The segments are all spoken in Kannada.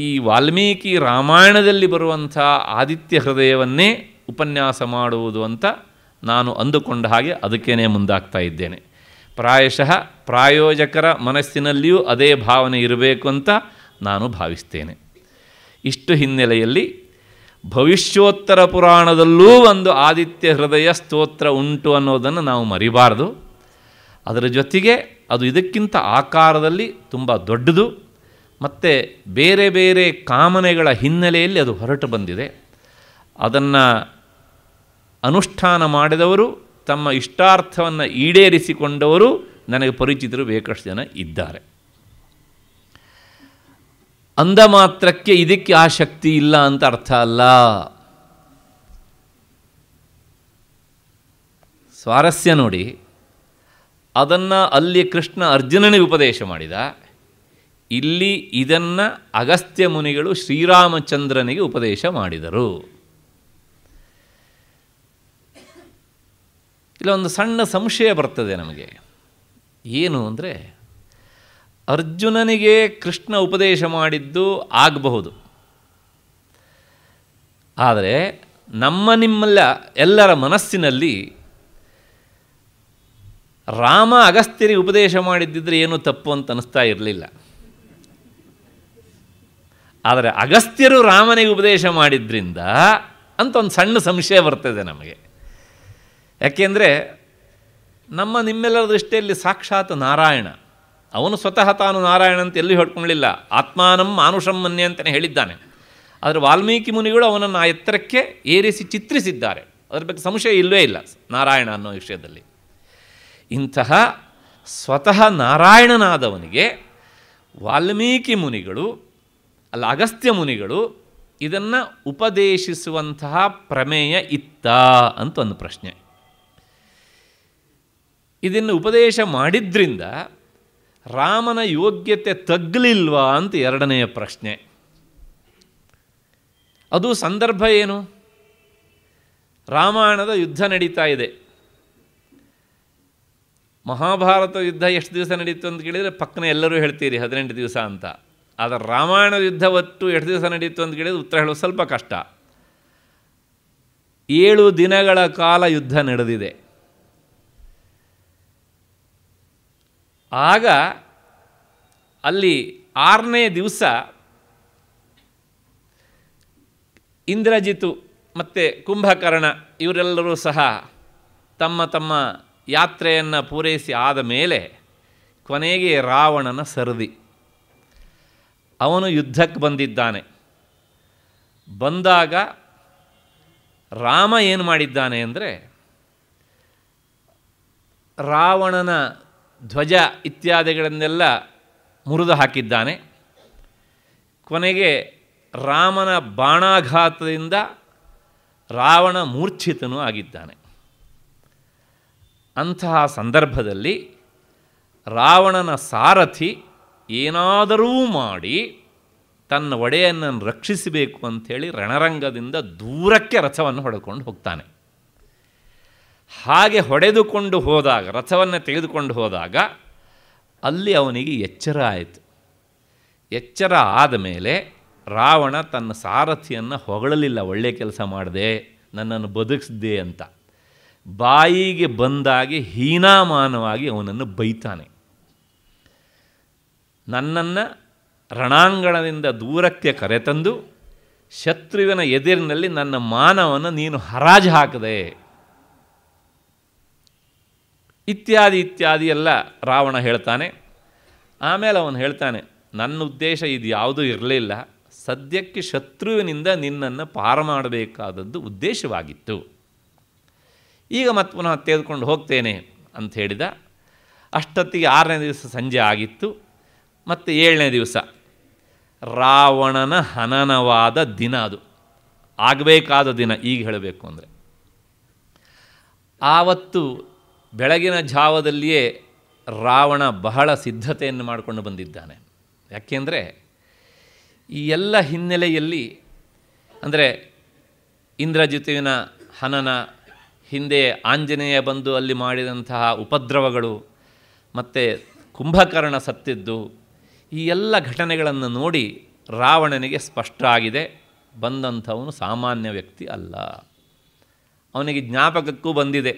ಈ ವಾಲ್ಮೀಕಿ ರಾಮಾಯಣದಲ್ಲಿ ಬರುವಂಥ ಆದಿತ್ಯ ಹೃದಯವನ್ನೇ ಉಪನ್ಯಾಸ ಮಾಡುವುದು ಅಂತ ನಾನು ಅಂದುಕೊಂಡ ಹಾಗೆ ಅದಕ್ಕೇ ಮುಂದಾಗ್ತಾ ಇದ್ದೇನೆ ಪ್ರಾಯಶಃ ಪ್ರಾಯೋಜಕರ ಮನಸ್ಸಿನಲ್ಲಿಯೂ ಅದೇ ಭಾವನೆ ಇರಬೇಕು ಅಂತ ನಾನು ಭಾವಿಸ್ತೇನೆ ಇಷ್ಟು ಹಿನ್ನೆಲೆಯಲ್ಲಿ ಭವಿಷ್ಯೋತ್ತರ ಪುರಾಣದಲ್ಲೂ ಒಂದು ಆದಿತ್ಯ ಹೃದಯ ಸ್ತೋತ್ರ ಉಂಟು ಅನ್ನೋದನ್ನು ನಾವು ಮರಿಬಾರದು ಅದರ ಜೊತೆಗೆ ಅದು ಇದಕ್ಕಿಂತ ಆಕಾರದಲ್ಲಿ ತುಂಬ ದೊಡ್ಡದು ಮತ್ತು ಬೇರೆ ಬೇರೆ ಕಾಮನೆಗಳ ಹಿನ್ನೆಲೆಯಲ್ಲಿ ಅದು ಹೊರಟು ಬಂದಿದೆ ಅದನ್ನು ಅನುಷ್ಠಾನ ಮಾಡಿದವರು ತಮ್ಮ ಇಷ್ಟಾರ್ಥವನ್ನು ಈಡೇರಿಸಿಕೊಂಡವರು ನನಗೆ ಪರಿಚಿತರು ಬೇಕಷ್ಟು ಜನ ಇದ್ದಾರೆ ಅಂದ ಮಾತ್ರಕ್ಕೆ ಇದಕ್ಕೆ ಆ ಶಕ್ತಿ ಇಲ್ಲ ಅಂತ ಅರ್ಥ ಅಲ್ಲ ಸ್ವಾರಸ್ಯ ನೋಡಿ ಅದನ್ನು ಅಲ್ಲಿ ಕೃಷ್ಣ ಅರ್ಜುನನಿಗೆ ಉಪದೇಶ ಮಾಡಿದ ಇಲ್ಲಿ ಇದನ್ನು ಅಗಸ್ತ್ಯ ಮುನಿಗಳು ಶ್ರೀರಾಮಚಂದ್ರನಿಗೆ ಉಪದೇಶ ಮಾಡಿದರು ಇಲ್ಲೊಂದು ಸಣ್ಣ ಸಂಶಯ ಬರ್ತದೆ ನಮಗೆ ಏನು ಅಂದರೆ ಅರ್ಜುನನಿಗೆ ಕೃಷ್ಣ ಉಪದೇಶ ಮಾಡಿದ್ದು ಆಗಬಹುದು ಆದರೆ ನಮ್ಮ ನಿಮ್ಮಲ್ಲ ಎಲ್ಲರ ಮನಸ್ಸಿನಲ್ಲಿ ರಾಮ ಅಗಸ್ತ್ಯರಿಗೆ ಉಪದೇಶ ಮಾಡಿದ್ದಿದ್ರೆ ಏನೂ ತಪ್ಪು ಅಂತ ಅನಿಸ್ತಾ ಇರಲಿಲ್ಲ ಆದರೆ ಅಗಸ್ತ್ಯರು ರಾಮನಿಗೆ ಉಪದೇಶ ಮಾಡಿದ್ರಿಂದ ಅಂತ ಒಂದು ಸಣ್ಣ ಸಂಶಯ ಬರ್ತದೆ ನಮಗೆ ಯಾಕೆಂದರೆ ನಮ್ಮ ನಿಮ್ಮೆಲ್ಲರ ದೃಷ್ಟಿಯಲ್ಲಿ ಸಾಕ್ಷಾತ್ ನಾರಾಯಣ ಅವನು ಸ್ವತಃ ತಾನು ನಾರಾಯಣ ಅಂತ ಎಲ್ಲೂ ಹೇಳ್ಕೊಳ್ಳಿಲ್ಲ ಆತ್ಮಾನಂ ಮಾನುಷಂ ಮನ್ಯ ಅಂತಲೇ ಹೇಳಿದ್ದಾನೆ ಆದರೆ ವಾಲ್ಮೀಕಿ ಮುನಿಗಳು ಅವನನ್ನು ಆ ಎತ್ತರಕ್ಕೆ ಏರಿಸಿ ಚಿತ್ರಿಸಿದ್ದಾರೆ ಅದರ ಬಗ್ಗೆ ಸಂಶಯ ಇಲ್ಲವೇ ಇಲ್ಲ ನಾರಾಯಣ ಅನ್ನೋ ವಿಷಯದಲ್ಲಿ ಇಂತಹ ಸ್ವತಃ ನಾರಾಯಣನಾದವನಿಗೆ ವಾಲ್ಮೀಕಿ ಮುನಿಗಳು ಅಲ್ಲ ಅಗಸ್ತ್ಯ ಮುನಿಗಳು ಇದನ್ನು ಉಪದೇಶಿಸುವಂತಹ ಪ್ರಮೇಯ ಇತ್ತ ಅಂತ ಒಂದು ಪ್ರಶ್ನೆ ಇದನ್ನು ಉಪದೇಶ ಮಾಡಿದ್ರಿಂದ ರಾಮನ ಯೋಗ್ಯತೆ ತಗ್ಲಿಲ್ವಾ ಅಂತ ಎರಡನೆಯ ಪ್ರಶ್ನೆ ಅದು ಸಂದರ್ಭ ಏನು ರಾಮಾಯಣದ ಯುದ್ಧ ನಡೀತಾ ಇದೆ ಮಹಾಭಾರತ ಯುದ್ಧ ಎಷ್ಟು ದಿವಸ ನಡೀತು ಅಂತ ಕೇಳಿದರೆ ಪಕ್ಕನೆ ಎಲ್ಲರೂ ಹೇಳ್ತೀರಿ ಹದಿನೆಂಟು ದಿವಸ ಅಂತ ಆದರೆ ರಾಮಾಯಣ ಯುದ್ಧ ಒಟ್ಟು ಎಷ್ಟು ದಿವಸ ನಡೆಯಿತು ಅಂತ ಕೇಳಿದ್ರೆ ಉತ್ತರ ಹೇಳೋದು ಸ್ವಲ್ಪ ಕಷ್ಟ ಏಳು ದಿನಗಳ ಕಾಲ ಯುದ್ಧ ನಡೆದಿದೆ ಆಗ ಅಲ್ಲಿ ಆರನೇ ದಿವಸ ಇಂದ್ರಜಿತು ಮತ್ತು ಕುಂಭಕರ್ಣ ಇವರೆಲ್ಲರೂ ಸಹ ತಮ್ಮ ತಮ್ಮ ಯಾತ್ರೆಯನ್ನು ಪೂರೈಸಿ ಆದ ಮೇಲೆ ಕೊನೆಗೆ ರಾವಣನ ಸರದಿ ಅವನು ಯುದ್ಧಕ್ಕೆ ಬಂದಿದ್ದಾನೆ ಬಂದಾಗ ರಾಮ ಏನು ಮಾಡಿದ್ದಾನೆ ಅಂದರೆ ರಾವಣನ ಧ್ವಜ ಇತ್ಯಾದಿಗಳನ್ನೆಲ್ಲ ಮುರಿದು ಹಾಕಿದ್ದಾನೆ ಕೊನೆಗೆ ರಾಮನ ಬಾಣಾಘಾತದಿಂದ ರಾವಣ ಮೂರ್ಛಿತನೂ ಆಗಿದ್ದಾನೆ ಅಂತಹ ಸಂದರ್ಭದಲ್ಲಿ ರಾವಣನ ಸಾರಥಿ ಏನಾದರೂ ಮಾಡಿ ತನ್ನ ಒಡೆಯನ್ನು ರಕ್ಷಿಸಬೇಕು ಅಂಥೇಳಿ ರಣರಂಗದಿಂದ ದೂರಕ್ಕೆ ರಥವನ್ನು ಹೊಡೆದುಕೊಂಡು ಹೋಗ್ತಾನೆ ಹಾಗೆ ಹೊಡೆದುಕೊಂಡು ಹೋದಾಗ ರಥವನ್ನು ತೆಗೆದುಕೊಂಡು ಹೋದಾಗ ಅಲ್ಲಿ ಅವನಿಗೆ ಎಚ್ಚರ ಆಯಿತು ಎಚ್ಚರ ಆದ ಮೇಲೆ ರಾವಣ ತನ್ನ ಸಾರಥಿಯನ್ನು ಹೊಗಳಲಿಲ್ಲ ಒಳ್ಳೆಯ ಕೆಲಸ ಮಾಡಿದೆ ನನ್ನನ್ನು ಬದುಕಿಸಿದೆ ಅಂತ ಬಾಯಿಗೆ ಬಂದಾಗಿ ಹೀನಾಮಾನವಾಗಿ ಅವನನ್ನು ಬೈತಾನೆ ನನ್ನನ್ನು ರಣಾಂಗಣದಿಂದ ದೂರಕ್ಕೆ ಕರೆತಂದು ಶತ್ರುವಿನ ಎದುರಿನಲ್ಲಿ ನನ್ನ ಮಾನವನ್ನು ನೀನು ಹರಾಜು ಹಾಕದೆ ಇತ್ಯಾದಿ ಇತ್ಯಾದಿ ಎಲ್ಲ ರಾವಣ ಹೇಳ್ತಾನೆ ಆಮೇಲೆ ಅವನು ಹೇಳ್ತಾನೆ ನನ್ನ ಉದ್ದೇಶ ಇದು ಯಾವುದೂ ಇರಲಿಲ್ಲ ಸದ್ಯಕ್ಕೆ ಶತ್ರುವಿನಿಂದ ನಿನ್ನನ್ನು ಪಾರ ಮಾಡಬೇಕಾದದ್ದು ಉದ್ದೇಶವಾಗಿತ್ತು ಈಗ ಮತ್ತೆ ಪುನಃ ತೆಗೆದುಕೊಂಡು ಹೋಗ್ತೇನೆ ಅಂತ ಹೇಳಿದ ಅಷ್ಟೊತ್ತಿಗೆ ಆರನೇ ದಿವಸ ಸಂಜೆ ಆಗಿತ್ತು ಮತ್ತು ಏಳನೇ ದಿವಸ ರಾವಣನ ಹನನವಾದ ದಿನ ಅದು ಆಗಬೇಕಾದ ದಿನ ಈಗ ಹೇಳಬೇಕು ಅಂದರೆ ಆವತ್ತು ಬೆಳಗಿನ ಜಾವದಲ್ಲಿಯೇ ರಾವಣ ಬಹಳ ಸಿದ್ಧತೆಯನ್ನು ಮಾಡಿಕೊಂಡು ಬಂದಿದ್ದಾನೆ ಯಾಕೆಂದರೆ ಈ ಎಲ್ಲ ಹಿನ್ನೆಲೆಯಲ್ಲಿ ಅಂದರೆ ಇಂದ್ರಜಿತುವಿನ ಹನನ ಹಿಂದೆ ಆಂಜನೇಯ ಬಂದು ಅಲ್ಲಿ ಮಾಡಿದಂತಹ ಉಪದ್ರವಗಳು ಮತ್ತು ಕುಂಭಕರ್ಣ ಸತ್ತಿದ್ದು ಈ ಎಲ್ಲ ಘಟನೆಗಳನ್ನು ನೋಡಿ ರಾವಣನಿಗೆ ಸ್ಪಷ್ಟ ಆಗಿದೆ ಬಂದಂಥವನು ಸಾಮಾನ್ಯ ವ್ಯಕ್ತಿ ಅಲ್ಲ ಅವನಿಗೆ ಜ್ಞಾಪಕಕ್ಕೂ ಬಂದಿದೆ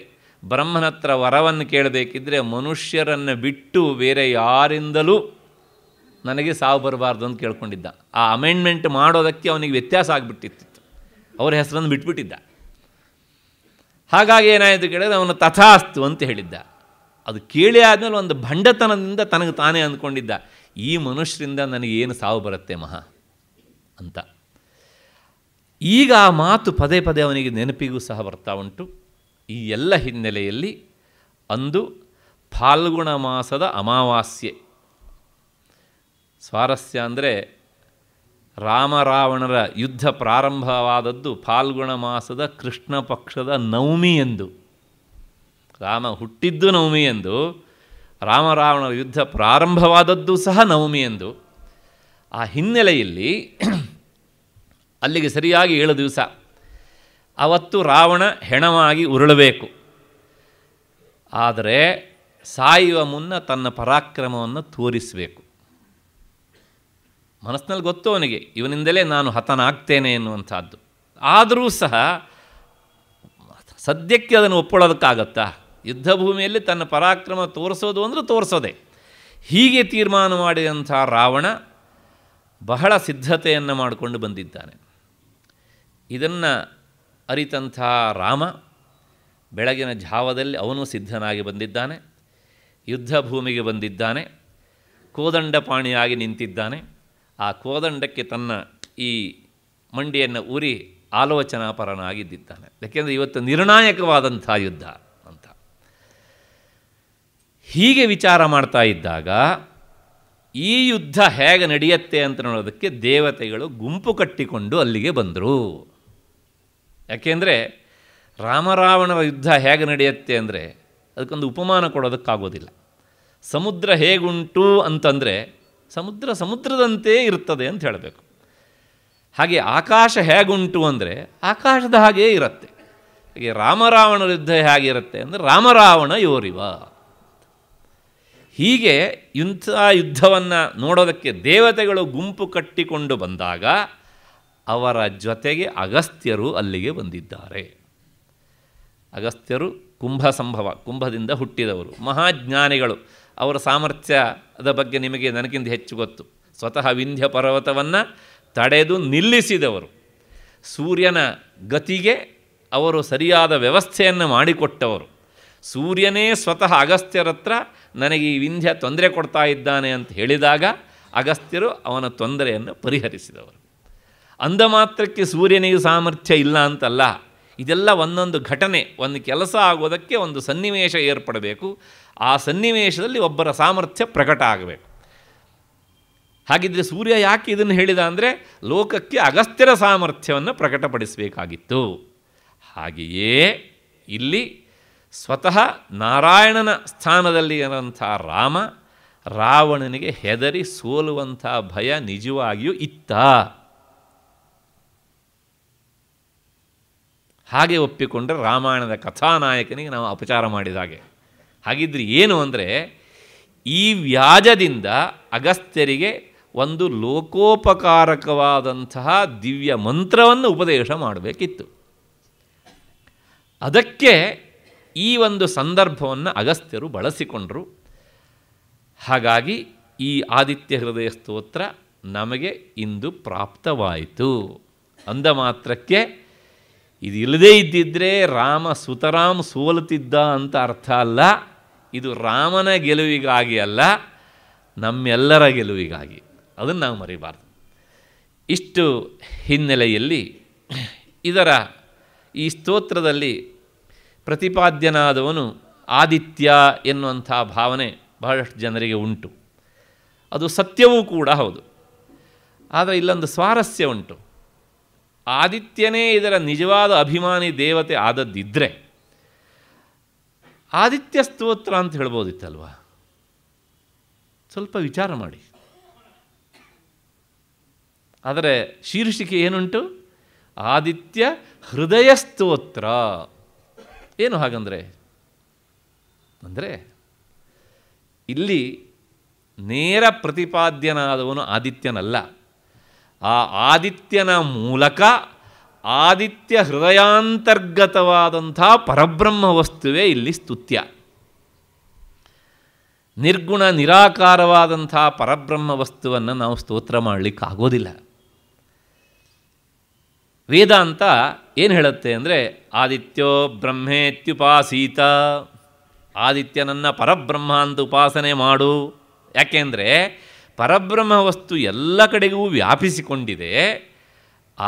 ಬ್ರಹ್ಮನ ವರವನ್ನು ಕೇಳಬೇಕಿದ್ರೆ ಮನುಷ್ಯರನ್ನು ಬಿಟ್ಟು ಬೇರೆ ಯಾರಿಂದಲೂ ನನಗೆ ಸಾವು ಬರಬಾರ್ದು ಅಂತ ಕೇಳ್ಕೊಂಡಿದ್ದ ಆ ಅಮೆಂಡ್ಮೆಂಟ್ ಮಾಡೋದಕ್ಕೆ ಅವನಿಗೆ ವ್ಯತ್ಯಾಸ ಆಗಿಬಿಟ್ಟಿತ್ತು ಅವರ ಹೆಸರನ್ನು ಬಿಟ್ಬಿಟ್ಟಿದ್ದ ಹಾಗಾಗಿ ಏನಾಯಿತು ಕೇಳಿದ್ರೆ ಅವನು ತಥಾಸ್ತು ಅಂತ ಹೇಳಿದ್ದ ಅದು ಕೇಳಿ ಆದಮೇಲೆ ಒಂದು ಭಂಡತನದಿಂದ ತನಗೆ ತಾನೇ ಅಂದ್ಕೊಂಡಿದ್ದ ಈ ಮನುಷ್ಯರಿಂದ ನನಗೇನು ಸಾವು ಬರುತ್ತೆ ಮಹಾ ಅಂತ ಈಗ ಆ ಮಾತು ಪದೇ ಪದೇ ಅವನಿಗೆ ನೆನಪಿಗೂ ಸಹ ಬರ್ತಾ ಉಂಟು ಈ ಎಲ್ಲ ಹಿನ್ನೆಲೆಯಲ್ಲಿ ಅಂದು ಫಾಲ್ಗುಣ ಮಾಸದ ಅಮಾವಾಸ್ಯೆ ಸ್ವಾರಸ್ಯ ಅಂದರೆ ರಾಮರಾವಣರ ಯುದ್ಧ ಪ್ರಾರಂಭವಾದದ್ದು ಫಾಲ್ಗುಣ ಮಾಸದ ಕೃಷ್ಣ ಪಕ್ಷದ ನವಮಿ ಎಂದು ರಾಮ ಹುಟ್ಟಿದ್ದು ನವಮಿ ಎಂದು ರಾಮರಾವಣ ಯುದ್ಧ ಪ್ರಾರಂಭವಾದದ್ದು ಸಹ ನವಮಿ ಎಂದು ಆ ಹಿನ್ನೆಲೆಯಲ್ಲಿ ಅಲ್ಲಿಗೆ ಸರಿಯಾಗಿ ಏಳು ದಿವಸ ಅವತ್ತು ರಾವಣ ಹೆಣವಾಗಿ ಉರುಳಬೇಕು ಆದರೆ ಸಾಯುವ ಮುನ್ನ ತನ್ನ ಪರಾಕ್ರಮವನ್ನು ತೋರಿಸಬೇಕು ಮನಸ್ಸಿನಲ್ಲಿ ಗೊತ್ತು ಅವನಿಗೆ ಇವನಿಂದಲೇ ನಾನು ಹತನಾಗ್ತೇನೆ ಎನ್ನುವಂಥದ್ದು ಆದರೂ ಸಹ ಸದ್ಯಕ್ಕೆ ಅದನ್ನು ಒಪ್ಪಳೋದಕ್ಕಾಗತ್ತಾ ಯುದ್ಧ ಭೂಮಿಯಲ್ಲಿ ತನ್ನ ಪರಾಕ್ರಮ ತೋರಿಸೋದು ಅಂದರೆ ತೋರಿಸೋದೆ ಹೀಗೆ ತೀರ್ಮಾನ ಮಾಡಿದಂಥ ರಾವಣ ಬಹಳ ಸಿದ್ಧತೆಯನ್ನು ಮಾಡಿಕೊಂಡು ಬಂದಿದ್ದಾನೆ ಇದನ್ನು ಅರಿತಂಥ ರಾಮ ಬೆಳಗಿನ ಜಾವದಲ್ಲಿ ಅವನು ಸಿದ್ಧನಾಗಿ ಬಂದಿದ್ದಾನೆ ಯುದ್ಧ ಭೂಮಿಗೆ ಬಂದಿದ್ದಾನೆ ಕೋದಂಡಪಾಣಿಯಾಗಿ ನಿಂತಿದ್ದಾನೆ ಆ ಕೋದಂಡಕ್ಕೆ ತನ್ನ ಈ ಮಂಡಿಯನ್ನು ಉರಿ ಆಲೋಚನಾಪರನಾಗಿದ್ದಾನೆ ಯಾಕೆಂದರೆ ಇವತ್ತು ನಿರ್ಣಾಯಕವಾದಂಥ ಯುದ್ಧ ಹೀಗೆ ವಿಚಾರ ಮಾಡ್ತಾ ಇದ್ದಾಗ ಈ ಯುದ್ಧ ಹೇಗೆ ನಡೆಯುತ್ತೆ ಅಂತ ನೋಡೋದಕ್ಕೆ ದೇವತೆಗಳು ಗುಂಪು ಕಟ್ಟಿಕೊಂಡು ಅಲ್ಲಿಗೆ ಬಂದರು ಯಾಕೆಂದರೆ ರಾಮರಾವಣರ ಯುದ್ಧ ಹೇಗೆ ನಡೆಯುತ್ತೆ ಅಂದರೆ ಅದಕ್ಕೊಂದು ಉಪಮಾನ ಕೊಡೋದಕ್ಕಾಗೋದಿಲ್ಲ ಸಮುದ್ರ ಹೇಗುಂಟು ಅಂತಂದರೆ ಸಮುದ್ರ ಸಮುದ್ರದಂತೆ ಇರುತ್ತದೆ ಅಂತ ಹೇಳಬೇಕು ಹಾಗೆ ಆಕಾಶ ಹೇಗುಂಟು ಅಂದರೆ ಆಕಾಶದ ಹಾಗೇ ಇರುತ್ತೆ ಹಾಗೆ ರಾಮರಾವಣರ ಯುದ್ಧ ಹೇಗಿರುತ್ತೆ ಅಂದರೆ ರಾಮರಾವಣ ಯೋರಿವ ಹೀಗೆ ಇಂಥ ಯುದ್ಧವನ್ನು ನೋಡೋದಕ್ಕೆ ದೇವತೆಗಳು ಗುಂಪು ಕಟ್ಟಿಕೊಂಡು ಬಂದಾಗ ಅವರ ಜೊತೆಗೆ ಅಗಸ್ತ್ಯರು ಅಲ್ಲಿಗೆ ಬಂದಿದ್ದಾರೆ ಅಗಸ್ತ್ಯರು ಕುಂಭ ಸಂಭವ ಕುಂಭದಿಂದ ಹುಟ್ಟಿದವರು ಮಹಾಜ್ಞಾನಿಗಳು ಅವರ ಸಾಮರ್ಥ್ಯದ ಬಗ್ಗೆ ನಿಮಗೆ ನನಗಿಂತ ಹೆಚ್ಚು ಗೊತ್ತು ಸ್ವತಃ ವಿಂಧ್ಯ ಪರ್ವತವನ್ನು ತಡೆದು ನಿಲ್ಲಿಸಿದವರು ಸೂರ್ಯನ ಗತಿಗೆ ಅವರು ಸರಿಯಾದ ವ್ಯವಸ್ಥೆಯನ್ನು ಮಾಡಿಕೊಟ್ಟವರು ಸೂರ್ಯನೇ ಸ್ವತಃ ಅಗಸ್ತ್ಯರತ್ರ ನನಗೆ ಈ ವಿಂಧ್ಯ ತೊಂದರೆ ಕೊಡ್ತಾ ಇದ್ದಾನೆ ಅಂತ ಹೇಳಿದಾಗ ಅಗಸ್ತ್ಯರು ಅವನ ತೊಂದರೆಯನ್ನು ಪರಿಹರಿಸಿದವರು ಅಂದ ಮಾತ್ರಕ್ಕೆ ಸೂರ್ಯನಿಗೆ ಸಾಮರ್ಥ್ಯ ಇಲ್ಲ ಅಂತಲ್ಲ ಇದೆಲ್ಲ ಒಂದೊಂದು ಘಟನೆ ಒಂದು ಕೆಲಸ ಆಗೋದಕ್ಕೆ ಒಂದು ಸನ್ನಿವೇಶ ಏರ್ಪಡಬೇಕು ಆ ಸನ್ನಿವೇಶದಲ್ಲಿ ಒಬ್ಬರ ಸಾಮರ್ಥ್ಯ ಪ್ರಕಟ ಆಗಬೇಕು ಹಾಗಿದ್ರೆ ಸೂರ್ಯ ಯಾಕೆ ಇದನ್ನು ಹೇಳಿದ ಅಂದರೆ ಲೋಕಕ್ಕೆ ಅಗಸ್ತ್ಯರ ಸಾಮರ್ಥ್ಯವನ್ನು ಪ್ರಕಟಪಡಿಸಬೇಕಾಗಿತ್ತು ಹಾಗೆಯೇ ಇಲ್ಲಿ ಸ್ವತಃ ನಾರಾಯಣನ ಸ್ಥಾನದಲ್ಲಿ ಇರೋಂಥ ರಾಮ ರಾವಣನಿಗೆ ಹೆದರಿ ಸೋಲುವಂಥ ಭಯ ನಿಜವಾಗಿಯೂ ಇತ್ತ ಹಾಗೆ ಒಪ್ಪಿಕೊಂಡ್ರೆ ರಾಮಾಯಣದ ಕಥಾನಾಯಕನಿಗೆ ನಾವು ಅಪಚಾರ ಮಾಡಿದ ಹಾಗೆ ಹಾಗಿದ್ರೆ ಏನು ಅಂದರೆ ಈ ವ್ಯಾಜದಿಂದ ಅಗಸ್ತ್ಯರಿಗೆ ಒಂದು ಲೋಕೋಪಕಾರಕವಾದಂತಹ ದಿವ್ಯ ಮಂತ್ರವನ್ನು ಉಪದೇಶ ಮಾಡಬೇಕಿತ್ತು ಅದಕ್ಕೆ ಈ ಒಂದು ಸಂದರ್ಭವನ್ನು ಅಗಸ್ತ್ಯರು ಬಳಸಿಕೊಂಡರು ಹಾಗಾಗಿ ಈ ಆದಿತ್ಯ ಹೃದಯ ಸ್ತೋತ್ರ ನಮಗೆ ಇಂದು ಪ್ರಾಪ್ತವಾಯಿತು ಅಂದ ಮಾತ್ರಕ್ಕೆ ಇದು ಇಲ್ಲದೇ ಇದ್ದಿದ್ದರೆ ರಾಮ ಸುತರಾಮ್ ಸೋಲುತ್ತಿದ್ದ ಅಂತ ಅರ್ಥ ಅಲ್ಲ ಇದು ರಾಮನ ಗೆಲುವಿಗಾಗಿ ಅಲ್ಲ ನಮ್ಮೆಲ್ಲರ ಗೆಲುವಿಗಾಗಿ ಅದನ್ನು ನಾವು ಮರಿಬಾರ್ದು ಇಷ್ಟು ಹಿನ್ನೆಲೆಯಲ್ಲಿ ಇದರ ಈ ಸ್ತೋತ್ರದಲ್ಲಿ ಪ್ರತಿಪಾದ್ಯನಾದವನು ಆದಿತ್ಯ ಎನ್ನುವಂಥ ಭಾವನೆ ಬಹಳಷ್ಟು ಜನರಿಗೆ ಉಂಟು ಅದು ಸತ್ಯವೂ ಕೂಡ ಹೌದು ಆದರೆ ಇಲ್ಲೊಂದು ಸ್ವಾರಸ್ಯ ಉಂಟು ಆದಿತ್ಯನೇ ಇದರ ನಿಜವಾದ ಅಭಿಮಾನಿ ದೇವತೆ ಆದದ್ದಿದ್ದರೆ ಆದಿತ್ಯ ಸ್ತೋತ್ರ ಅಂತ ಹೇಳ್ಬೋದಿತ್ತಲ್ವ ಸ್ವಲ್ಪ ವಿಚಾರ ಮಾಡಿ ಆದರೆ ಶೀರ್ಷಿಕೆ ಏನುಂಟು ಆದಿತ್ಯ ಹೃದಯ ಸ್ತೋತ್ರ ಏನು ಹಾಗಂದರೆ ಅಂದರೆ ಇಲ್ಲಿ ನೇರ ಪ್ರತಿಪಾದ್ಯನಾದವನು ಆದಿತ್ಯನಲ್ಲ ಆ ಆದಿತ್ಯನ ಮೂಲಕ ಆದಿತ್ಯ ಹೃದಯಾಂತರ್ಗತವಾದಂಥ ಪರಬ್ರಹ್ಮ ವಸ್ತುವೇ ಇಲ್ಲಿ ಸ್ತುತ್ಯ ನಿರ್ಗುಣ ನಿರಾಕಾರವಾದಂಥ ಪರಬ್ರಹ್ಮ ವಸ್ತುವನ್ನು ನಾವು ಸ್ತೋತ್ರ ಮಾಡಲಿಕ್ಕಾಗೋದಿಲ್ಲ ವೇದಾಂತ ಏನು ಹೇಳುತ್ತೆ ಅಂದರೆ ಆದಿತ್ಯೋ ಬ್ರಹ್ಮೇತ್ಯುಪಾಸೀತ ಆದಿತ್ಯನನ್ನು ಪರಬ್ರಹ್ಮ ಅಂತ ಉಪಾಸನೆ ಮಾಡು ಯಾಕೆಂದರೆ ಪರಬ್ರಹ್ಮ ವಸ್ತು ಎಲ್ಲ ಕಡೆಗೂ ವ್ಯಾಪಿಸಿಕೊಂಡಿದೆ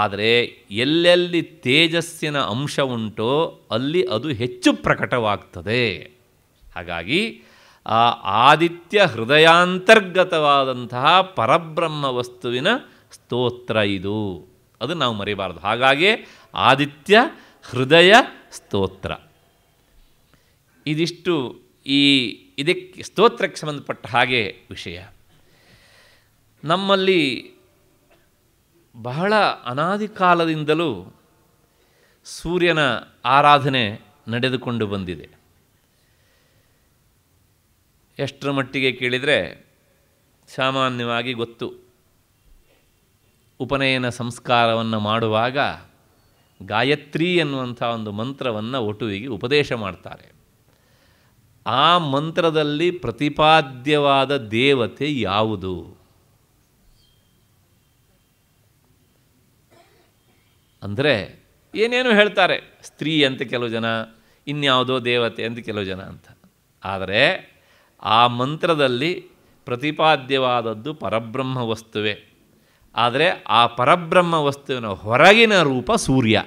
ಆದರೆ ಎಲ್ಲೆಲ್ಲಿ ತೇಜಸ್ಸಿನ ಅಂಶ ಉಂಟೋ ಅಲ್ಲಿ ಅದು ಹೆಚ್ಚು ಪ್ರಕಟವಾಗ್ತದೆ ಹಾಗಾಗಿ ಆ ಆದಿತ್ಯ ಹೃದಯಾಂತರ್ಗತವಾದಂತಹ ಪರಬ್ರಹ್ಮ ವಸ್ತುವಿನ ಸ್ತೋತ್ರ ಇದು ಅದನ್ನು ನಾವು ಮರಿಬಾರದು ಹಾಗಾಗಿ ಆದಿತ್ಯ ಹೃದಯ ಸ್ತೋತ್ರ ಇದಿಷ್ಟು ಈ ಇದಕ್ಕೆ ಸ್ತೋತ್ರಕ್ಕೆ ಸಂಬಂಧಪಟ್ಟ ಹಾಗೆ ವಿಷಯ ನಮ್ಮಲ್ಲಿ ಬಹಳ ಅನಾದಿ ಕಾಲದಿಂದಲೂ ಸೂರ್ಯನ ಆರಾಧನೆ ನಡೆದುಕೊಂಡು ಬಂದಿದೆ ಎಷ್ಟರ ಮಟ್ಟಿಗೆ ಕೇಳಿದರೆ ಸಾಮಾನ್ಯವಾಗಿ ಗೊತ್ತು ಉಪನಯನ ಸಂಸ್ಕಾರವನ್ನು ಮಾಡುವಾಗ ಗಾಯತ್ರಿ ಎನ್ನುವಂಥ ಒಂದು ಮಂತ್ರವನ್ನು ಒಟುವಿಗೆ ಉಪದೇಶ ಮಾಡ್ತಾರೆ ಆ ಮಂತ್ರದಲ್ಲಿ ಪ್ರತಿಪಾದ್ಯವಾದ ದೇವತೆ ಯಾವುದು ಅಂದರೆ ಏನೇನು ಹೇಳ್ತಾರೆ ಸ್ತ್ರೀ ಅಂತ ಕೆಲವು ಜನ ಇನ್ಯಾವುದೋ ದೇವತೆ ಅಂತ ಕೆಲವು ಜನ ಅಂತ ಆದರೆ ಆ ಮಂತ್ರದಲ್ಲಿ ಪ್ರತಿಪಾದ್ಯವಾದದ್ದು ಪರಬ್ರಹ್ಮ ವಸ್ತುವೆ ಆದರೆ ಆ ಪರಬ್ರಹ್ಮ ವಸ್ತುವಿನ ಹೊರಗಿನ ರೂಪ ಸೂರ್ಯ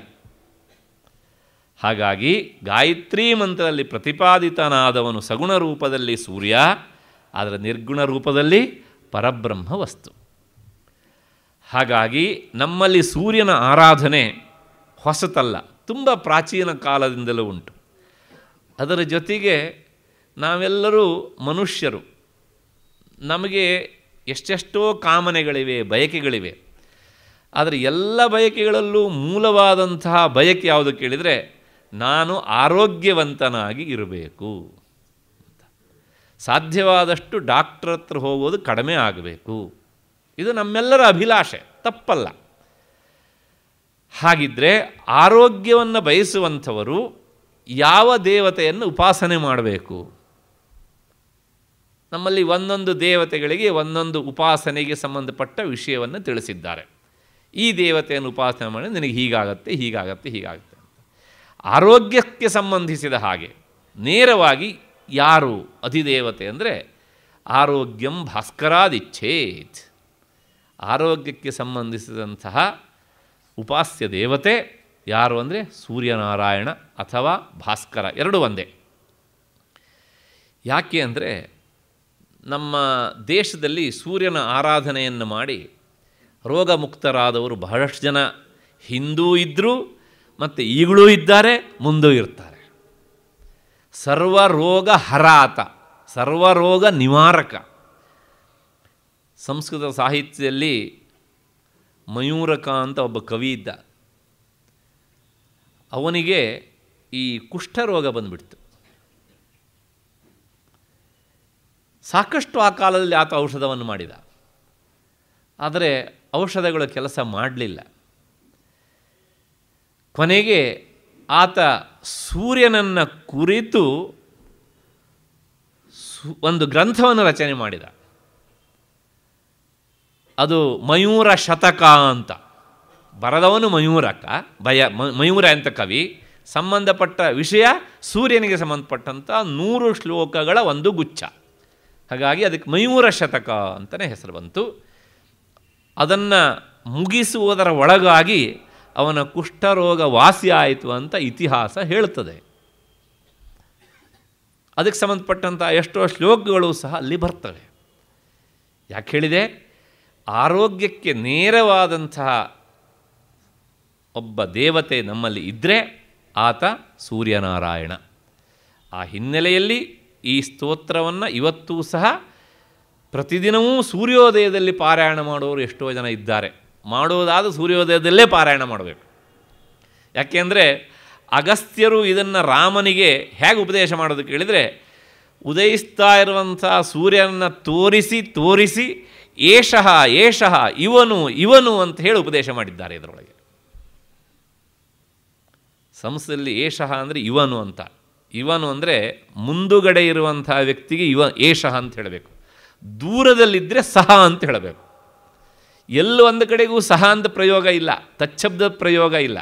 ಹಾಗಾಗಿ ಗಾಯತ್ರಿ ಮಂತ್ರದಲ್ಲಿ ಪ್ರತಿಪಾದಿತನಾದವನು ಸಗುಣ ರೂಪದಲ್ಲಿ ಸೂರ್ಯ ಆದರೆ ನಿರ್ಗುಣ ರೂಪದಲ್ಲಿ ಪರಬ್ರಹ್ಮ ವಸ್ತು ಹಾಗಾಗಿ ನಮ್ಮಲ್ಲಿ ಸೂರ್ಯನ ಆರಾಧನೆ ಹೊಸತಲ್ಲ ತುಂಬ ಪ್ರಾಚೀನ ಕಾಲದಿಂದಲೂ ಉಂಟು ಅದರ ಜೊತೆಗೆ ನಾವೆಲ್ಲರೂ ಮನುಷ್ಯರು ನಮಗೆ ಎಷ್ಟೆಷ್ಟೋ ಕಾಮನೆಗಳಿವೆ ಬಯಕೆಗಳಿವೆ ಆದರೆ ಎಲ್ಲ ಬಯಕೆಗಳಲ್ಲೂ ಮೂಲವಾದಂತಹ ಬಯಕೆ ಯಾವುದು ಕೇಳಿದರೆ ನಾನು ಆರೋಗ್ಯವಂತನಾಗಿ ಇರಬೇಕು ಸಾಧ್ಯವಾದಷ್ಟು ಡಾಕ್ಟ್ರ್ ಹತ್ರ ಹೋಗೋದು ಕಡಿಮೆ ಆಗಬೇಕು ಇದು ನಮ್ಮೆಲ್ಲರ ಅಭಿಲಾಷೆ ತಪ್ಪಲ್ಲ ಹಾಗಿದ್ದರೆ ಆರೋಗ್ಯವನ್ನು ಬಯಸುವಂಥವರು ಯಾವ ದೇವತೆಯನ್ನು ಉಪಾಸನೆ ಮಾಡಬೇಕು ನಮ್ಮಲ್ಲಿ ಒಂದೊಂದು ದೇವತೆಗಳಿಗೆ ಒಂದೊಂದು ಉಪಾಸನೆಗೆ ಸಂಬಂಧಪಟ್ಟ ವಿಷಯವನ್ನು ತಿಳಿಸಿದ್ದಾರೆ ಈ ದೇವತೆಯನ್ನು ಉಪಾಸನೆ ಮಾಡಿ ನಿನಗೆ ಹೀಗಾಗತ್ತೆ ಹೀಗಾಗತ್ತೆ ಹೀಗಾಗುತ್ತೆ ಆರೋಗ್ಯಕ್ಕೆ ಸಂಬಂಧಿಸಿದ ಹಾಗೆ ನೇರವಾಗಿ ಯಾರು ಅಧಿದೇವತೆ ಅಂದರೆ ಆರೋಗ್ಯಂ ಭಾಸ್ಕರಾದಿಚ್ಛೇತ್ ಆರೋಗ್ಯಕ್ಕೆ ಸಂಬಂಧಿಸಿದಂತಹ ಉಪಾಸ್ಯ ದೇವತೆ ಯಾರು ಅಂದರೆ ಸೂರ್ಯನಾರಾಯಣ ಅಥವಾ ಭಾಸ್ಕರ ಎರಡು ಒಂದೇ ಯಾಕೆ ಅಂದರೆ ನಮ್ಮ ದೇಶದಲ್ಲಿ ಸೂರ್ಯನ ಆರಾಧನೆಯನ್ನು ಮಾಡಿ ರೋಗಮುಕ್ತರಾದವರು ಬಹಳಷ್ಟು ಜನ ಹಿಂದೂ ಇದ್ದರೂ ಮತ್ತು ಈಗಲೂ ಇದ್ದಾರೆ ಮುಂದೂ ಇರ್ತಾರೆ ಸರ್ವರೋಗ ಹರಾತ ಸರ್ವರೋಗ ನಿವಾರಕ ಸಂಸ್ಕೃತ ಸಾಹಿತ್ಯದಲ್ಲಿ ಮಯೂರಕ ಅಂತ ಒಬ್ಬ ಕವಿ ಇದ್ದ ಅವನಿಗೆ ಈ ಕುಷ್ಠರೋಗ ಬಂದುಬಿಡ್ತು ಸಾಕಷ್ಟು ಆ ಕಾಲದಲ್ಲಿ ಆತ ಔಷಧವನ್ನು ಮಾಡಿದ ಆದರೆ ಔಷಧಗಳು ಕೆಲಸ ಮಾಡಲಿಲ್ಲ ಕೊನೆಗೆ ಆತ ಸೂರ್ಯನನ್ನು ಕುರಿತು ಒಂದು ಗ್ರಂಥವನ್ನು ರಚನೆ ಮಾಡಿದ ಅದು ಮಯೂರ ಶತಕ ಅಂತ ಬರದವನು ಮಯೂರಕ ಭಯ ಮಯೂರ ಅಂತ ಕವಿ ಸಂಬಂಧಪಟ್ಟ ವಿಷಯ ಸೂರ್ಯನಿಗೆ ಸಂಬಂಧಪಟ್ಟಂಥ ನೂರು ಶ್ಲೋಕಗಳ ಒಂದು ಗುಚ್ಛ ಹಾಗಾಗಿ ಅದಕ್ಕೆ ಮಯೂರ ಶತಕ ಅಂತಲೇ ಹೆಸರು ಬಂತು ಅದನ್ನು ಮುಗಿಸುವುದರ ಒಳಗಾಗಿ ಅವನ ಕುಷ್ಠರೋಗ ವಾಸಿ ಆಯಿತು ಅಂತ ಇತಿಹಾಸ ಹೇಳುತ್ತದೆ ಅದಕ್ಕೆ ಸಂಬಂಧಪಟ್ಟಂಥ ಎಷ್ಟೋ ಶ್ಲೋಕಗಳು ಸಹ ಅಲ್ಲಿ ಬರ್ತವೆ ಯಾಕೆ ಹೇಳಿದೆ ಆರೋಗ್ಯಕ್ಕೆ ನೇರವಾದಂತಹ ಒಬ್ಬ ದೇವತೆ ನಮ್ಮಲ್ಲಿ ಇದ್ದರೆ ಆತ ಸೂರ್ಯನಾರಾಯಣ ಆ ಹಿನ್ನೆಲೆಯಲ್ಲಿ ಈ ಸ್ತೋತ್ರವನ್ನು ಇವತ್ತೂ ಸಹ ಪ್ರತಿದಿನವೂ ಸೂರ್ಯೋದಯದಲ್ಲಿ ಪಾರಾಯಣ ಮಾಡುವವರು ಎಷ್ಟೋ ಜನ ಇದ್ದಾರೆ ಮಾಡೋದಾದ ಸೂರ್ಯೋದಯದಲ್ಲೇ ಪಾರಾಯಣ ಮಾಡಬೇಕು ಯಾಕೆಂದರೆ ಅಗಸ್ತ್ಯರು ಇದನ್ನು ರಾಮನಿಗೆ ಹೇಗೆ ಉಪದೇಶ ಮಾಡೋದು ಕೇಳಿದರೆ ಉದಯಿಸ್ತಾ ಇರುವಂಥ ಸೂರ್ಯನನ್ನು ತೋರಿಸಿ ತೋರಿಸಿ ಏಷಃ ಏಷಃ ಇವನು ಇವನು ಅಂತ ಹೇಳಿ ಉಪದೇಶ ಮಾಡಿದ್ದಾರೆ ಇದರೊಳಗೆ ಸಂಸ್ಥೆಯಲ್ಲಿ ಏಷಃ ಅಂದರೆ ಇವನು ಅಂತ ಇವನು ಅಂದರೆ ಮುಂದುಗಡೆ ಇರುವಂತಹ ವ್ಯಕ್ತಿಗೆ ಇವ ಏಷ ಅಂತ ಹೇಳಬೇಕು ದೂರದಲ್ಲಿದ್ದರೆ ಸಹ ಅಂತ ಹೇಳಬೇಕು ಎಲ್ಲ ಒಂದು ಕಡೆಗೂ ಸಹ ಅಂತ ಪ್ರಯೋಗ ಇಲ್ಲ ತಚ್ಛಬ್ದದ ಪ್ರಯೋಗ ಇಲ್ಲ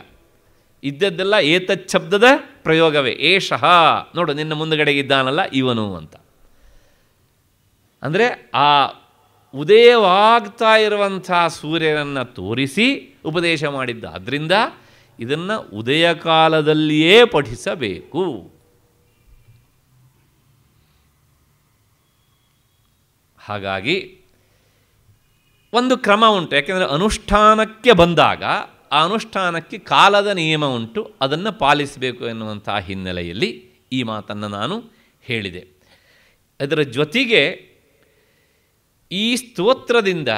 ಇದ್ದದ್ದೆಲ್ಲ ಏತಚ್ಛಬ್ದದ ಪ್ರಯೋಗವೇ ಏಷಃ ನೋಡು ನಿನ್ನ ಮುಂದುಗಡೆಗೆ ಇದ್ದಾನಲ್ಲ ಇವನು ಅಂತ ಅಂದರೆ ಆ ಉದಯವಾಗ್ತಾ ಇರುವಂಥ ಸೂರ್ಯನನ್ನು ತೋರಿಸಿ ಉಪದೇಶ ಮಾಡಿದ್ದ ಆದ್ದರಿಂದ ಇದನ್ನು ಉದಯ ಕಾಲದಲ್ಲಿಯೇ ಪಠಿಸಬೇಕು ಹಾಗಾಗಿ ಒಂದು ಕ್ರಮ ಉಂಟು ಯಾಕೆಂದರೆ ಅನುಷ್ಠಾನಕ್ಕೆ ಬಂದಾಗ ಆ ಅನುಷ್ಠಾನಕ್ಕೆ ಕಾಲದ ನಿಯಮ ಉಂಟು ಅದನ್ನು ಪಾಲಿಸಬೇಕು ಎನ್ನುವಂತಹ ಹಿನ್ನೆಲೆಯಲ್ಲಿ ಈ ಮಾತನ್ನು ನಾನು ಹೇಳಿದೆ ಅದರ ಜೊತೆಗೆ ಈ ಸ್ತೋತ್ರದಿಂದ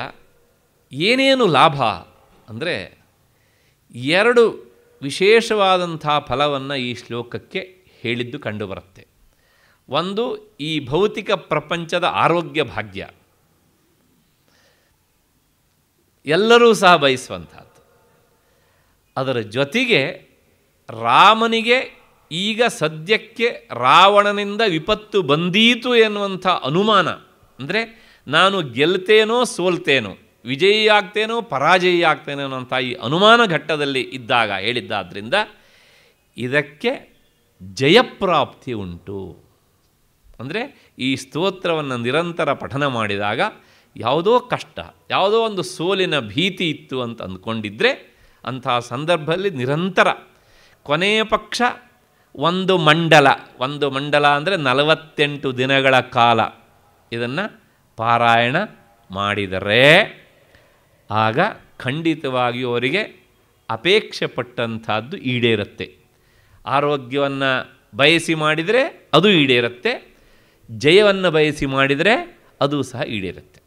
ಏನೇನು ಲಾಭ ಅಂದರೆ ಎರಡು ವಿಶೇಷವಾದಂಥ ಫಲವನ್ನು ಈ ಶ್ಲೋಕಕ್ಕೆ ಹೇಳಿದ್ದು ಕಂಡುಬರುತ್ತೆ ಒಂದು ಈ ಭೌತಿಕ ಪ್ರಪಂಚದ ಆರೋಗ್ಯ ಭಾಗ್ಯ ಎಲ್ಲರೂ ಸಹ ಬಯಸುವಂಥದ್ದು ಅದರ ಜೊತೆಗೆ ರಾಮನಿಗೆ ಈಗ ಸದ್ಯಕ್ಕೆ ರಾವಣನಿಂದ ವಿಪತ್ತು ಬಂದೀತು ಎನ್ನುವಂಥ ಅನುಮಾನ ಅಂದರೆ ನಾನು ಗೆಲ್ತೇನೋ ಸೋಲ್ತೇನೋ ವಿಜಯಿ ಆಗ್ತೇನೋ ಪರಾಜಯಿ ಆಗ್ತೇನೋ ಅನ್ನೋಂಥ ಈ ಅನುಮಾನ ಘಟ್ಟದಲ್ಲಿ ಇದ್ದಾಗ ಹೇಳಿದ್ದಾದ್ದರಿಂದ ಇದಕ್ಕೆ ಜಯಪ್ರಾಪ್ತಿ ಉಂಟು ಅಂದರೆ ಈ ಸ್ತೋತ್ರವನ್ನು ನಿರಂತರ ಪಠನ ಮಾಡಿದಾಗ ಯಾವುದೋ ಕಷ್ಟ ಯಾವುದೋ ಒಂದು ಸೋಲಿನ ಭೀತಿ ಇತ್ತು ಅಂತ ಅಂದ್ಕೊಂಡಿದ್ದರೆ ಅಂತಹ ಸಂದರ್ಭದಲ್ಲಿ ನಿರಂತರ ಕೊನೆಯ ಪಕ್ಷ ಒಂದು ಮಂಡಲ ಒಂದು ಮಂಡಲ ಅಂದರೆ ನಲವತ್ತೆಂಟು ದಿನಗಳ ಕಾಲ ಇದನ್ನು ಪಾರಾಯಣ ಮಾಡಿದರೆ ಆಗ ಖಂಡಿತವಾಗಿಯೂ ಅವರಿಗೆ ಅಪೇಕ್ಷೆ ಪಟ್ಟಂಥದ್ದು ಈಡೇರುತ್ತೆ ಆರೋಗ್ಯವನ್ನು ಬಯಸಿ ಮಾಡಿದರೆ ಅದು ಈಡೇರುತ್ತೆ ಜಯವನ್ನು ಬಯಸಿ ಮಾಡಿದರೆ ಅದು ಸಹ ಈಡೇರುತ್ತೆ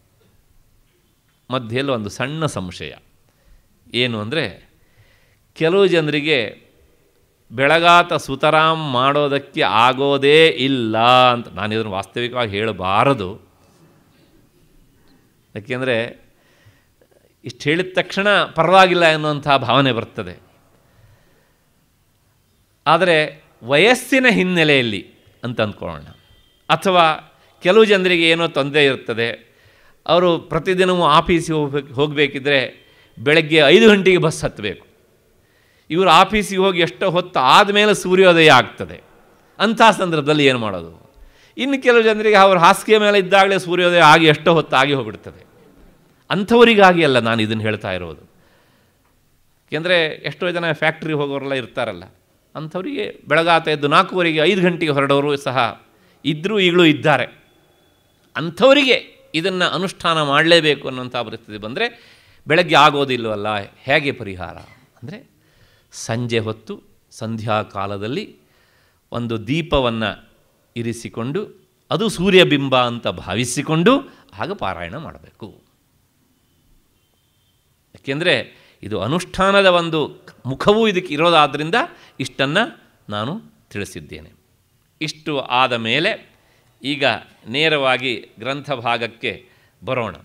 ಮಧ್ಯೆಯಲ್ಲಿ ಒಂದು ಸಣ್ಣ ಸಂಶಯ ಏನು ಅಂದರೆ ಕೆಲವು ಜನರಿಗೆ ಬೆಳಗಾತ ಸುತರಾಮ್ ಮಾಡೋದಕ್ಕೆ ಆಗೋದೇ ಇಲ್ಲ ಅಂತ ನಾನು ಇದನ್ನು ವಾಸ್ತವಿಕವಾಗಿ ಹೇಳಬಾರದು ಯಾಕೆಂದರೆ ಇಷ್ಟು ಹೇಳಿದ ತಕ್ಷಣ ಪರವಾಗಿಲ್ಲ ಎನ್ನುವಂಥ ಭಾವನೆ ಬರ್ತದೆ ಆದರೆ ವಯಸ್ಸಿನ ಹಿನ್ನೆಲೆಯಲ್ಲಿ ಅಂತ ಅಂದ್ಕೊಳ್ಳೋಣ ಅಥವಾ ಕೆಲವು ಜನರಿಗೆ ಏನೋ ತೊಂದರೆ ಇರ್ತದೆ ಅವರು ಪ್ರತಿದಿನವೂ ಆಫೀಸಿಗೆ ಹೋಗ್ಬೇಕು ಹೋಗಬೇಕಿದ್ರೆ ಬೆಳಗ್ಗೆ ಐದು ಗಂಟೆಗೆ ಬಸ್ ಹತ್ತಬೇಕು ಇವರು ಆಫೀಸಿಗೆ ಹೋಗಿ ಎಷ್ಟೋ ಹೊತ್ತು ಆದಮೇಲೆ ಸೂರ್ಯೋದಯ ಆಗ್ತದೆ ಅಂಥ ಸಂದರ್ಭದಲ್ಲಿ ಏನು ಮಾಡೋದು ಇನ್ನು ಕೆಲವು ಜನರಿಗೆ ಅವರು ಹಾಸಿಗೆ ಮೇಲೆ ಇದ್ದಾಗಲೇ ಸೂರ್ಯೋದಯ ಆಗಿ ಎಷ್ಟೋ ಹೊತ್ತು ಆಗಿ ಹೋಗ್ಬಿಡ್ತದೆ ಅಂಥವರಿಗಾಗಿ ಅಲ್ಲ ನಾನು ಇದನ್ನು ಹೇಳ್ತಾ ಇರೋದು ಏಕೆಂದರೆ ಎಷ್ಟೋ ಜನ ಫ್ಯಾಕ್ಟ್ರಿಗೆ ಹೋಗೋರೆಲ್ಲ ಇರ್ತಾರಲ್ಲ ಅಂಥವರಿಗೆ ಬೆಳಗಾತ ಎದ್ದು ನಾಲ್ಕೂವರೆಗೆ ಐದು ಗಂಟೆಗೆ ಹೊರಡೋರು ಸಹ ಇದ್ದರೂ ಈಗಲೂ ಇದ್ದಾರೆ ಅಂಥವರಿಗೆ ಇದನ್ನು ಅನುಷ್ಠಾನ ಮಾಡಲೇಬೇಕು ಅನ್ನೋಂಥ ಪರಿಸ್ಥಿತಿ ಬಂದರೆ ಬೆಳಗ್ಗೆ ಆಗೋದಿಲ್ಲವಲ್ಲ ಹೇಗೆ ಪರಿಹಾರ ಅಂದರೆ ಸಂಜೆ ಹೊತ್ತು ಸಂಧ್ಯಾಕಾಲದಲ್ಲಿ ಒಂದು ದೀಪವನ್ನು ಇರಿಸಿಕೊಂಡು ಅದು ಸೂರ್ಯಬಿಂಬ ಅಂತ ಭಾವಿಸಿಕೊಂಡು ಆಗ ಪಾರಾಯಣ ಮಾಡಬೇಕು ಯಾಕೆಂದರೆ ಇದು ಅನುಷ್ಠಾನದ ಒಂದು ಮುಖವೂ ಇದಕ್ಕೆ ಇರೋದಾದ್ದರಿಂದ ಇಷ್ಟನ್ನು ನಾನು ತಿಳಿಸಿದ್ದೇನೆ ಇಷ್ಟು ಆದ ಮೇಲೆ ಈಗ ನೇರವಾಗಿ ಗ್ರಂಥ ಭಾಗಕ್ಕೆ ಬರೋಣ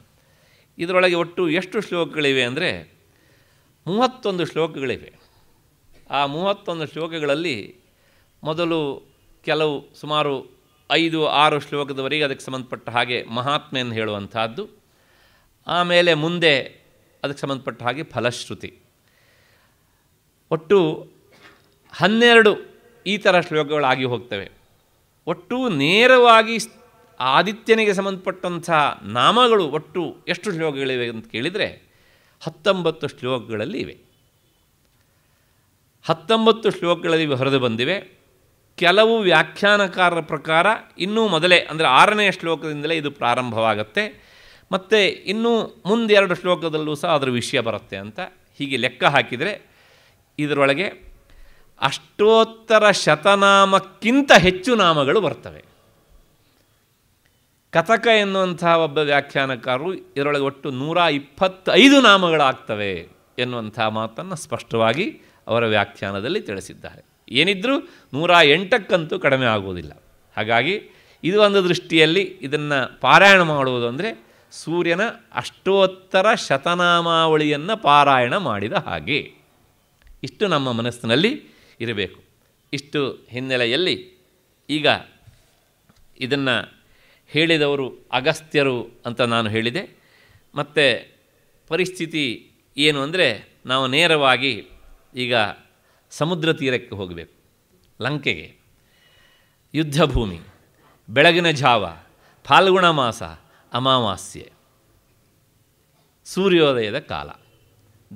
ಇದರೊಳಗೆ ಒಟ್ಟು ಎಷ್ಟು ಶ್ಲೋಕಗಳಿವೆ ಅಂದರೆ ಮೂವತ್ತೊಂದು ಶ್ಲೋಕಗಳಿವೆ ಆ ಮೂವತ್ತೊಂದು ಶ್ಲೋಕಗಳಲ್ಲಿ ಮೊದಲು ಕೆಲವು ಸುಮಾರು ಐದು ಆರು ಶ್ಲೋಕದವರೆಗೆ ಅದಕ್ಕೆ ಸಂಬಂಧಪಟ್ಟ ಹಾಗೆ ಮಹಾತ್ಮೆಯನ್ನು ಹೇಳುವಂಥದ್ದು ಆಮೇಲೆ ಮುಂದೆ ಅದಕ್ಕೆ ಸಂಬಂಧಪಟ್ಟ ಹಾಗೆ ಫಲಶ್ರುತಿ ಒಟ್ಟು ಹನ್ನೆರಡು ಈ ಥರ ಶ್ಲೋಕಗಳಾಗಿ ಹೋಗ್ತವೆ ಒಟ್ಟು ನೇರವಾಗಿ ಆದಿತ್ಯನಿಗೆ ಸಂಬಂಧಪಟ್ಟಂಥ ನಾಮಗಳು ಒಟ್ಟು ಎಷ್ಟು ಶ್ಲೋಕಗಳಿವೆ ಅಂತ ಕೇಳಿದರೆ ಹತ್ತೊಂಬತ್ತು ಶ್ಲೋಕಗಳಲ್ಲಿ ಇವೆ ಹತ್ತೊಂಬತ್ತು ಶ್ಲೋಕಗಳಲ್ಲಿ ಹೊರದು ಬಂದಿವೆ ಕೆಲವು ವ್ಯಾಖ್ಯಾನಕಾರರ ಪ್ರಕಾರ ಇನ್ನೂ ಮೊದಲೇ ಅಂದರೆ ಆರನೇ ಶ್ಲೋಕದಿಂದಲೇ ಇದು ಪ್ರಾರಂಭವಾಗುತ್ತೆ ಮತ್ತು ಇನ್ನೂ ಮುಂದೆರಡು ಶ್ಲೋಕದಲ್ಲೂ ಸಹ ಅದರ ವಿಷಯ ಬರುತ್ತೆ ಅಂತ ಹೀಗೆ ಲೆಕ್ಕ ಹಾಕಿದರೆ ಇದರೊಳಗೆ ಅಷ್ಟೋತ್ತರ ಶತನಾಮಕ್ಕಿಂತ ಹೆಚ್ಚು ನಾಮಗಳು ಬರ್ತವೆ ಕಥಕ ಎನ್ನುವಂಥ ಒಬ್ಬ ವ್ಯಾಖ್ಯಾನಕಾರರು ಇದರೊಳಗೆ ಒಟ್ಟು ನೂರ ಇಪ್ಪತ್ತೈದು ನಾಮಗಳಾಗ್ತವೆ ಎನ್ನುವಂಥ ಮಾತನ್ನು ಸ್ಪಷ್ಟವಾಗಿ ಅವರ ವ್ಯಾಖ್ಯಾನದಲ್ಲಿ ತಿಳಿಸಿದ್ದಾರೆ ಏನಿದ್ರೂ ನೂರ ಎಂಟಕ್ಕಂತೂ ಕಡಿಮೆ ಆಗುವುದಿಲ್ಲ ಹಾಗಾಗಿ ಇದು ಒಂದು ದೃಷ್ಟಿಯಲ್ಲಿ ಇದನ್ನು ಪಾರಾಯಣ ಮಾಡುವುದು ಅಂದರೆ ಸೂರ್ಯನ ಅಷ್ಟೋತ್ತರ ಶತನಾಮಾವಳಿಯನ್ನು ಪಾರಾಯಣ ಮಾಡಿದ ಹಾಗೆ ಇಷ್ಟು ನಮ್ಮ ಮನಸ್ಸಿನಲ್ಲಿ ಇರಬೇಕು ಇಷ್ಟು ಹಿನ್ನೆಲೆಯಲ್ಲಿ ಈಗ ಇದನ್ನು ಹೇಳಿದವರು ಅಗಸ್ತ್ಯರು ಅಂತ ನಾನು ಹೇಳಿದೆ ಮತ್ತು ಪರಿಸ್ಥಿತಿ ಏನು ಅಂದರೆ ನಾವು ನೇರವಾಗಿ ಈಗ ಸಮುದ್ರ ತೀರಕ್ಕೆ ಹೋಗಬೇಕು ಲಂಕೆಗೆ ಯುದ್ಧಭೂಮಿ ಬೆಳಗಿನ ಜಾವ ಫಾಲ್ಗುಣ ಮಾಸ ಅಮಾವಾಸ್ಯೆ ಸೂರ್ಯೋದಯದ ಕಾಲ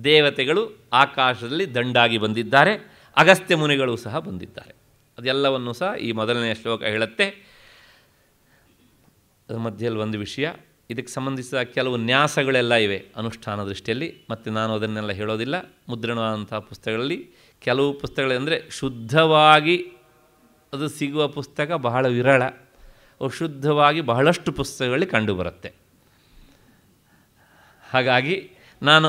ದೇವತೆಗಳು ಆಕಾಶದಲ್ಲಿ ದಂಡಾಗಿ ಬಂದಿದ್ದಾರೆ ಅಗಸ್ತ್ಯ ಮುನಿಗಳು ಸಹ ಬಂದಿದ್ದಾರೆ ಅದೆಲ್ಲವನ್ನು ಸಹ ಈ ಮೊದಲನೆಯ ಶ್ಲೋಕ ಹೇಳುತ್ತೆ ಮಧ್ಯದಲ್ಲಿ ಒಂದು ವಿಷಯ ಇದಕ್ಕೆ ಸಂಬಂಧಿಸಿದ ಕೆಲವು ನ್ಯಾಸಗಳೆಲ್ಲ ಇವೆ ಅನುಷ್ಠಾನ ದೃಷ್ಟಿಯಲ್ಲಿ ಮತ್ತು ನಾನು ಅದನ್ನೆಲ್ಲ ಹೇಳೋದಿಲ್ಲ ಮುದ್ರಣವಾದಂಥ ಪುಸ್ತಕಗಳಲ್ಲಿ ಕೆಲವು ಪುಸ್ತಕಗಳೆಂದರೆ ಶುದ್ಧವಾಗಿ ಅದು ಸಿಗುವ ಪುಸ್ತಕ ಬಹಳ ವಿರಳ ಅಶುದ್ಧವಾಗಿ ಬಹಳಷ್ಟು ಪುಸ್ತಕಗಳಲ್ಲಿ ಕಂಡುಬರುತ್ತೆ ಹಾಗಾಗಿ ನಾನು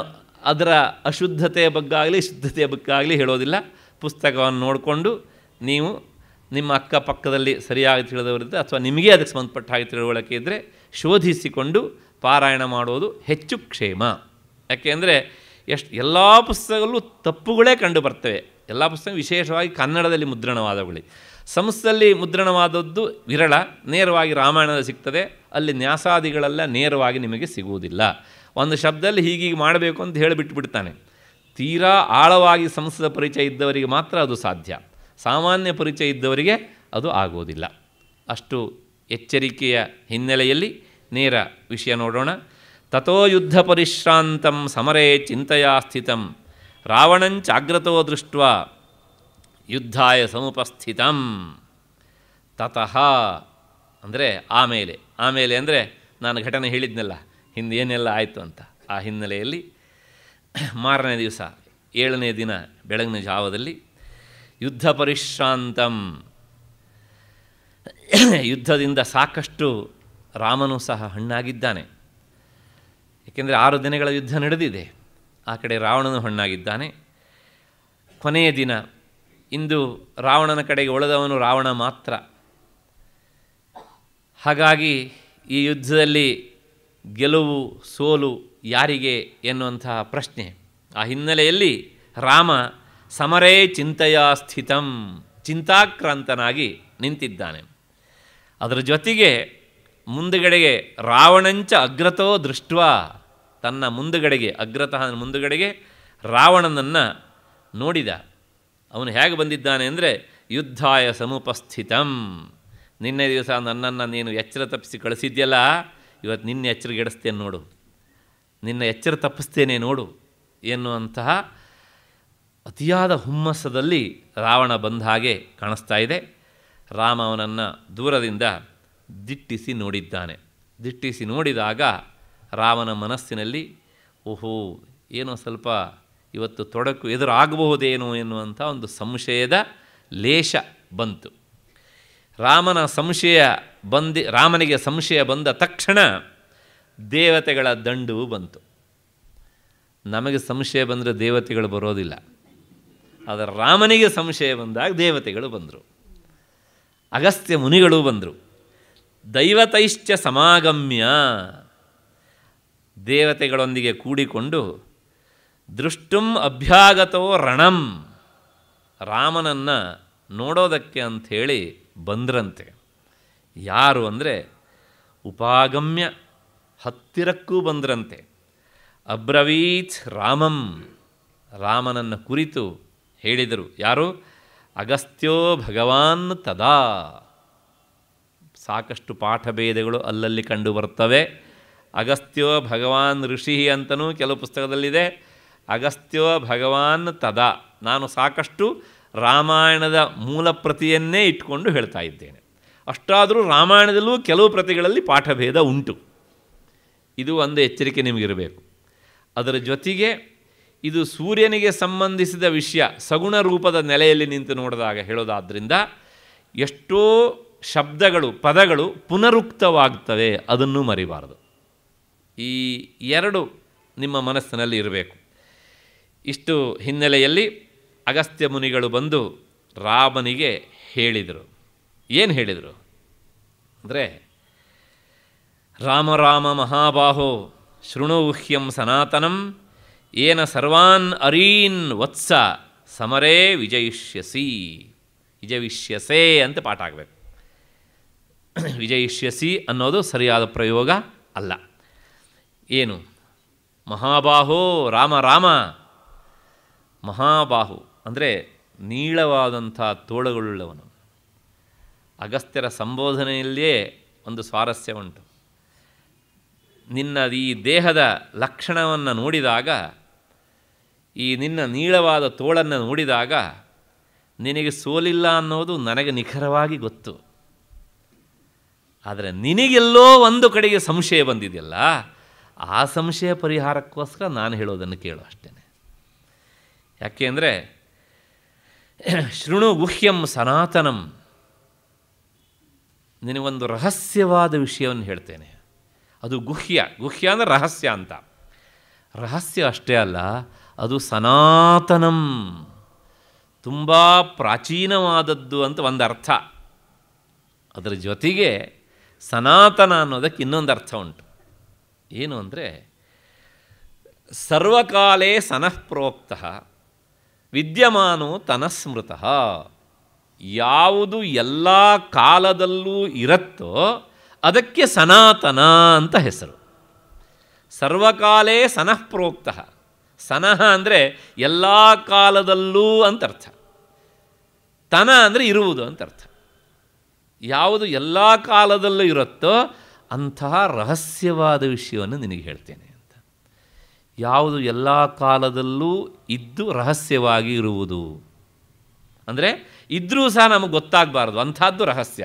ಅದರ ಅಶುದ್ಧತೆಯ ಬಗ್ಗಾಗಲಿ ಶುದ್ಧತೆಯ ಬಗ್ಗಾಗಲಿ ಹೇಳೋದಿಲ್ಲ ಪುಸ್ತಕವನ್ನು ನೋಡಿಕೊಂಡು ನೀವು ನಿಮ್ಮ ಅಕ್ಕಪಕ್ಕದಲ್ಲಿ ಸರಿಯಾಗಿ ತಿಳಿದವರಿದ್ದರೆ ಅಥವಾ ನಿಮಗೆ ಅದಕ್ಕೆ ಸಂಬಂಧಪಟ್ಟ ಹಾಗೆ ತಿಳುವಳಿಕೆ ಇದ್ದರೆ ಶೋಧಿಸಿಕೊಂಡು ಪಾರಾಯಣ ಮಾಡೋದು ಹೆಚ್ಚು ಕ್ಷೇಮ ಅಂದರೆ ಎಷ್ಟು ಎಲ್ಲ ಪುಸ್ತಕಗಳಲ್ಲೂ ತಪ್ಪುಗಳೇ ಕಂಡು ಬರ್ತವೆ ಎಲ್ಲ ಪುಸ್ತಕ ವಿಶೇಷವಾಗಿ ಕನ್ನಡದಲ್ಲಿ ಮುದ್ರಣವಾದವುಗಳು ಸಂಸ್ಥೆಯಲ್ಲಿ ಮುದ್ರಣವಾದದ್ದು ವಿರಳ ನೇರವಾಗಿ ರಾಮಾಯಣದ ಸಿಗ್ತದೆ ಅಲ್ಲಿ ನ್ಯಾಸಾದಿಗಳೆಲ್ಲ ನೇರವಾಗಿ ನಿಮಗೆ ಸಿಗುವುದಿಲ್ಲ ಒಂದು ಶಬ್ದದಲ್ಲಿ ಹೀಗೀಗೆ ಮಾಡಬೇಕು ಅಂತ ಹೇಳಿಬಿಟ್ಟು ಬಿಡ್ತಾನೆ ತೀರಾ ಆಳವಾಗಿ ಸಂಸ್ಕೃತ ಪರಿಚಯ ಇದ್ದವರಿಗೆ ಮಾತ್ರ ಅದು ಸಾಧ್ಯ ಸಾಮಾನ್ಯ ಪರಿಚಯ ಇದ್ದವರಿಗೆ ಅದು ಆಗೋದಿಲ್ಲ ಅಷ್ಟು ಎಚ್ಚರಿಕೆಯ ಹಿನ್ನೆಲೆಯಲ್ಲಿ ನೇರ ವಿಷಯ ನೋಡೋಣ ತಥೋ ಯುದ್ಧ ಪರಿಶ್ರಾಂತಂ ಸಮರೇ ಚಿಂತೆಯ ಸ್ಥಿತಂ ರಾವಣಂಚಾಗ್ರತೋ ದೃಷ್ಟ ಯುದ್ಧಾಯ ಸಮುಪಸ್ಥಿತಂ ತತಃ ಅಂದರೆ ಆಮೇಲೆ ಆಮೇಲೆ ಅಂದರೆ ನಾನು ಘಟನೆ ಹೇಳಿದ್ನಲ್ಲ ಹಿಂದೆ ಏನೆಲ್ಲ ಆಯಿತು ಅಂತ ಆ ಹಿನ್ನೆಲೆಯಲ್ಲಿ ಮಾರನೇ ದಿವಸ ಏಳನೇ ದಿನ ಬೆಳಗಿನ ಜಾವದಲ್ಲಿ ಯುದ್ಧ ಪರಿಶ್ರಾಂತಂ ಯುದ್ಧದಿಂದ ಸಾಕಷ್ಟು ರಾಮನು ಸಹ ಹಣ್ಣಾಗಿದ್ದಾನೆ ಏಕೆಂದರೆ ಆರು ದಿನಗಳ ಯುದ್ಧ ನಡೆದಿದೆ ಆ ಕಡೆ ರಾವಣನು ಹಣ್ಣಾಗಿದ್ದಾನೆ ಕೊನೆಯ ದಿನ ಇಂದು ರಾವಣನ ಕಡೆಗೆ ಉಳಿದವನು ರಾವಣ ಮಾತ್ರ ಹಾಗಾಗಿ ಈ ಯುದ್ಧದಲ್ಲಿ ಗೆಲುವು ಸೋಲು ಯಾರಿಗೆ ಎನ್ನುವಂತಹ ಪ್ರಶ್ನೆ ಆ ಹಿನ್ನೆಲೆಯಲ್ಲಿ ರಾಮ ಸಮರೇ ಚಿಂತೆಯ ಸ್ಥಿತಂ ಚಿಂತಾಕ್ರಾಂತನಾಗಿ ನಿಂತಿದ್ದಾನೆ ಅದರ ಜೊತೆಗೆ ಮುಂದುಗಡೆಗೆ ರಾವಣಂಚ ಅಗ್ರತೋ ದೃಷ್ಟ ತನ್ನ ಮುಂದುಗಡೆಗೆ ಅಗ್ರತಃ ಮುಂದುಗಡೆಗೆ ರಾವಣನನ್ನು ನೋಡಿದ ಅವನು ಹೇಗೆ ಬಂದಿದ್ದಾನೆ ಅಂದರೆ ಯುದ್ಧಾಯ ಸಮುಪಸ್ಥಿತಂ ನಿನ್ನೆ ದಿವಸ ನನ್ನನ್ನು ನೀನು ಎಚ್ಚರ ತಪ್ಪಿಸಿ ಕಳಿಸಿದ್ಯಲ್ಲ ಇವತ್ತು ನಿನ್ನೆ ಎಚ್ಚರಿಗೆಡಿಸ್ತೇನೆ ನೋಡು ನಿನ್ನ ಎಚ್ಚರ ತಪ್ಪಿಸ್ತೇನೆ ನೋಡು ಎನ್ನುವಂತಹ ಅತಿಯಾದ ಹುಮ್ಮಸ್ಸದಲ್ಲಿ ರಾವಣ ಬಂದ ಹಾಗೆ ಕಾಣಿಸ್ತಾ ಇದೆ ರಾಮ ಅವನನ್ನು ದೂರದಿಂದ ದಿಟ್ಟಿಸಿ ನೋಡಿದ್ದಾನೆ ದಿಟ್ಟಿಸಿ ನೋಡಿದಾಗ ರಾಮನ ಮನಸ್ಸಿನಲ್ಲಿ ಓಹೋ ಏನೋ ಸ್ವಲ್ಪ ಇವತ್ತು ತೊಡಕು ಎದುರಾಗಬಹುದೇನು ಎನ್ನುವಂಥ ಒಂದು ಸಂಶಯದ ಲೇಷ ಬಂತು ರಾಮನ ಸಂಶಯ ಬಂದಿ ರಾಮನಿಗೆ ಸಂಶಯ ಬಂದ ತಕ್ಷಣ ದೇವತೆಗಳ ದಂಡು ಬಂತು ನಮಗೆ ಸಂಶಯ ಬಂದರೆ ದೇವತೆಗಳು ಬರೋದಿಲ್ಲ ಆದರೆ ರಾಮನಿಗೆ ಸಂಶಯ ಬಂದಾಗ ದೇವತೆಗಳು ಬಂದರು ಅಗಸ್ತ್ಯ ಮುನಿಗಳು ಬಂದರು ದೈವತೈಶ್ಚ ಸಮಾಗಮ್ಯ ದೇವತೆಗಳೊಂದಿಗೆ ಕೂಡಿಕೊಂಡು ದೃಷ್ಟುಂ ಅಭ್ಯಾಗತೋ ರಣಂ ರಾಮನನ್ನು ನೋಡೋದಕ್ಕೆ ಅಂಥೇಳಿ ಬಂದ್ರಂತೆ ಯಾರು ಅಂದರೆ ಉಪಾಗಮ್ಯ ಹತ್ತಿರಕ್ಕೂ ಬಂದ್ರಂತೆ ಅಬ್ರವೀತ್ ರಾಮಂ ರಾಮನನ್ನು ಕುರಿತು ಹೇಳಿದರು ಯಾರು ಅಗಸ್ತ್ಯೋ ಭಗವಾನ್ ತದಾ ಸಾಕಷ್ಟು ಪಾಠಭೇದಗಳು ಅಲ್ಲಲ್ಲಿ ಕಂಡುಬರ್ತವೆ ಅಗಸ್ತ್ಯೋ ಭಗವಾನ್ ಋಷಿ ಅಂತಲೂ ಕೆಲವು ಪುಸ್ತಕದಲ್ಲಿದೆ ಅಗಸ್ತ್ಯೋ ಭಗವಾನ್ ತದಾ ನಾನು ಸಾಕಷ್ಟು ರಾಮಾಯಣದ ಮೂಲ ಪ್ರತಿಯನ್ನೇ ಇಟ್ಕೊಂಡು ಹೇಳ್ತಾ ಇದ್ದೇನೆ ಅಷ್ಟಾದರೂ ರಾಮಾಯಣದಲ್ಲೂ ಕೆಲವು ಪ್ರತಿಗಳಲ್ಲಿ ಪಾಠಭೇದ ಉಂಟು ಇದು ಒಂದು ಎಚ್ಚರಿಕೆ ನಿಮಗಿರಬೇಕು ಅದರ ಜೊತೆಗೆ ಇದು ಸೂರ್ಯನಿಗೆ ಸಂಬಂಧಿಸಿದ ವಿಷಯ ಸಗುಣ ರೂಪದ ನೆಲೆಯಲ್ಲಿ ನಿಂತು ನೋಡಿದಾಗ ಹೇಳೋದಾದ್ದರಿಂದ ಎಷ್ಟೋ ಶಬ್ದಗಳು ಪದಗಳು ಪುನರುಕ್ತವಾಗ್ತವೆ ಅದನ್ನು ಮರಿಬಾರದು ಈ ಎರಡು ನಿಮ್ಮ ಮನಸ್ಸಿನಲ್ಲಿ ಇರಬೇಕು ಇಷ್ಟು ಹಿನ್ನೆಲೆಯಲ್ಲಿ ಅಗಸ್ತ್ಯ ಮುನಿಗಳು ಬಂದು ರಾಮನಿಗೆ ಹೇಳಿದರು ಏನು ಹೇಳಿದರು ಅಂದರೆ ರಾಮ ರಾಮ ಮಹಾಬಾಹೋ ಶೃಣುಹ್ಯಂ ಸನಾತನಂ ಏನ ಸರ್ವಾನ್ ಅರೀನ್ ವತ್ಸ ಸಮರೇ ವಿಜಯಿಷ್ಯಸಿ ವಿಜಯಿಷ್ಯಸೆ ಅಂತ ಪಾಠ ಆಗಬೇಕು ವಿಜಯಿಷ್ಯಸಿ ಅನ್ನೋದು ಸರಿಯಾದ ಪ್ರಯೋಗ ಅಲ್ಲ ಏನು ಮಹಾಬಾಹೋ ರಾಮ ರಾಮ ಮಹಾಬಾಹು ಅಂದರೆ ನೀಳವಾದಂಥ ತೋಳುಗಳುಳ್ಳವನು ಅಗಸ್ತ್ಯರ ಸಂಬೋಧನೆಯಲ್ಲಿಯೇ ಒಂದು ಸ್ವಾರಸ್ಯ ಉಂಟು ನಿನ್ನ ಈ ದೇಹದ ಲಕ್ಷಣವನ್ನು ನೋಡಿದಾಗ ಈ ನಿನ್ನ ನೀಳವಾದ ತೋಳನ್ನು ನೋಡಿದಾಗ ನಿನಗೆ ಸೋಲಿಲ್ಲ ಅನ್ನೋದು ನನಗೆ ನಿಖರವಾಗಿ ಗೊತ್ತು ಆದರೆ ನಿನಗೆಲ್ಲೋ ಒಂದು ಕಡೆಗೆ ಸಂಶಯ ಬಂದಿದೆಯಲ್ಲ ಆ ಸಂಶಯ ಪರಿಹಾರಕ್ಕೋಸ್ಕರ ನಾನು ಹೇಳೋದನ್ನು ಕೇಳು ಅಷ್ಟೇ ಯಾಕೆ ಅಂದರೆ ಶೃಣು ಗುಹ್ಯಂ ಸನಾತನಂ ನಿನಗೊಂದು ರಹಸ್ಯವಾದ ವಿಷಯವನ್ನು ಹೇಳ್ತೇನೆ ಅದು ಗುಹ್ಯ ಗುಹ್ಯ ಅಂದರೆ ರಹಸ್ಯ ಅಂತ ರಹಸ್ಯ ಅಷ್ಟೇ ಅಲ್ಲ ಅದು ಸನಾತನಂ ತುಂಬ ಪ್ರಾಚೀನವಾದದ್ದು ಅಂತ ಒಂದು ಅರ್ಥ ಅದರ ಜೊತೆಗೆ ಸನಾತನ ಅನ್ನೋದಕ್ಕೆ ಇನ್ನೊಂದು ಅರ್ಥ ಉಂಟು ಏನು ಅಂದರೆ ಸರ್ವಕಾಲೇ ಸನಃ ವಿದ್ಯಮಾನೋ ತನಸ್ಮೃತ ಯಾವುದು ಎಲ್ಲ ಕಾಲದಲ್ಲೂ ಇರುತ್ತೋ ಅದಕ್ಕೆ ಸನಾತನ ಅಂತ ಹೆಸರು ಸರ್ವಕಾಲೇ ಸನಃ ಪ್ರೋಕ್ತ ಸನಃ ಅಂದರೆ ಎಲ್ಲ ಕಾಲದಲ್ಲೂ ಅಂತ ಅರ್ಥ ತನ ಅಂದರೆ ಇರುವುದು ಅಂತ ಅರ್ಥ ಯಾವುದು ಎಲ್ಲ ಕಾಲದಲ್ಲೂ ಇರುತ್ತೋ ಅಂತಹ ರಹಸ್ಯವಾದ ವಿಷಯವನ್ನು ನಿನಗೆ ಹೇಳ್ತೇನೆ ಅಂತ ಯಾವುದು ಎಲ್ಲ ಕಾಲದಲ್ಲೂ ಇದ್ದು ರಹಸ್ಯವಾಗಿ ಇರುವುದು ಅಂದರೆ ಇದ್ದರೂ ಸಹ ನಮಗೆ ಗೊತ್ತಾಗಬಾರ್ದು ಅಂಥದ್ದು ರಹಸ್ಯ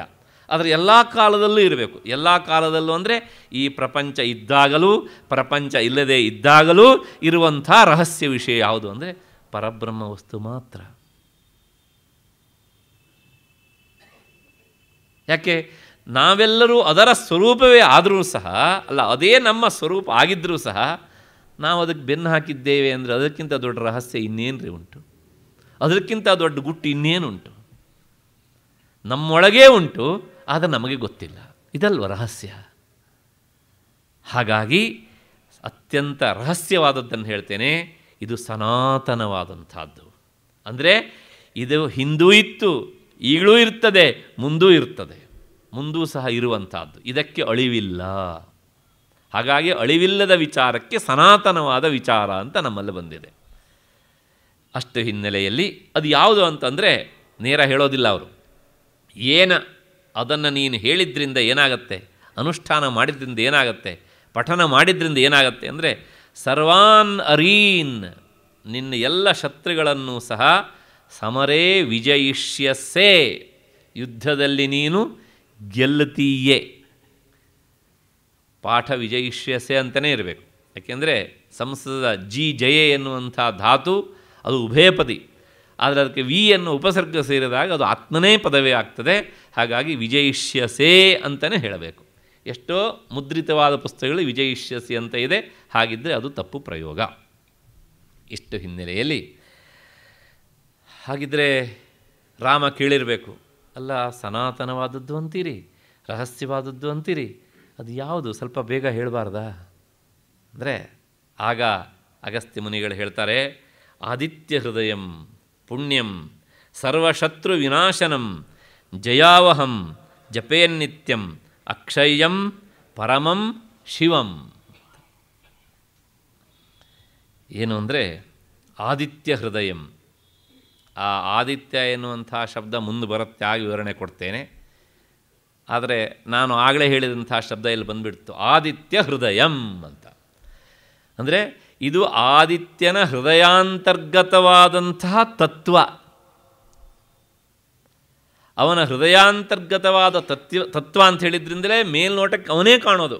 ಆದರೆ ಎಲ್ಲ ಕಾಲದಲ್ಲೂ ಇರಬೇಕು ಎಲ್ಲ ಕಾಲದಲ್ಲೂ ಅಂದರೆ ಈ ಪ್ರಪಂಚ ಇದ್ದಾಗಲೂ ಪ್ರಪಂಚ ಇಲ್ಲದೆ ಇದ್ದಾಗಲೂ ಇರುವಂಥ ರಹಸ್ಯ ವಿಷಯ ಯಾವುದು ಅಂದರೆ ಪರಬ್ರಹ್ಮ ವಸ್ತು ಮಾತ್ರ ಯಾಕೆ ನಾವೆಲ್ಲರೂ ಅದರ ಸ್ವರೂಪವೇ ಆದರೂ ಸಹ ಅಲ್ಲ ಅದೇ ನಮ್ಮ ಸ್ವರೂಪ ಆಗಿದ್ದರೂ ಸಹ ನಾವು ಅದಕ್ಕೆ ಬೆನ್ನು ಹಾಕಿದ್ದೇವೆ ಅಂದರೆ ಅದಕ್ಕಿಂತ ದೊಡ್ಡ ರಹಸ್ಯ ಇನ್ನೇನು ರೀ ಉಂಟು ಅದಕ್ಕಿಂತ ದೊಡ್ಡ ಗುಟ್ಟು ಇನ್ನೇನುಂಟು ನಮ್ಮೊಳಗೇ ಉಂಟು ಆಗ ನಮಗೆ ಗೊತ್ತಿಲ್ಲ ಇದಲ್ವ ರಹಸ್ಯ ಹಾಗಾಗಿ ಅತ್ಯಂತ ರಹಸ್ಯವಾದದ್ದನ್ನು ಹೇಳ್ತೇನೆ ಇದು ಸನಾತನವಾದಂಥದ್ದು ಅಂದರೆ ಇದು ಹಿಂದೂ ಇತ್ತು ಈಗಲೂ ಇರ್ತದೆ ಮುಂದೂ ಇರ್ತದೆ ಮುಂದೂ ಸಹ ಇರುವಂಥದ್ದು ಇದಕ್ಕೆ ಅಳಿವಿಲ್ಲ ಹಾಗಾಗಿ ಅಳಿವಿಲ್ಲದ ವಿಚಾರಕ್ಕೆ ಸನಾತನವಾದ ವಿಚಾರ ಅಂತ ನಮ್ಮಲ್ಲಿ ಬಂದಿದೆ ಅಷ್ಟು ಹಿನ್ನೆಲೆಯಲ್ಲಿ ಅದು ಯಾವುದು ಅಂತಂದರೆ ನೇರ ಹೇಳೋದಿಲ್ಲ ಅವರು ಏನ ಅದನ್ನು ನೀನು ಹೇಳಿದ್ರಿಂದ ಏನಾಗತ್ತೆ ಅನುಷ್ಠಾನ ಮಾಡಿದ್ರಿಂದ ಏನಾಗತ್ತೆ ಪಠನ ಮಾಡಿದ್ರಿಂದ ಏನಾಗತ್ತೆ ಅಂದರೆ ಸರ್ವಾನ್ ಅರೀನ್ ನಿನ್ನ ಎಲ್ಲ ಶತ್ರುಗಳನ್ನು ಸಹ ಸಮರೇ ವಿಜಯಿಷ್ಯಸೆ ಯುದ್ಧದಲ್ಲಿ ನೀನು ಗೆಲ್ಲುತ್ತೀಯೇ ಪಾಠ ವಿಜಯಿಷ್ಯಸೆ ಅಂತಲೇ ಇರಬೇಕು ಯಾಕೆಂದರೆ ಸಂಸ್ಕೃತದ ಜಿ ಜಯೆ ಎನ್ನುವಂಥ ಧಾತು ಅದು ಉಭಯಪದಿ ಆದರೆ ಅದಕ್ಕೆ ವಿ ಅನ್ನು ಉಪಸರ್ಗ ಸೇರಿದಾಗ ಅದು ಆತ್ಮನೇ ಪದವೇ ಆಗ್ತದೆ ಹಾಗಾಗಿ ವಿಜಯಿಷ್ಯಸೆ ಅಂತಲೇ ಹೇಳಬೇಕು ಎಷ್ಟೋ ಮುದ್ರಿತವಾದ ಪುಸ್ತಕಗಳು ವಿಜಯಿಷ್ಯಸಿ ಅಂತ ಇದೆ ಹಾಗಿದ್ದರೆ ಅದು ತಪ್ಪು ಪ್ರಯೋಗ ಇಷ್ಟು ಹಿನ್ನೆಲೆಯಲ್ಲಿ ಹಾಗಿದ್ದರೆ ರಾಮ ಕೇಳಿರಬೇಕು ಅಲ್ಲ ಸನಾತನವಾದದ್ದು ಅಂತೀರಿ ರಹಸ್ಯವಾದದ್ದು ಅಂತೀರಿ ಅದು ಯಾವುದು ಸ್ವಲ್ಪ ಬೇಗ ಹೇಳಬಾರ್ದಾ ಅಂದರೆ ಆಗ ಅಗಸ್ತ್ಯ ಮುನಿಗಳು ಹೇಳ್ತಾರೆ ಆದಿತ್ಯ ಹೃದಯಂ ಪುಣ್ಯಂ ಸರ್ವಶತ್ರು ವಿನಾಶನಂ ಜಯಾವಹಂ ಜಪೇನ್ನಿತ್ಯಂ ಅಕ್ಷಯ್ಯಂ ಪರಮಂ ಶಿವಂ ಏನು ಅಂದರೆ ಆದಿತ್ಯ ಹೃದಯಂ ಆ ಆದಿತ್ಯ ಎನ್ನುವಂಥ ಶಬ್ದ ಮುಂದೆ ಬರುತ್ತೆ ಆಗಿ ವಿವರಣೆ ಕೊಡ್ತೇನೆ ಆದರೆ ನಾನು ಆಗಲೇ ಹೇಳಿದಂಥ ಶಬ್ದ ಇಲ್ಲಿ ಬಂದುಬಿಡ್ತು ಆದಿತ್ಯ ಹೃದಯಂ ಅಂತ ಅಂದರೆ ಇದು ಆದಿತ್ಯನ ಹೃದಯಾಂತರ್ಗತವಾದಂತಹ ತತ್ವ ಅವನ ಹೃದಯಾಂತರ್ಗತವಾದ ತತ್ವ ತತ್ವ ಅಂತ ಹೇಳಿದ್ರಿಂದಲೇ ಮೇಲ್ನೋಟಕ್ಕೆ ಅವನೇ ಕಾಣೋದು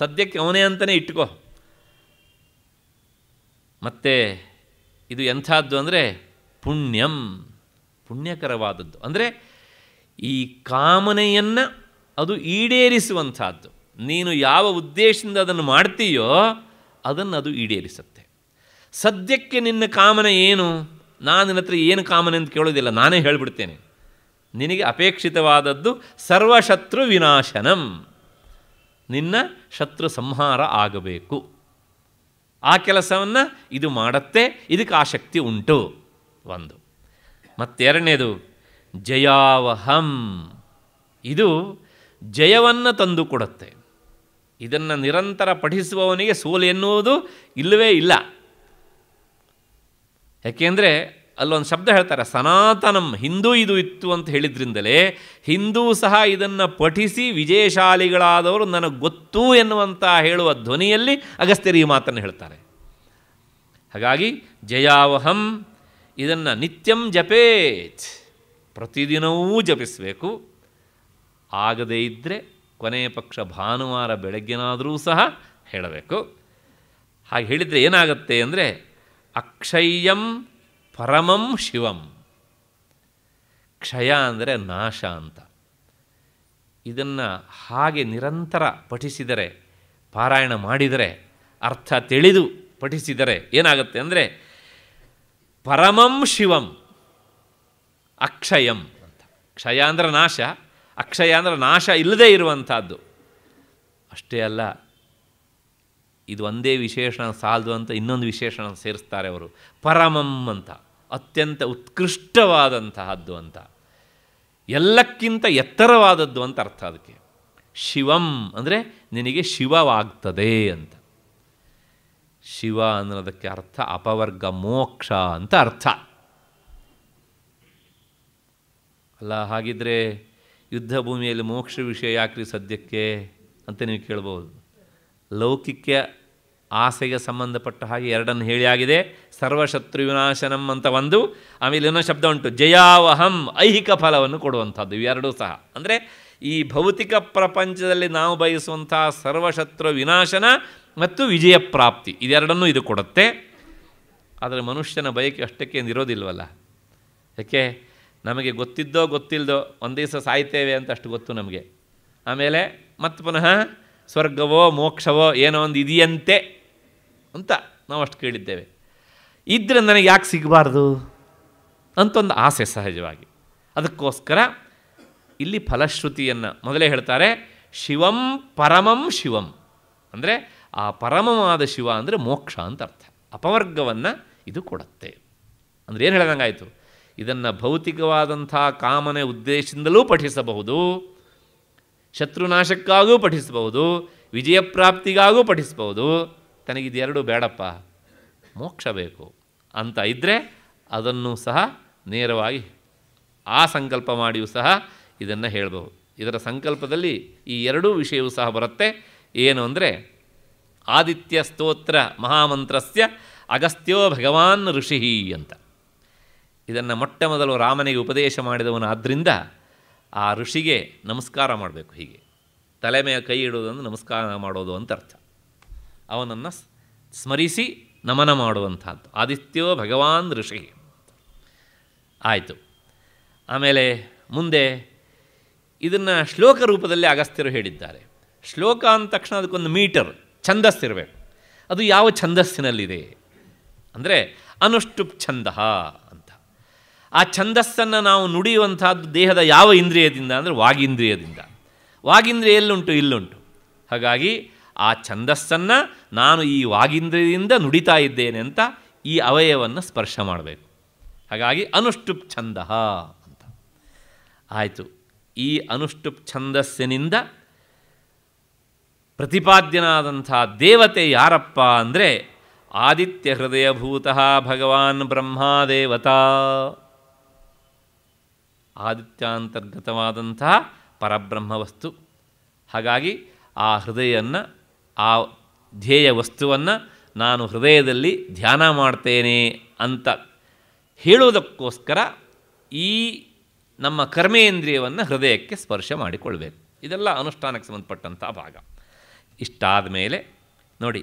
ಸದ್ಯಕ್ಕೆ ಅವನೇ ಅಂತಲೇ ಇಟ್ಕೋ ಮತ್ತು ಇದು ಎಂಥದ್ದು ಅಂದರೆ ಪುಣ್ಯಂ ಪುಣ್ಯಕರವಾದದ್ದು ಅಂದರೆ ಈ ಕಾಮನೆಯನ್ನು ಅದು ಈಡೇರಿಸುವಂಥದ್ದು ನೀನು ಯಾವ ಉದ್ದೇಶದಿಂದ ಅದನ್ನು ಮಾಡ್ತೀಯೋ ಅದನ್ನು ಅದು ಈಡೇರಿಸುತ್ತೆ ಸದ್ಯಕ್ಕೆ ನಿನ್ನ ಕಾಮನೆ ಏನು ನಾನು ನಿನ್ನ ಹತ್ರ ಏನು ಕಾಮನೆ ಅಂತ ಕೇಳೋದಿಲ್ಲ ನಾನೇ ಹೇಳಿಬಿಡ್ತೇನೆ ನಿನಗೆ ಅಪೇಕ್ಷಿತವಾದದ್ದು ಸರ್ವಶತ್ರು ವಿನಾಶನಂ ನಿನ್ನ ಶತ್ರು ಸಂಹಾರ ಆಗಬೇಕು ಆ ಕೆಲಸವನ್ನು ಇದು ಮಾಡತ್ತೆ ಇದಕ್ಕೆ ಆ ಶಕ್ತಿ ಉಂಟು ಒಂದು ಮತ್ತೆರಡನೇದು ಜಯಾವಹಂ ಇದು ಜಯವನ್ನು ತಂದುಕೊಡುತ್ತೆ ಇದನ್ನು ನಿರಂತರ ಪಠಿಸುವವನಿಗೆ ಸೋಲು ಎನ್ನುವುದು ಇಲ್ಲವೇ ಇಲ್ಲ ಯಾಕೆಂದರೆ ಅಲ್ಲೊಂದು ಶಬ್ದ ಹೇಳ್ತಾರೆ ಸನಾತನಂ ಹಿಂದೂ ಇದು ಇತ್ತು ಅಂತ ಹೇಳಿದ್ರಿಂದಲೇ ಹಿಂದೂ ಸಹ ಇದನ್ನು ಪಠಿಸಿ ವಿಜಯಶಾಲಿಗಳಾದವರು ನನಗೆ ಗೊತ್ತು ಎನ್ನುವಂಥ ಹೇಳುವ ಧ್ವನಿಯಲ್ಲಿ ಅಗಸ್ತ್ಯರಿ ಈ ಮಾತನ್ನು ಹೇಳ್ತಾರೆ ಹಾಗಾಗಿ ಜಯಾವಹಂ ಇದನ್ನು ನಿತ್ಯಂ ಜಪೇಚ್ ಪ್ರತಿದಿನವೂ ಜಪಿಸಬೇಕು ಆಗದೇ ಇದ್ದರೆ ಕೊನೆಯ ಪಕ್ಷ ಭಾನುವಾರ ಬೆಳಗ್ಗೆನಾದರೂ ಸಹ ಹೇಳಬೇಕು ಹಾಗೆ ಹೇಳಿದರೆ ಏನಾಗುತ್ತೆ ಅಂದರೆ ಅಕ್ಷಯ್ಯಂ ಪರಮಂ ಶಿವಂ ಕ್ಷಯ ಅಂದರೆ ನಾಶ ಅಂತ ಇದನ್ನು ಹಾಗೆ ನಿರಂತರ ಪಠಿಸಿದರೆ ಪಾರಾಯಣ ಮಾಡಿದರೆ ಅರ್ಥ ತಿಳಿದು ಪಠಿಸಿದರೆ ಏನಾಗುತ್ತೆ ಅಂದರೆ ಪರಮಂ ಶಿವಂ ಅಕ್ಷಯಂ ಅಂತ ಕ್ಷಯ ಅಂದರೆ ನಾಶ ಅಕ್ಷಯ ಅಂದರೆ ನಾಶ ಇಲ್ಲದೆ ಇರುವಂಥದ್ದು ಅಷ್ಟೇ ಅಲ್ಲ ಇದು ಒಂದೇ ವಿಶೇಷಣ ಸಾಲದು ಅಂತ ಇನ್ನೊಂದು ವಿಶೇಷಣ ಸೇರಿಸ್ತಾರೆ ಅವರು ಪರಮಂ ಅಂತ ಅತ್ಯಂತ ಉತ್ಕೃಷ್ಟವಾದಂತಹದ್ದು ಅಂತ ಎಲ್ಲಕ್ಕಿಂತ ಎತ್ತರವಾದದ್ದು ಅಂತ ಅರ್ಥ ಅದಕ್ಕೆ ಶಿವಂ ಅಂದರೆ ನಿನಗೆ ಶಿವವಾಗ್ತದೆ ಅಂತ ಶಿವ ಅನ್ನೋದಕ್ಕೆ ಅರ್ಥ ಅಪವರ್ಗ ಮೋಕ್ಷ ಅಂತ ಅರ್ಥ ಅಲ್ಲ ಹಾಗಿದ್ರೆ ಯುದ್ಧ ಭೂಮಿಯಲ್ಲಿ ಮೋಕ್ಷ ವಿಷಯ ಯಾಕ್ರಿ ಸದ್ಯಕ್ಕೆ ಅಂತ ನೀವು ಕೇಳ್ಬೋದು ಲೌಕಿಕ ಆಸೆಗೆ ಸಂಬಂಧಪಟ್ಟ ಹಾಗೆ ಎರಡನ್ನು ಹೇಳಿ ಆಗಿದೆ ಸರ್ವಶತ್ರು ವಿನಾಶನಂ ಅಂತ ಒಂದು ಆಮೇಲೆ ಇನ್ನೊಂದು ಶಬ್ದ ಉಂಟು ಜಯಾವಹಂ ಐಹಿಕ ಫಲವನ್ನು ಕೊಡುವಂಥದ್ದು ಇವೆರಡೂ ಸಹ ಅಂದರೆ ಈ ಭೌತಿಕ ಪ್ರಪಂಚದಲ್ಲಿ ನಾವು ಬಯಸುವಂಥ ಸರ್ವಶತ್ರು ವಿನಾಶನ ಮತ್ತು ವಿಜಯ ಪ್ರಾಪ್ತಿ ಇದೆರಡನ್ನೂ ಇದು ಕೊಡುತ್ತೆ ಆದರೆ ಮನುಷ್ಯನ ಬಯಕೆ ಅಷ್ಟಕ್ಕೆ ಇರೋದಿಲ್ವಲ್ಲ ಯಾಕೆ ನಮಗೆ ಗೊತ್ತಿದ್ದೋ ಗೊತ್ತಿಲ್ಲದೋ ಒಂದು ದಿವಸ ಸಾಯ್ತೇವೆ ಅಂತ ಅಷ್ಟು ಗೊತ್ತು ನಮಗೆ ಆಮೇಲೆ ಮತ್ತೆ ಪುನಃ ಸ್ವರ್ಗವೋ ಮೋಕ್ಷವೋ ಏನೋ ಒಂದು ಇದೆಯಂತೆ ಅಂತ ನಾವು ಅಷ್ಟು ಕೇಳಿದ್ದೇವೆ ಇದ್ರೆ ನನಗೆ ಯಾಕೆ ಸಿಗಬಾರ್ದು ಅಂತೊಂದು ಆಸೆ ಸಹಜವಾಗಿ ಅದಕ್ಕೋಸ್ಕರ ಇಲ್ಲಿ ಫಲಶ್ರುತಿಯನ್ನು ಮೊದಲೇ ಹೇಳ್ತಾರೆ ಶಿವಂ ಪರಮಂ ಶಿವಂ ಅಂದರೆ ಆ ಪರಮವಾದ ಶಿವ ಅಂದರೆ ಮೋಕ್ಷ ಅಂತ ಅರ್ಥ ಅಪವರ್ಗವನ್ನು ಇದು ಕೊಡುತ್ತೆ ಅಂದರೆ ಏನು ಹೇಳ್ದಂಗಾಯಿತು ಇದನ್ನು ಭೌತಿಕವಾದಂಥ ಕಾಮನೆ ಉದ್ದೇಶದಿಂದಲೂ ಪಠಿಸಬಹುದು ಶತ್ರುನಾಶಕ್ಕಾಗೂ ಪಠಿಸಬಹುದು ವಿಜಯಪ್ರಾಪ್ತಿಗಾಗೂ ಪ್ರಾಪ್ತಿಗಾಗೂ ಪಠಿಸಬಹುದು ತನಗಿದೆರಡು ಬೇಡಪ್ಪ ಮೋಕ್ಷ ಬೇಕು ಅಂತ ಇದ್ದರೆ ಅದನ್ನು ಸಹ ನೇರವಾಗಿ ಆ ಸಂಕಲ್ಪ ಮಾಡಿಯೂ ಸಹ ಇದನ್ನು ಹೇಳಬಹುದು ಇದರ ಸಂಕಲ್ಪದಲ್ಲಿ ಈ ಎರಡೂ ವಿಷಯವೂ ಸಹ ಬರುತ್ತೆ ಏನು ಅಂದರೆ ಆದಿತ್ಯ ಸ್ತೋತ್ರ ಮಹಾಮಂತ್ರಸ್ಯ ಅಗಸ್ತ್ಯೋ ಭಗವಾನ್ ಋಷಿ ಅಂತ ಇದನ್ನು ಮೊಟ್ಟ ಮೊದಲು ರಾಮನಿಗೆ ಉಪದೇಶ ಮಾಡಿದವನು ಆದ್ದರಿಂದ ಆ ಋಷಿಗೆ ನಮಸ್ಕಾರ ಮಾಡಬೇಕು ಹೀಗೆ ತಲೆ ಮೇಲೆ ಕೈ ಇಡುವುದನ್ನು ನಮಸ್ಕಾರ ಮಾಡೋದು ಅಂತ ಅರ್ಥ ಅವನನ್ನು ಸ್ಮರಿಸಿ ನಮನ ಮಾಡುವಂಥದ್ದು ಆದಿತ್ಯೋ ಭಗವಾನ್ ಋಷಿ ಆಯಿತು ಆಮೇಲೆ ಮುಂದೆ ಇದನ್ನು ಶ್ಲೋಕ ರೂಪದಲ್ಲಿ ಅಗಸ್ತ್ಯರು ಹೇಳಿದ್ದಾರೆ ಶ್ಲೋಕ ಅಂದ ತಕ್ಷಣ ಅದಕ್ಕೊಂದು ಮೀಟರ್ ಛಂದಸ್ಸಿರಬೇಕು ಅದು ಯಾವ ಛಂದಸ್ಸಿನಲ್ಲಿದೆ ಅಂದರೆ ಅನುಷ್ಟುಪ್ ಛಂದ ಆ ಛಂದಸ್ಸನ್ನು ನಾವು ನುಡಿಯುವಂಥದ್ದು ದೇಹದ ಯಾವ ಇಂದ್ರಿಯದಿಂದ ಅಂದರೆ ವಾಗಿಂದ್ರಿಯದಿಂದ ವಾಗಿಂದ್ರಿಯ ಎಲ್ಲುಂಟು ಇಲ್ಲುಂಟು ಹಾಗಾಗಿ ಆ ಛಂದಸ್ಸನ್ನು ನಾನು ಈ ವಾಗಿಂದ್ರಿಯದಿಂದ ನುಡಿತಾ ಇದ್ದೇನೆ ಅಂತ ಈ ಅವಯವನ್ನು ಸ್ಪರ್ಶ ಮಾಡಬೇಕು ಹಾಗಾಗಿ ಅನುಷ್ಟುಪ್ ಛಂದ ಅಂತ ಆಯಿತು ಈ ಅನುಷ್ಟುಪ್ ಛಂದಸ್ಸಿನಿಂದ ಪ್ರತಿಪಾದ್ಯನಾದಂಥ ದೇವತೆ ಯಾರಪ್ಪ ಅಂದರೆ ಆದಿತ್ಯ ಹೃದಯಭೂತ ಭಗವಾನ್ ಬ್ರಹ್ಮಾದೇವತಾ ಆದಿತ್ಯಾಂತರ್ಗತವಾದಂತಹ ವಸ್ತು ಹಾಗಾಗಿ ಆ ಹೃದಯವನ್ನು ಆ ಧ್ಯೇಯ ವಸ್ತುವನ್ನು ನಾನು ಹೃದಯದಲ್ಲಿ ಧ್ಯಾನ ಮಾಡ್ತೇನೆ ಅಂತ ಹೇಳುವುದಕ್ಕೋಸ್ಕರ ಈ ನಮ್ಮ ಕರ್ಮೇಂದ್ರಿಯವನ್ನು ಹೃದಯಕ್ಕೆ ಸ್ಪರ್ಶ ಮಾಡಿಕೊಳ್ಬೇಕು ಇದೆಲ್ಲ ಅನುಷ್ಠಾನಕ್ಕೆ ಸಂಬಂಧಪಟ್ಟಂಥ ಭಾಗ ಇಷ್ಟಾದ ಮೇಲೆ ನೋಡಿ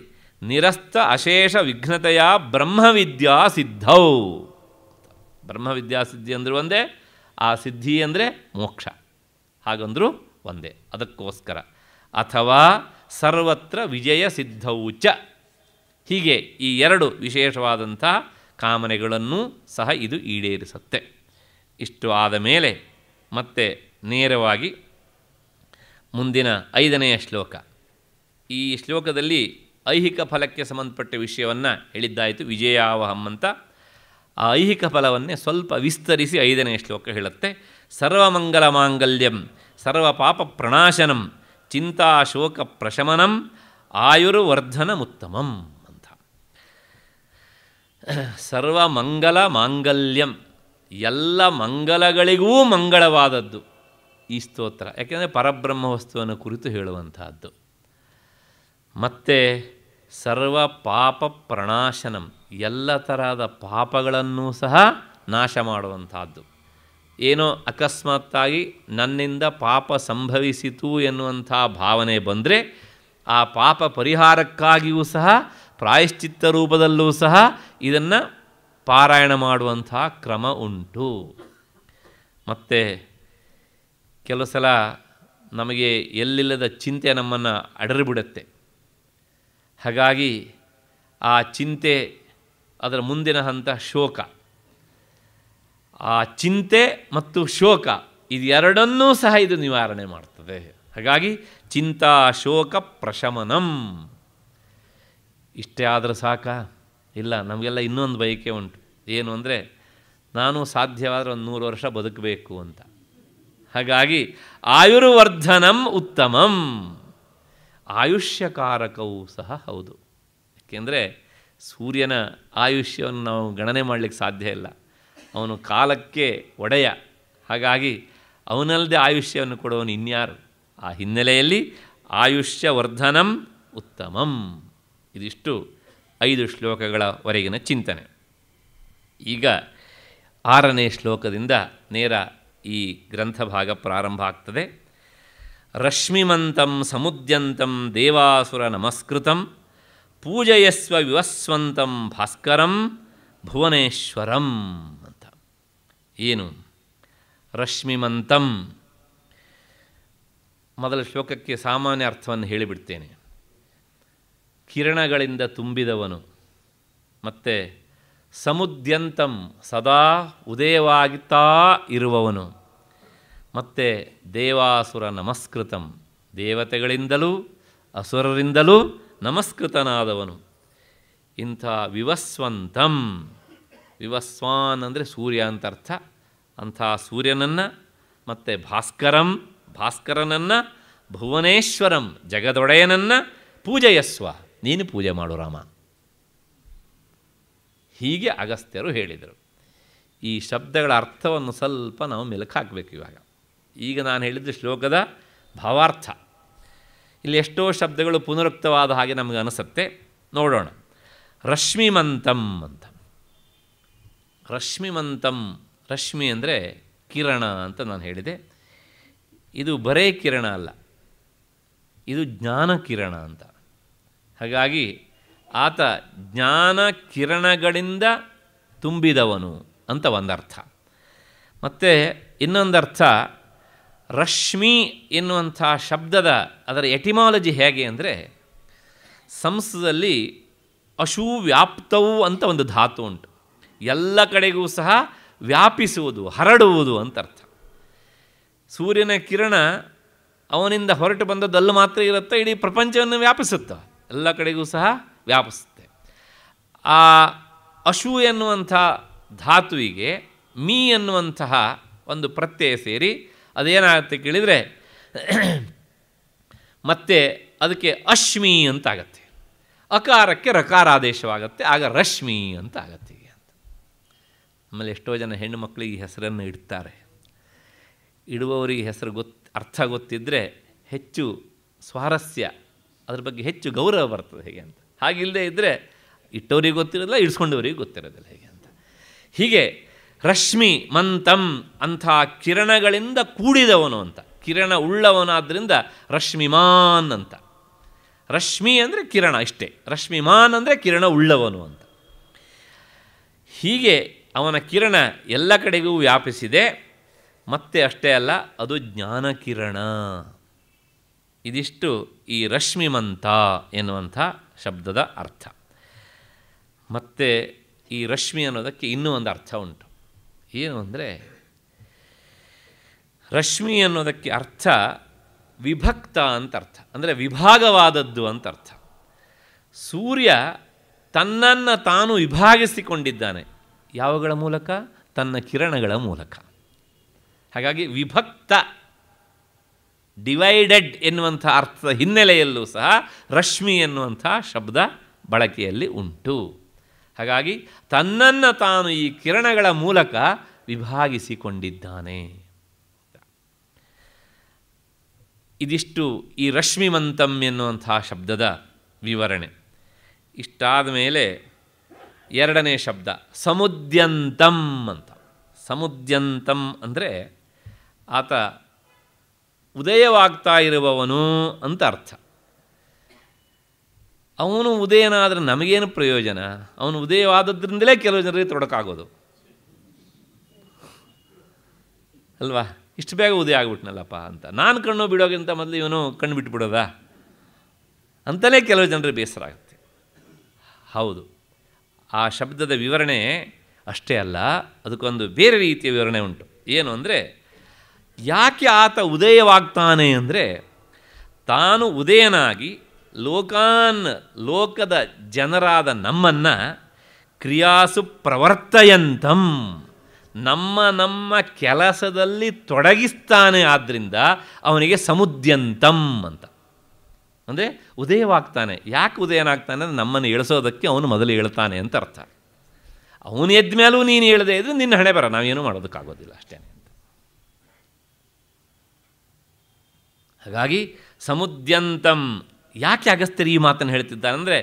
ನಿರಸ್ತ ಅಶೇಷ ವಿಘ್ನತೆಯ ಬ್ರಹ್ಮವಿದ್ಯಾ ಸಿದ್ಧೌ ಬ್ರಹ್ಮವಿದ್ಯಾಸಿದ್ಧಿ ಅಂದರೆ ಒಂದೇ ಆ ಸಿದ್ಧಿ ಅಂದರೆ ಮೋಕ್ಷ ಹಾಗಂದರೂ ಒಂದೇ ಅದಕ್ಕೋಸ್ಕರ ಅಥವಾ ಸರ್ವತ್ರ ವಿಜಯ ಸಿದ್ಧೌಚ ಹೀಗೆ ಈ ಎರಡು ವಿಶೇಷವಾದಂಥ ಕಾಮನೆಗಳನ್ನು ಸಹ ಇದು ಈಡೇರಿಸುತ್ತೆ ಇಷ್ಟು ಆದ ಮೇಲೆ ಮತ್ತೆ ನೇರವಾಗಿ ಮುಂದಿನ ಐದನೆಯ ಶ್ಲೋಕ ಈ ಶ್ಲೋಕದಲ್ಲಿ ಐಹಿಕ ಫಲಕ್ಕೆ ಸಂಬಂಧಪಟ್ಟ ವಿಷಯವನ್ನು ಹೇಳಿದ್ದಾಯಿತು ವಿಜಯಾವಹಂ ಅಂತ ಆ ಐಹಿಕ ಫಲವನ್ನೇ ಸ್ವಲ್ಪ ವಿಸ್ತರಿಸಿ ಐದನೇ ಶ್ಲೋಕ ಹೇಳುತ್ತೆ ಸರ್ವಮಂಗಲ ಮಾಂಗಲ್ಯಂ ಸರ್ವ ಪಾಪ ಪ್ರಣಾಶನಂ ಚಿಂತಾ ಶೋಕ ಪ್ರಶಮನಂ ಉತ್ತಮಂ ಅಂತ ಸರ್ವಮಂಗಲ ಮಾಂಗಲ್ಯಂ ಎಲ್ಲ ಮಂಗಲಗಳಿಗೂ ಮಂಗಳವಾದದ್ದು ಈ ಸ್ತೋತ್ರ ಯಾಕೆಂದರೆ ಪರಬ್ರಹ್ಮ ವಸ್ತುವನ್ನು ಕುರಿತು ಹೇಳುವಂತಹದ್ದು ಮತ್ತು ಸರ್ವ ಪಾಪ ಪ್ರಣಾಶನಂ ಎಲ್ಲ ತರಹದ ಪಾಪಗಳನ್ನು ಸಹ ನಾಶ ಮಾಡುವಂಥದ್ದು ಏನೋ ಅಕಸ್ಮಾತ್ತಾಗಿ ನನ್ನಿಂದ ಪಾಪ ಸಂಭವಿಸಿತು ಎನ್ನುವಂಥ ಭಾವನೆ ಬಂದರೆ ಆ ಪಾಪ ಪರಿಹಾರಕ್ಕಾಗಿಯೂ ಸಹ ಪ್ರಾಯಶ್ಚಿತ್ತ ರೂಪದಲ್ಲೂ ಸಹ ಇದನ್ನು ಪಾರಾಯಣ ಮಾಡುವಂಥ ಕ್ರಮ ಉಂಟು ಮತ್ತು ಕೆಲವು ಸಲ ನಮಗೆ ಎಲ್ಲಿಲ್ಲದ ಚಿಂತೆ ನಮ್ಮನ್ನು ಅಡರಿಬಿಡುತ್ತೆ ಹಾಗಾಗಿ ಆ ಚಿಂತೆ ಅದರ ಮುಂದಿನ ಹಂತ ಶೋಕ ಆ ಚಿಂತೆ ಮತ್ತು ಶೋಕ ಇದೆರಡನ್ನೂ ಸಹ ಇದು ನಿವಾರಣೆ ಮಾಡ್ತದೆ ಹಾಗಾಗಿ ಚಿಂತಾ ಶೋಕ ಪ್ರಶಮನಂ ಇಷ್ಟೇ ಆದರೂ ಸಾಕ ಇಲ್ಲ ನಮಗೆಲ್ಲ ಇನ್ನೊಂದು ಬಯಕೆ ಉಂಟು ಏನು ಅಂದರೆ ನಾನು ಸಾಧ್ಯವಾದರೆ ಒಂದು ನೂರು ವರ್ಷ ಬದುಕಬೇಕು ಅಂತ ಹಾಗಾಗಿ ಆಯುರ್ವರ್ಧನಂ ಉತ್ತಮಂ ಆಯುಷ್ಯಕಾರಕವೂ ಸಹ ಹೌದು ಯಾಕೆಂದರೆ ಸೂರ್ಯನ ಆಯುಷ್ಯವನ್ನು ನಾವು ಗಣನೆ ಮಾಡಲಿಕ್ಕೆ ಸಾಧ್ಯ ಇಲ್ಲ ಅವನು ಕಾಲಕ್ಕೆ ಒಡೆಯ ಹಾಗಾಗಿ ಅವನಲ್ಲದೆ ಆಯುಷ್ಯವನ್ನು ಕೊಡುವನು ಇನ್ಯಾರು ಆ ಹಿನ್ನೆಲೆಯಲ್ಲಿ ಆಯುಷ್ಯ ವರ್ಧನಂ ಉತ್ತಮಂ ಇದಿಷ್ಟು ಐದು ಶ್ಲೋಕಗಳವರೆಗಿನ ಚಿಂತನೆ ಈಗ ಆರನೇ ಶ್ಲೋಕದಿಂದ ನೇರ ಈ ಗ್ರಂಥ ಭಾಗ ಪ್ರಾರಂಭ ಆಗ್ತದೆ ರಶ್ಮಿಮಂತಂ ಸಮುದ್ಯಂತಂ ದೇವಾಸುರ ನಮಸ್ಕೃತಂ ಪೂಜಯಸ್ವ ವಿವಸ್ವಂತಂ ಭಾಸ್ಕರಂ ಭುವನೇಶ್ವರಂ ಅಂತ ಏನು ರಶ್ಮಿಮಂತಂ ಮೊದಲ ಶ್ಲೋಕಕ್ಕೆ ಸಾಮಾನ್ಯ ಅರ್ಥವನ್ನು ಹೇಳಿಬಿಡ್ತೇನೆ ಕಿರಣಗಳಿಂದ ತುಂಬಿದವನು ಮತ್ತು ಸಮುದ್ಯಂತಂ ಸದಾ ಉದಯವಾಗುತ್ತಾ ಇರುವವನು ಮತ್ತು ದೇವಾಸುರ ನಮಸ್ಕೃತಂ ದೇವತೆಗಳಿಂದಲೂ ಅಸುರರಿಂದಲೂ ನಮಸ್ಕೃತನಾದವನು ಇಂಥ ವಿವಸ್ವಂತಂ ವಿವಸ್ವಾನ್ ಅಂದರೆ ಸೂರ್ಯ ಅಂತ ಅರ್ಥ ಅಂಥ ಸೂರ್ಯನನ್ನು ಮತ್ತು ಭಾಸ್ಕರಂ ಭಾಸ್ಕರನನ್ನು ಭುವನೇಶ್ವರಂ ಜಗದೊಡೆಯನನ್ನು ಪೂಜೆಯಸ್ವ ನೀನು ಪೂಜೆ ಮಾಡು ರಾಮ ಹೀಗೆ ಅಗಸ್ತ್ಯರು ಹೇಳಿದರು ಈ ಶಬ್ದಗಳ ಅರ್ಥವನ್ನು ಸ್ವಲ್ಪ ನಾವು ಮೆಲುಕು ಹಾಕಬೇಕು ಇವಾಗ ಈಗ ನಾನು ಹೇಳಿದ ಶ್ಲೋಕದ ಭಾವಾರ್ಥ ಇಲ್ಲಿ ಎಷ್ಟೋ ಶಬ್ದಗಳು ಪುನರುಕ್ತವಾದ ಹಾಗೆ ನಮಗೆ ಅನಿಸುತ್ತೆ ನೋಡೋಣ ರಶ್ಮಿಮಂತಂ ಅಂತ ರಶ್ಮಿಮಂತಂ ರಶ್ಮಿ ಅಂದರೆ ಕಿರಣ ಅಂತ ನಾನು ಹೇಳಿದೆ ಇದು ಬರೇ ಕಿರಣ ಅಲ್ಲ ಇದು ಜ್ಞಾನ ಕಿರಣ ಅಂತ ಹಾಗಾಗಿ ಆತ ಜ್ಞಾನ ಕಿರಣಗಳಿಂದ ತುಂಬಿದವನು ಅಂತ ಒಂದರ್ಥ ಮತ್ತು ಇನ್ನೊಂದರ್ಥ ರಶ್ಮಿ ಎನ್ನುವಂಥ ಶಬ್ದದ ಅದರ ಎಟಿಮಾಲಜಿ ಹೇಗೆ ಅಂದರೆ ಸಂಸ್ಕೃತದಲ್ಲಿ ಅಶೂ ವ್ಯಾಪ್ತವು ಅಂತ ಒಂದು ಧಾತು ಉಂಟು ಎಲ್ಲ ಕಡೆಗೂ ಸಹ ವ್ಯಾಪಿಸುವುದು ಹರಡುವುದು ಅಂತ ಅರ್ಥ ಸೂರ್ಯನ ಕಿರಣ ಅವನಿಂದ ಹೊರಟು ಬಂದದ್ದು ಮಾತ್ರ ಇರುತ್ತೆ ಇಡೀ ಪ್ರಪಂಚವನ್ನು ವ್ಯಾಪಿಸುತ್ತೆ ಎಲ್ಲ ಕಡೆಗೂ ಸಹ ವ್ಯಾಪಿಸುತ್ತೆ ಆ ಅಶು ಎನ್ನುವಂಥ ಧಾತುವಿಗೆ ಮೀ ಎನ್ನುವಂತಹ ಒಂದು ಪ್ರತ್ಯಯ ಸೇರಿ ಅದೇನಾಗುತ್ತೆ ಕೇಳಿದರೆ ಮತ್ತೆ ಅದಕ್ಕೆ ಅಶ್ಮಿ ಅಂತಾಗತ್ತೆ ಅಕಾರಕ್ಕೆ ರಕಾರಾದೇಶವಾಗತ್ತೆ ಆಗ ರಶ್ಮಿ ಅಂತ ಆಗತ್ತೆ ಅಂತ ಆಮೇಲೆ ಎಷ್ಟೋ ಜನ ಹೆಣ್ಣು ಮಕ್ಕಳಿಗೆ ಈ ಹೆಸರನ್ನು ಇಡ್ತಾರೆ ಇಡುವವರಿಗೆ ಹೆಸರು ಗೊತ್ತು ಅರ್ಥ ಗೊತ್ತಿದ್ದರೆ ಹೆಚ್ಚು ಸ್ವಾರಸ್ಯ ಅದ್ರ ಬಗ್ಗೆ ಹೆಚ್ಚು ಗೌರವ ಬರ್ತದೆ ಹೇಗೆ ಅಂತ ಹಾಗಿಲ್ಲದೆ ಇದ್ದರೆ ಇಟ್ಟವರಿಗೆ ಗೊತ್ತಿರೋದಿಲ್ಲ ಇಡ್ಸ್ಕೊಂಡವರಿಗೆ ಗೊತ್ತಿರೋದಿಲ್ಲ ಹೇಗೆ ಅಂತ ಹೀಗೆ ರಶ್ಮಿ ಮಂತಂ ಅಂಥ ಕಿರಣಗಳಿಂದ ಕೂಡಿದವನು ಅಂತ ಕಿರಣ ಉಳ್ಳವನಾದ್ದರಿಂದ ರಶ್ಮಿಮಾನ್ ಅಂತ ರಶ್ಮಿ ಅಂದರೆ ಕಿರಣ ಇಷ್ಟೇ ರಶ್ಮಿಮಾನ್ ಅಂದರೆ ಕಿರಣ ಉಳ್ಳವನು ಅಂತ ಹೀಗೆ ಅವನ ಕಿರಣ ಎಲ್ಲ ಕಡೆಗೂ ವ್ಯಾಪಿಸಿದೆ ಮತ್ತೆ ಅಷ್ಟೇ ಅಲ್ಲ ಅದು ಜ್ಞಾನಕಿರಣ ಇದಿಷ್ಟು ಈ ರಶ್ಮಿಮಂತ ಎನ್ನುವಂಥ ಶಬ್ದದ ಅರ್ಥ ಮತ್ತೆ ಈ ರಶ್ಮಿ ಅನ್ನೋದಕ್ಕೆ ಇನ್ನೂ ಒಂದು ಅರ್ಥ ಉಂಟು ಏನು ಅಂದರೆ ರಶ್ಮಿ ಅನ್ನೋದಕ್ಕೆ ಅರ್ಥ ವಿಭಕ್ತ ಅಂತ ಅರ್ಥ ಅಂದರೆ ವಿಭಾಗವಾದದ್ದು ಅಂತ ಅರ್ಥ ಸೂರ್ಯ ತನ್ನನ್ನು ತಾನು ವಿಭಾಗಿಸಿಕೊಂಡಿದ್ದಾನೆ ಯಾವಗಳ ಮೂಲಕ ತನ್ನ ಕಿರಣಗಳ ಮೂಲಕ ಹಾಗಾಗಿ ವಿಭಕ್ತ ಡಿವೈಡೆಡ್ ಎನ್ನುವಂಥ ಅರ್ಥದ ಹಿನ್ನೆಲೆಯಲ್ಲೂ ಸಹ ರಶ್ಮಿ ಎನ್ನುವಂಥ ಶಬ್ದ ಬಳಕೆಯಲ್ಲಿ ಉಂಟು ಹಾಗಾಗಿ ತನ್ನನ್ನು ತಾನು ಈ ಕಿರಣಗಳ ಮೂಲಕ ವಿಭಾಗಿಸಿಕೊಂಡಿದ್ದಾನೆ ಇದಿಷ್ಟು ಈ ರಶ್ಮಿಮಂತಂ ಎನ್ನುವಂಥ ಶಬ್ದದ ವಿವರಣೆ ಇಷ್ಟಾದ ಮೇಲೆ ಎರಡನೇ ಶಬ್ದ ಸಮುದ್ಯಂತಂ ಅಂತ ಸಮುದ್ಯಂತಂ ಅಂದರೆ ಆತ ಉದಯವಾಗ್ತಾ ಇರುವವನು ಅಂತ ಅರ್ಥ ಅವನು ಉದಯನಾದರೆ ನಮಗೇನು ಪ್ರಯೋಜನ ಅವನು ಉದಯವಾದದ್ರಿಂದಲೇ ಕೆಲವು ಜನರಿಗೆ ತೊಡಕಾಗೋದು ಅಲ್ವಾ ಇಷ್ಟು ಬೇಗ ಉದಯ ಆಗ್ಬಿಟ್ನಲ್ಲಪ್ಪ ಅಂತ ನಾನು ಕಣ್ಣು ಬಿಡೋಗಿಂತ ಮೊದಲು ಇವನು ಕಣ್ಣು ಬಿಟ್ಬಿಡೋದಾ ಅಂತಲೇ ಕೆಲವು ಜನರಿಗೆ ಬೇಸರ ಆಗುತ್ತೆ ಹೌದು ಆ ಶಬ್ದದ ವಿವರಣೆ ಅಷ್ಟೇ ಅಲ್ಲ ಅದಕ್ಕೊಂದು ಬೇರೆ ರೀತಿಯ ವಿವರಣೆ ಉಂಟು ಏನು ಅಂದರೆ ಯಾಕೆ ಆತ ಉದಯವಾಗ್ತಾನೆ ಅಂದರೆ ತಾನು ಉದಯನಾಗಿ ಲೋಕಾನ್ ಲೋಕದ ಜನರಾದ ನಮ್ಮನ್ನು ಕ್ರಿಯಾಸು ಪ್ರವರ್ತಯಂತಂ ನಮ್ಮ ನಮ್ಮ ಕೆಲಸದಲ್ಲಿ ತೊಡಗಿಸ್ತಾನೆ ಆದ್ದರಿಂದ ಅವನಿಗೆ ಸಮುದ್ಯಂತಂ ಅಂತ ಅಂದರೆ ಉದಯವಾಗ್ತಾನೆ ಯಾಕೆ ಉದಯನಾಗ್ತಾನೆ ಅಂದರೆ ನಮ್ಮನ್ನು ಇಳಿಸೋದಕ್ಕೆ ಅವನು ಮೊದಲು ಹೇಳ್ತಾನೆ ಅಂತ ಅರ್ಥ ಅವನು ಎದ್ದ ಮೇಲೂ ನೀನು ಹೇಳದೆ ಇದ್ರೆ ನಿನ್ನ ಹಣೆ ಬರ ನಾವೇನು ಮಾಡೋದಕ್ಕಾಗೋದಿಲ್ಲ ಅಷ್ಟೇ ಹಾಗಾಗಿ ಸಮುದ್ಯಂತಂ ಯಾಕೆ ಅಗಸ್ತ್ಯರು ಈ ಮಾತನ್ನು ಹೇಳ್ತಿದ್ದಾನಂದರೆ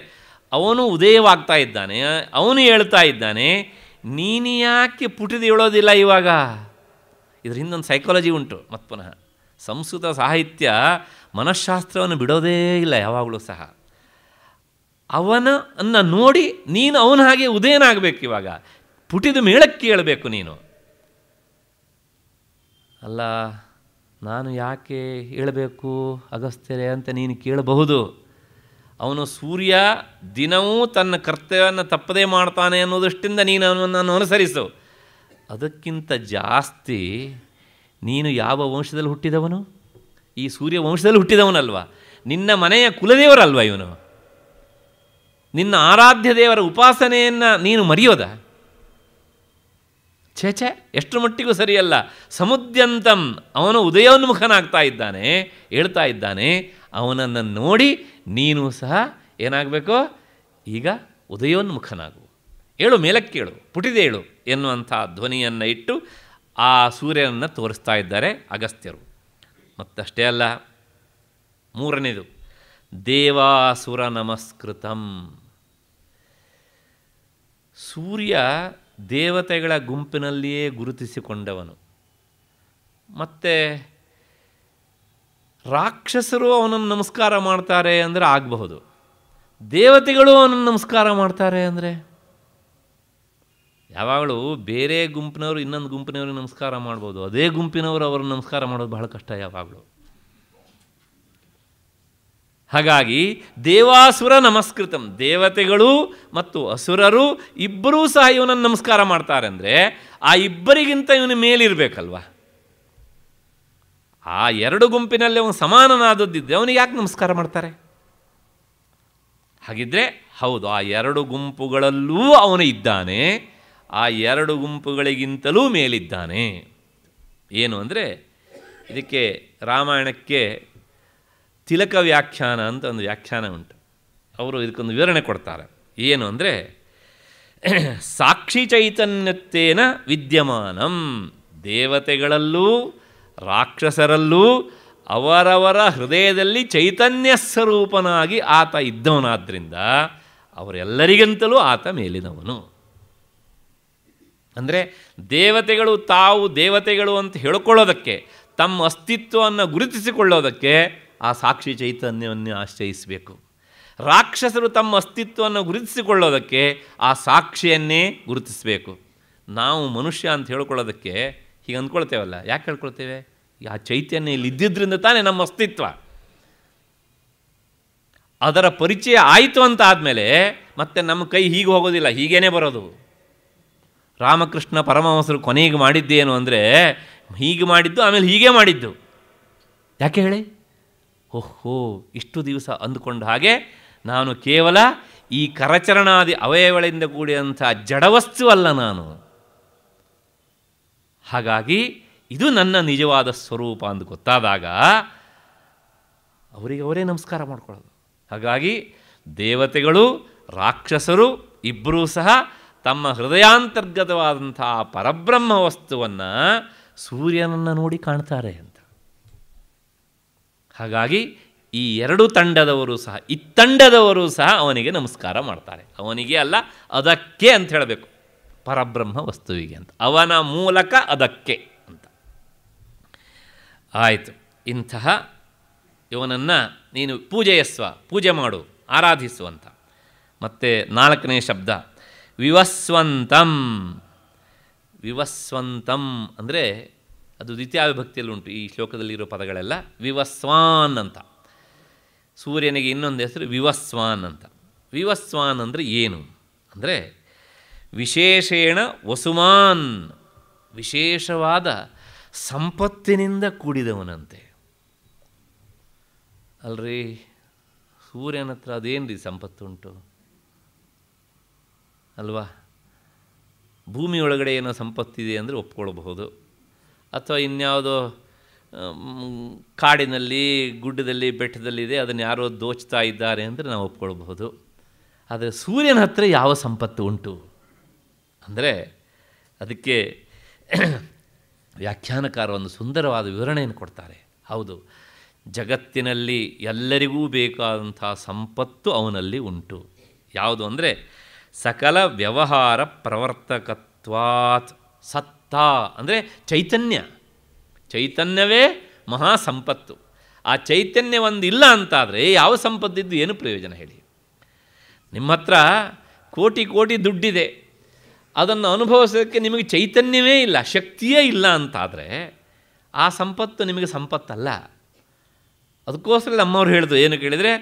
ಅವನು ಉದಯವಾಗ್ತಾ ಇದ್ದಾನೆ ಅವನು ಹೇಳ್ತಾ ಇದ್ದಾನೆ ನೀನು ಯಾಕೆ ಪುಟಿದು ಹೇಳೋದಿಲ್ಲ ಇವಾಗ ಇದರ ಒಂದು ಸೈಕಾಲಜಿ ಉಂಟು ಮತ್ತು ಪುನಃ ಸಂಸ್ಕೃತ ಸಾಹಿತ್ಯ ಮನಃಶಾಸ್ತ್ರವನ್ನು ಬಿಡೋದೇ ಇಲ್ಲ ಯಾವಾಗಲೂ ಸಹ ಅವನ ನೋಡಿ ನೀನು ಅವನ ಹಾಗೆ ಉದಯನಾಗಬೇಕು ಇವಾಗ ಪುಟಿದ ಮೇಳಕ್ಕೆ ಹೇಳಬೇಕು ನೀನು ಅಲ್ಲ ನಾನು ಯಾಕೆ ಹೇಳಬೇಕು ಅಗಸ್ತ್ಯರೇ ಅಂತ ನೀನು ಕೇಳಬಹುದು ಅವನು ಸೂರ್ಯ ದಿನವೂ ತನ್ನ ಕರ್ತವ್ಯವನ್ನು ತಪ್ಪದೇ ಮಾಡ್ತಾನೆ ಅನ್ನೋದಷ್ಟಿಂದ ನೀನು ಅವನನ್ನು ಅನುಸರಿಸು ಅದಕ್ಕಿಂತ ಜಾಸ್ತಿ ನೀನು ಯಾವ ವಂಶದಲ್ಲಿ ಹುಟ್ಟಿದವನು ಈ ಸೂರ್ಯ ವಂಶದಲ್ಲಿ ಹುಟ್ಟಿದವನಲ್ವ ನಿನ್ನ ಮನೆಯ ಕುಲದೇವರಲ್ವ ಇವನು ನಿನ್ನ ಆರಾಧ್ಯ ದೇವರ ಉಪಾಸನೆಯನ್ನು ನೀನು ಮರೆಯೋದಾ ಛೇಛೆ ಎಷ್ಟು ಮಟ್ಟಿಗೂ ಸರಿಯಲ್ಲ ಸಮುದ್ಯಂತಂ ಅವನು ಉದಯೋನ್ಮುಖನಾಗ್ತಾ ಇದ್ದಾನೆ ಹೇಳ್ತಾ ಇದ್ದಾನೆ ಅವನನ್ನು ನೋಡಿ ನೀನು ಸಹ ಏನಾಗಬೇಕು ಈಗ ಉದಯೋನ್ಮುಖನಾಗು ಏಳು ಮೇಲಕ್ಕೇಳು ಪುಟಿದೇಳು ಎನ್ನುವಂಥ ಧ್ವನಿಯನ್ನು ಇಟ್ಟು ಆ ಸೂರ್ಯನನ್ನು ತೋರಿಸ್ತಾ ಇದ್ದಾರೆ ಅಗಸ್ತ್ಯರು ಮತ್ತಷ್ಟೇ ಅಲ್ಲ ಮೂರನೇದು ದೇವಾಸುರ ನಮಸ್ಕೃತಂ ಸೂರ್ಯ ದೇವತೆಗಳ ಗುಂಪಿನಲ್ಲಿಯೇ ಗುರುತಿಸಿಕೊಂಡವನು ಮತ್ತು ರಾಕ್ಷಸರು ಅವನನ್ನು ನಮಸ್ಕಾರ ಮಾಡ್ತಾರೆ ಅಂದರೆ ಆಗಬಹುದು ದೇವತೆಗಳು ಅವನನ್ನು ನಮಸ್ಕಾರ ಮಾಡ್ತಾರೆ ಅಂದರೆ ಯಾವಾಗಲೂ ಬೇರೆ ಗುಂಪಿನವರು ಇನ್ನೊಂದು ಗುಂಪಿನವ್ರಿಗೆ ನಮಸ್ಕಾರ ಮಾಡ್ಬೋದು ಅದೇ ಗುಂಪಿನವರು ಅವರನ್ನು ನಮಸ್ಕಾರ ಮಾಡೋದು ಬಹಳ ಕಷ್ಟ ಯಾವಾಗಲೂ ಹಾಗಾಗಿ ದೇವಾಸುರ ನಮಸ್ಕೃತಂ ದೇವತೆಗಳು ಮತ್ತು ಅಸುರರು ಇಬ್ಬರೂ ಸಹ ಇವನನ್ನು ನಮಸ್ಕಾರ ಮಾಡ್ತಾರೆ ಅಂದರೆ ಆ ಇಬ್ಬರಿಗಿಂತ ಇವನ ಮೇಲಿರಬೇಕಲ್ವ ಆ ಎರಡು ಗುಂಪಿನಲ್ಲಿ ಅವನು ಸಮಾನನಾದದ್ದಿದ್ದರೆ ಅವನಿಗೆ ಯಾಕೆ ನಮಸ್ಕಾರ ಮಾಡ್ತಾರೆ ಹಾಗಿದ್ರೆ ಹೌದು ಆ ಎರಡು ಗುಂಪುಗಳಲ್ಲೂ ಅವನು ಇದ್ದಾನೆ ಆ ಎರಡು ಗುಂಪುಗಳಿಗಿಂತಲೂ ಮೇಲಿದ್ದಾನೆ ಏನು ಅಂದರೆ ಇದಕ್ಕೆ ರಾಮಾಯಣಕ್ಕೆ ತಿಲಕ ವ್ಯಾಖ್ಯಾನ ಅಂತ ಒಂದು ವ್ಯಾಖ್ಯಾನ ಉಂಟು ಅವರು ಇದಕ್ಕೊಂದು ವಿವರಣೆ ಕೊಡ್ತಾರೆ ಏನು ಅಂದರೆ ಸಾಕ್ಷಿ ಚೈತನ್ಯತ್ತೇನ ವಿದ್ಯಮಾನಂ ದೇವತೆಗಳಲ್ಲೂ ರಾಕ್ಷಸರಲ್ಲೂ ಅವರವರ ಹೃದಯದಲ್ಲಿ ಚೈತನ್ಯ ಸ್ವರೂಪನಾಗಿ ಆತ ಇದ್ದವನಾದ್ದರಿಂದ ಅವರೆಲ್ಲರಿಗಿಂತಲೂ ಆತ ಮೇಲಿನವನು ಅಂದರೆ ದೇವತೆಗಳು ತಾವು ದೇವತೆಗಳು ಅಂತ ಹೇಳ್ಕೊಳ್ಳೋದಕ್ಕೆ ತಮ್ಮ ಅಸ್ತಿತ್ವವನ್ನು ಗುರುತಿಸಿಕೊಳ್ಳೋದಕ್ಕೆ ಆ ಸಾಕ್ಷಿ ಚೈತನ್ಯವನ್ನು ಆಶ್ರಯಿಸಬೇಕು ರಾಕ್ಷಸರು ತಮ್ಮ ಅಸ್ತಿತ್ವವನ್ನು ಗುರುತಿಸಿಕೊಳ್ಳೋದಕ್ಕೆ ಆ ಸಾಕ್ಷಿಯನ್ನೇ ಗುರುತಿಸಬೇಕು ನಾವು ಮನುಷ್ಯ ಅಂತ ಹೇಳ್ಕೊಳ್ಳೋದಕ್ಕೆ ಹೀಗೆ ಅಂದ್ಕೊಳ್ತೇವಲ್ಲ ಯಾಕೆ ಹೇಳ್ಕೊಳ್ತೇವೆ ಆ ಚೈತನ್ಯ ಇಲ್ಲಿ ಇದ್ದಿದ್ದರಿಂದ ತಾನೇ ನಮ್ಮ ಅಸ್ತಿತ್ವ ಅದರ ಪರಿಚಯ ಆಯಿತು ಅಂತ ಆದಮೇಲೆ ಮತ್ತೆ ನಮ್ಮ ಕೈ ಹೀಗೆ ಹೋಗೋದಿಲ್ಲ ಹೀಗೇನೆ ಬರೋದು ರಾಮಕೃಷ್ಣ ಪರಮಹಂಸರು ಕೊನೆಗೆ ಮಾಡಿದ್ದೇನು ಅಂದರೆ ಹೀಗೆ ಮಾಡಿದ್ದು ಆಮೇಲೆ ಹೀಗೆ ಮಾಡಿದ್ದು ಯಾಕೆ ಹೇಳಿ ಓಹೋ ಇಷ್ಟು ದಿವಸ ಅಂದುಕೊಂಡ ಹಾಗೆ ನಾನು ಕೇವಲ ಈ ಕರಚರಣಾದಿ ಅವಯವಗಳಿಂದ ಕೂಡಿದಂಥ ಜಡವಸ್ತು ಅಲ್ಲ ನಾನು ಹಾಗಾಗಿ ಇದು ನನ್ನ ನಿಜವಾದ ಸ್ವರೂಪ ಅಂದು ಗೊತ್ತಾದಾಗ ಅವರಿಗೆ ಅವರೇ ನಮಸ್ಕಾರ ಮಾಡ್ಕೊಳ್ಳೋದು ಹಾಗಾಗಿ ದೇವತೆಗಳು ರಾಕ್ಷಸರು ಇಬ್ಬರೂ ಸಹ ತಮ್ಮ ಹೃದಯಾಂತರ್ಗತವಾದಂಥ ಪರಬ್ರಹ್ಮ ವಸ್ತುವನ್ನು ಸೂರ್ಯನನ್ನು ನೋಡಿ ಕಾಣ್ತಾರೆ ಅಂತ ಹಾಗಾಗಿ ಈ ಎರಡು ತಂಡದವರು ಸಹ ಇತ್ತಂಡದವರು ಸಹ ಅವನಿಗೆ ನಮಸ್ಕಾರ ಮಾಡ್ತಾರೆ ಅವನಿಗೆ ಅಲ್ಲ ಅದಕ್ಕೆ ಅಂತ ಹೇಳಬೇಕು ಪರಬ್ರಹ್ಮ ವಸ್ತುವಿಗೆ ಅಂತ ಅವನ ಮೂಲಕ ಅದಕ್ಕೆ ಅಂತ ಆಯಿತು ಇಂತಹ ಇವನನ್ನು ನೀನು ಪೂಜೆಯಸ್ವ ಪೂಜೆ ಮಾಡು ಆರಾಧಿಸುವಂಥ ಮತ್ತು ನಾಲ್ಕನೇ ಶಬ್ದ ವಿವಸ್ವಂತಂ ವಿವಸ್ವಂತಂ ಅಂದರೆ ಅದು ದ್ವಿತೀಯಾವಿಭಕ್ತಿಯಲ್ಲಿ ಉಂಟು ಈ ಶ್ಲೋಕದಲ್ಲಿರೋ ಪದಗಳೆಲ್ಲ ವಿವಸ್ವಾನ್ ಅಂತ ಸೂರ್ಯನಿಗೆ ಇನ್ನೊಂದು ಹೆಸರು ವಿವಸ್ವಾನ್ ಅಂತ ವಿವಸ್ವಾನ್ ಅಂದರೆ ಏನು ಅಂದರೆ ವಿಶೇಷೇಣ ವಸುಮಾನ್ ವಿಶೇಷವಾದ ಸಂಪತ್ತಿನಿಂದ ಕೂಡಿದವನಂತೆ ಅಲ್ರಿ ಸೂರ್ಯನ ಹತ್ರ ಅದೇನು ರೀ ಸಂಪತ್ತುಂಟು ಅಲ್ವಾ ಭೂಮಿ ಒಳಗಡೆ ಏನೋ ಸಂಪತ್ತಿದೆ ಅಂದರೆ ಒಪ್ಕೊಳ್ಬಹುದು ಅಥವಾ ಇನ್ಯಾವುದೋ ಕಾಡಿನಲ್ಲಿ ಗುಡ್ಡದಲ್ಲಿ ಬೆಟ್ಟದಲ್ಲಿದೆ ಅದನ್ನು ಯಾರೋ ದೋಚ್ತಾ ಇದ್ದಾರೆ ಅಂದರೆ ನಾವು ಒಪ್ಕೊಳ್ಬಹುದು ಆದರೆ ಸೂರ್ಯನ ಹತ್ರ ಯಾವ ಸಂಪತ್ತು ಉಂಟು ಅಂದರೆ ಅದಕ್ಕೆ ವ್ಯಾಖ್ಯಾನಕಾರ ಒಂದು ಸುಂದರವಾದ ವಿವರಣೆಯನ್ನು ಕೊಡ್ತಾರೆ ಹೌದು ಜಗತ್ತಿನಲ್ಲಿ ಎಲ್ಲರಿಗೂ ಬೇಕಾದಂಥ ಸಂಪತ್ತು ಅವನಲ್ಲಿ ಉಂಟು ಯಾವುದು ಅಂದರೆ ಸಕಲ ವ್ಯವಹಾರ ಪ್ರವರ್ತಕತ್ವಾತ್ ಸತ್ ತಾ ಅಂದರೆ ಚೈತನ್ಯ ಚೈತನ್ಯವೇ ಮಹಾಸಂಪತ್ತು ಆ ಚೈತನ್ಯ ಒಂದು ಇಲ್ಲ ಅಂತಾದರೆ ಯಾವ ಸಂಪತ್ತಿದ್ದು ಏನು ಪ್ರಯೋಜನ ಹೇಳಿ ನಿಮ್ಮ ಹತ್ರ ಕೋಟಿ ಕೋಟಿ ದುಡ್ಡಿದೆ ಅದನ್ನು ಅನುಭವಿಸೋದಕ್ಕೆ ನಿಮಗೆ ಚೈತನ್ಯವೇ ಇಲ್ಲ ಶಕ್ತಿಯೇ ಇಲ್ಲ ಅಂತಾದರೆ ಆ ಸಂಪತ್ತು ನಿಮಗೆ ಸಂಪತ್ತಲ್ಲ ಅದಕ್ಕೋಸ್ಕರ ನಮ್ಮವ್ರು ಹೇಳಿದ್ರು ಏನು ಕೇಳಿದರೆ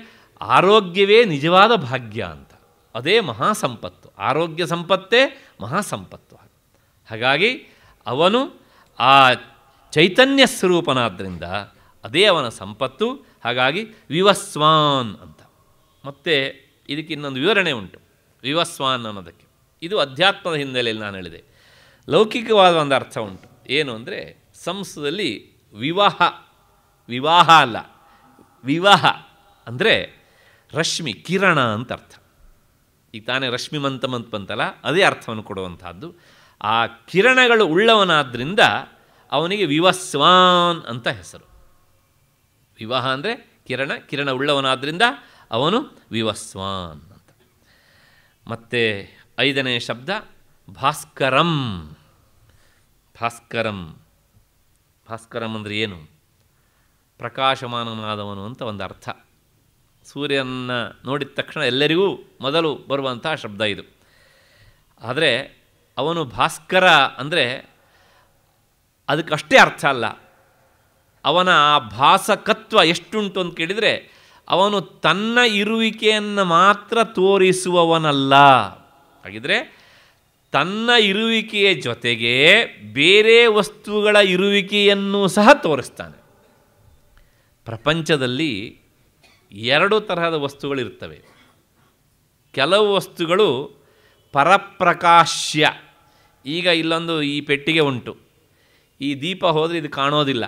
ಆರೋಗ್ಯವೇ ನಿಜವಾದ ಭಾಗ್ಯ ಅಂತ ಅದೇ ಮಹಾಸಂಪತ್ತು ಆರೋಗ್ಯ ಸಂಪತ್ತೇ ಮಹಾಸಂಪತ್ತು ಹಾಗಾಗಿ ಅವನು ಆ ಚೈತನ್ಯ ಸ್ವರೂಪನಾದ್ದರಿಂದ ಅದೇ ಅವನ ಸಂಪತ್ತು ಹಾಗಾಗಿ ವಿವಸ್ವಾನ್ ಅಂತ ಮತ್ತೆ ಇದಕ್ಕೆ ಇನ್ನೊಂದು ವಿವರಣೆ ಉಂಟು ವಿವಸ್ವಾನ್ ಅನ್ನೋದಕ್ಕೆ ಇದು ಅಧ್ಯಾತ್ಮದ ಹಿನ್ನೆಲೆಯಲ್ಲಿ ನಾನು ಹೇಳಿದೆ ಲೌಕಿಕವಾದ ಒಂದು ಅರ್ಥ ಉಂಟು ಏನು ಅಂದರೆ ಸಂಸ್ಕೃತದಲ್ಲಿ ವಿವಾಹ ವಿವಾಹ ಅಲ್ಲ ವಿವಾಹ ಅಂದರೆ ರಶ್ಮಿ ಕಿರಣ ಅಂತ ಅರ್ಥ ಈಗ ತಾನೇ ರಶ್ಮಿ ಮಂತ ಬಂತಲ್ಲ ಅದೇ ಅರ್ಥವನ್ನು ಕೊಡುವಂಥದ್ದು ಆ ಕಿರಣಗಳು ಉಳ್ಳವನಾದ್ದರಿಂದ ಅವನಿಗೆ ವಿವಸ್ವಾನ್ ಅಂತ ಹೆಸರು ವಿವಾಹ ಅಂದರೆ ಕಿರಣ ಕಿರಣ ಉಳ್ಳವನಾದ್ದರಿಂದ ಅವನು ವಿವಸ್ವಾನ್ ಅಂತ ಮತ್ತು ಐದನೇ ಶಬ್ದ ಭಾಸ್ಕರಂ ಭಾಸ್ಕರಂ ಭಾಸ್ಕರಂ ಅಂದರೆ ಏನು ಪ್ರಕಾಶಮಾನನಾದವನು ಅಂತ ಒಂದು ಅರ್ಥ ಸೂರ್ಯನ ನೋಡಿದ ತಕ್ಷಣ ಎಲ್ಲರಿಗೂ ಮೊದಲು ಬರುವಂತಹ ಶಬ್ದ ಇದು ಆದರೆ ಅವನು ಭಾಸ್ಕರ ಅಂದರೆ ಅದಕ್ಕಷ್ಟೇ ಅರ್ಥ ಅಲ್ಲ ಅವನ ಆ ಭಾಸಕತ್ವ ಎಷ್ಟುಂಟು ಅಂತ ಕೇಳಿದರೆ ಅವನು ತನ್ನ ಇರುವಿಕೆಯನ್ನು ಮಾತ್ರ ತೋರಿಸುವವನಲ್ಲ ಹಾಗಿದ್ರೆ ತನ್ನ ಇರುವಿಕೆಯ ಜೊತೆಗೆ ಬೇರೆ ವಸ್ತುಗಳ ಇರುವಿಕೆಯನ್ನು ಸಹ ತೋರಿಸ್ತಾನೆ ಪ್ರಪಂಚದಲ್ಲಿ ಎರಡು ತರಹದ ವಸ್ತುಗಳಿರ್ತವೆ ಕೆಲವು ವಸ್ತುಗಳು ಪರಪ್ರಕಾಶ್ಯ ಈಗ ಇಲ್ಲೊಂದು ಈ ಪೆಟ್ಟಿಗೆ ಉಂಟು ಈ ದೀಪ ಹೋದರೆ ಇದು ಕಾಣೋದಿಲ್ಲ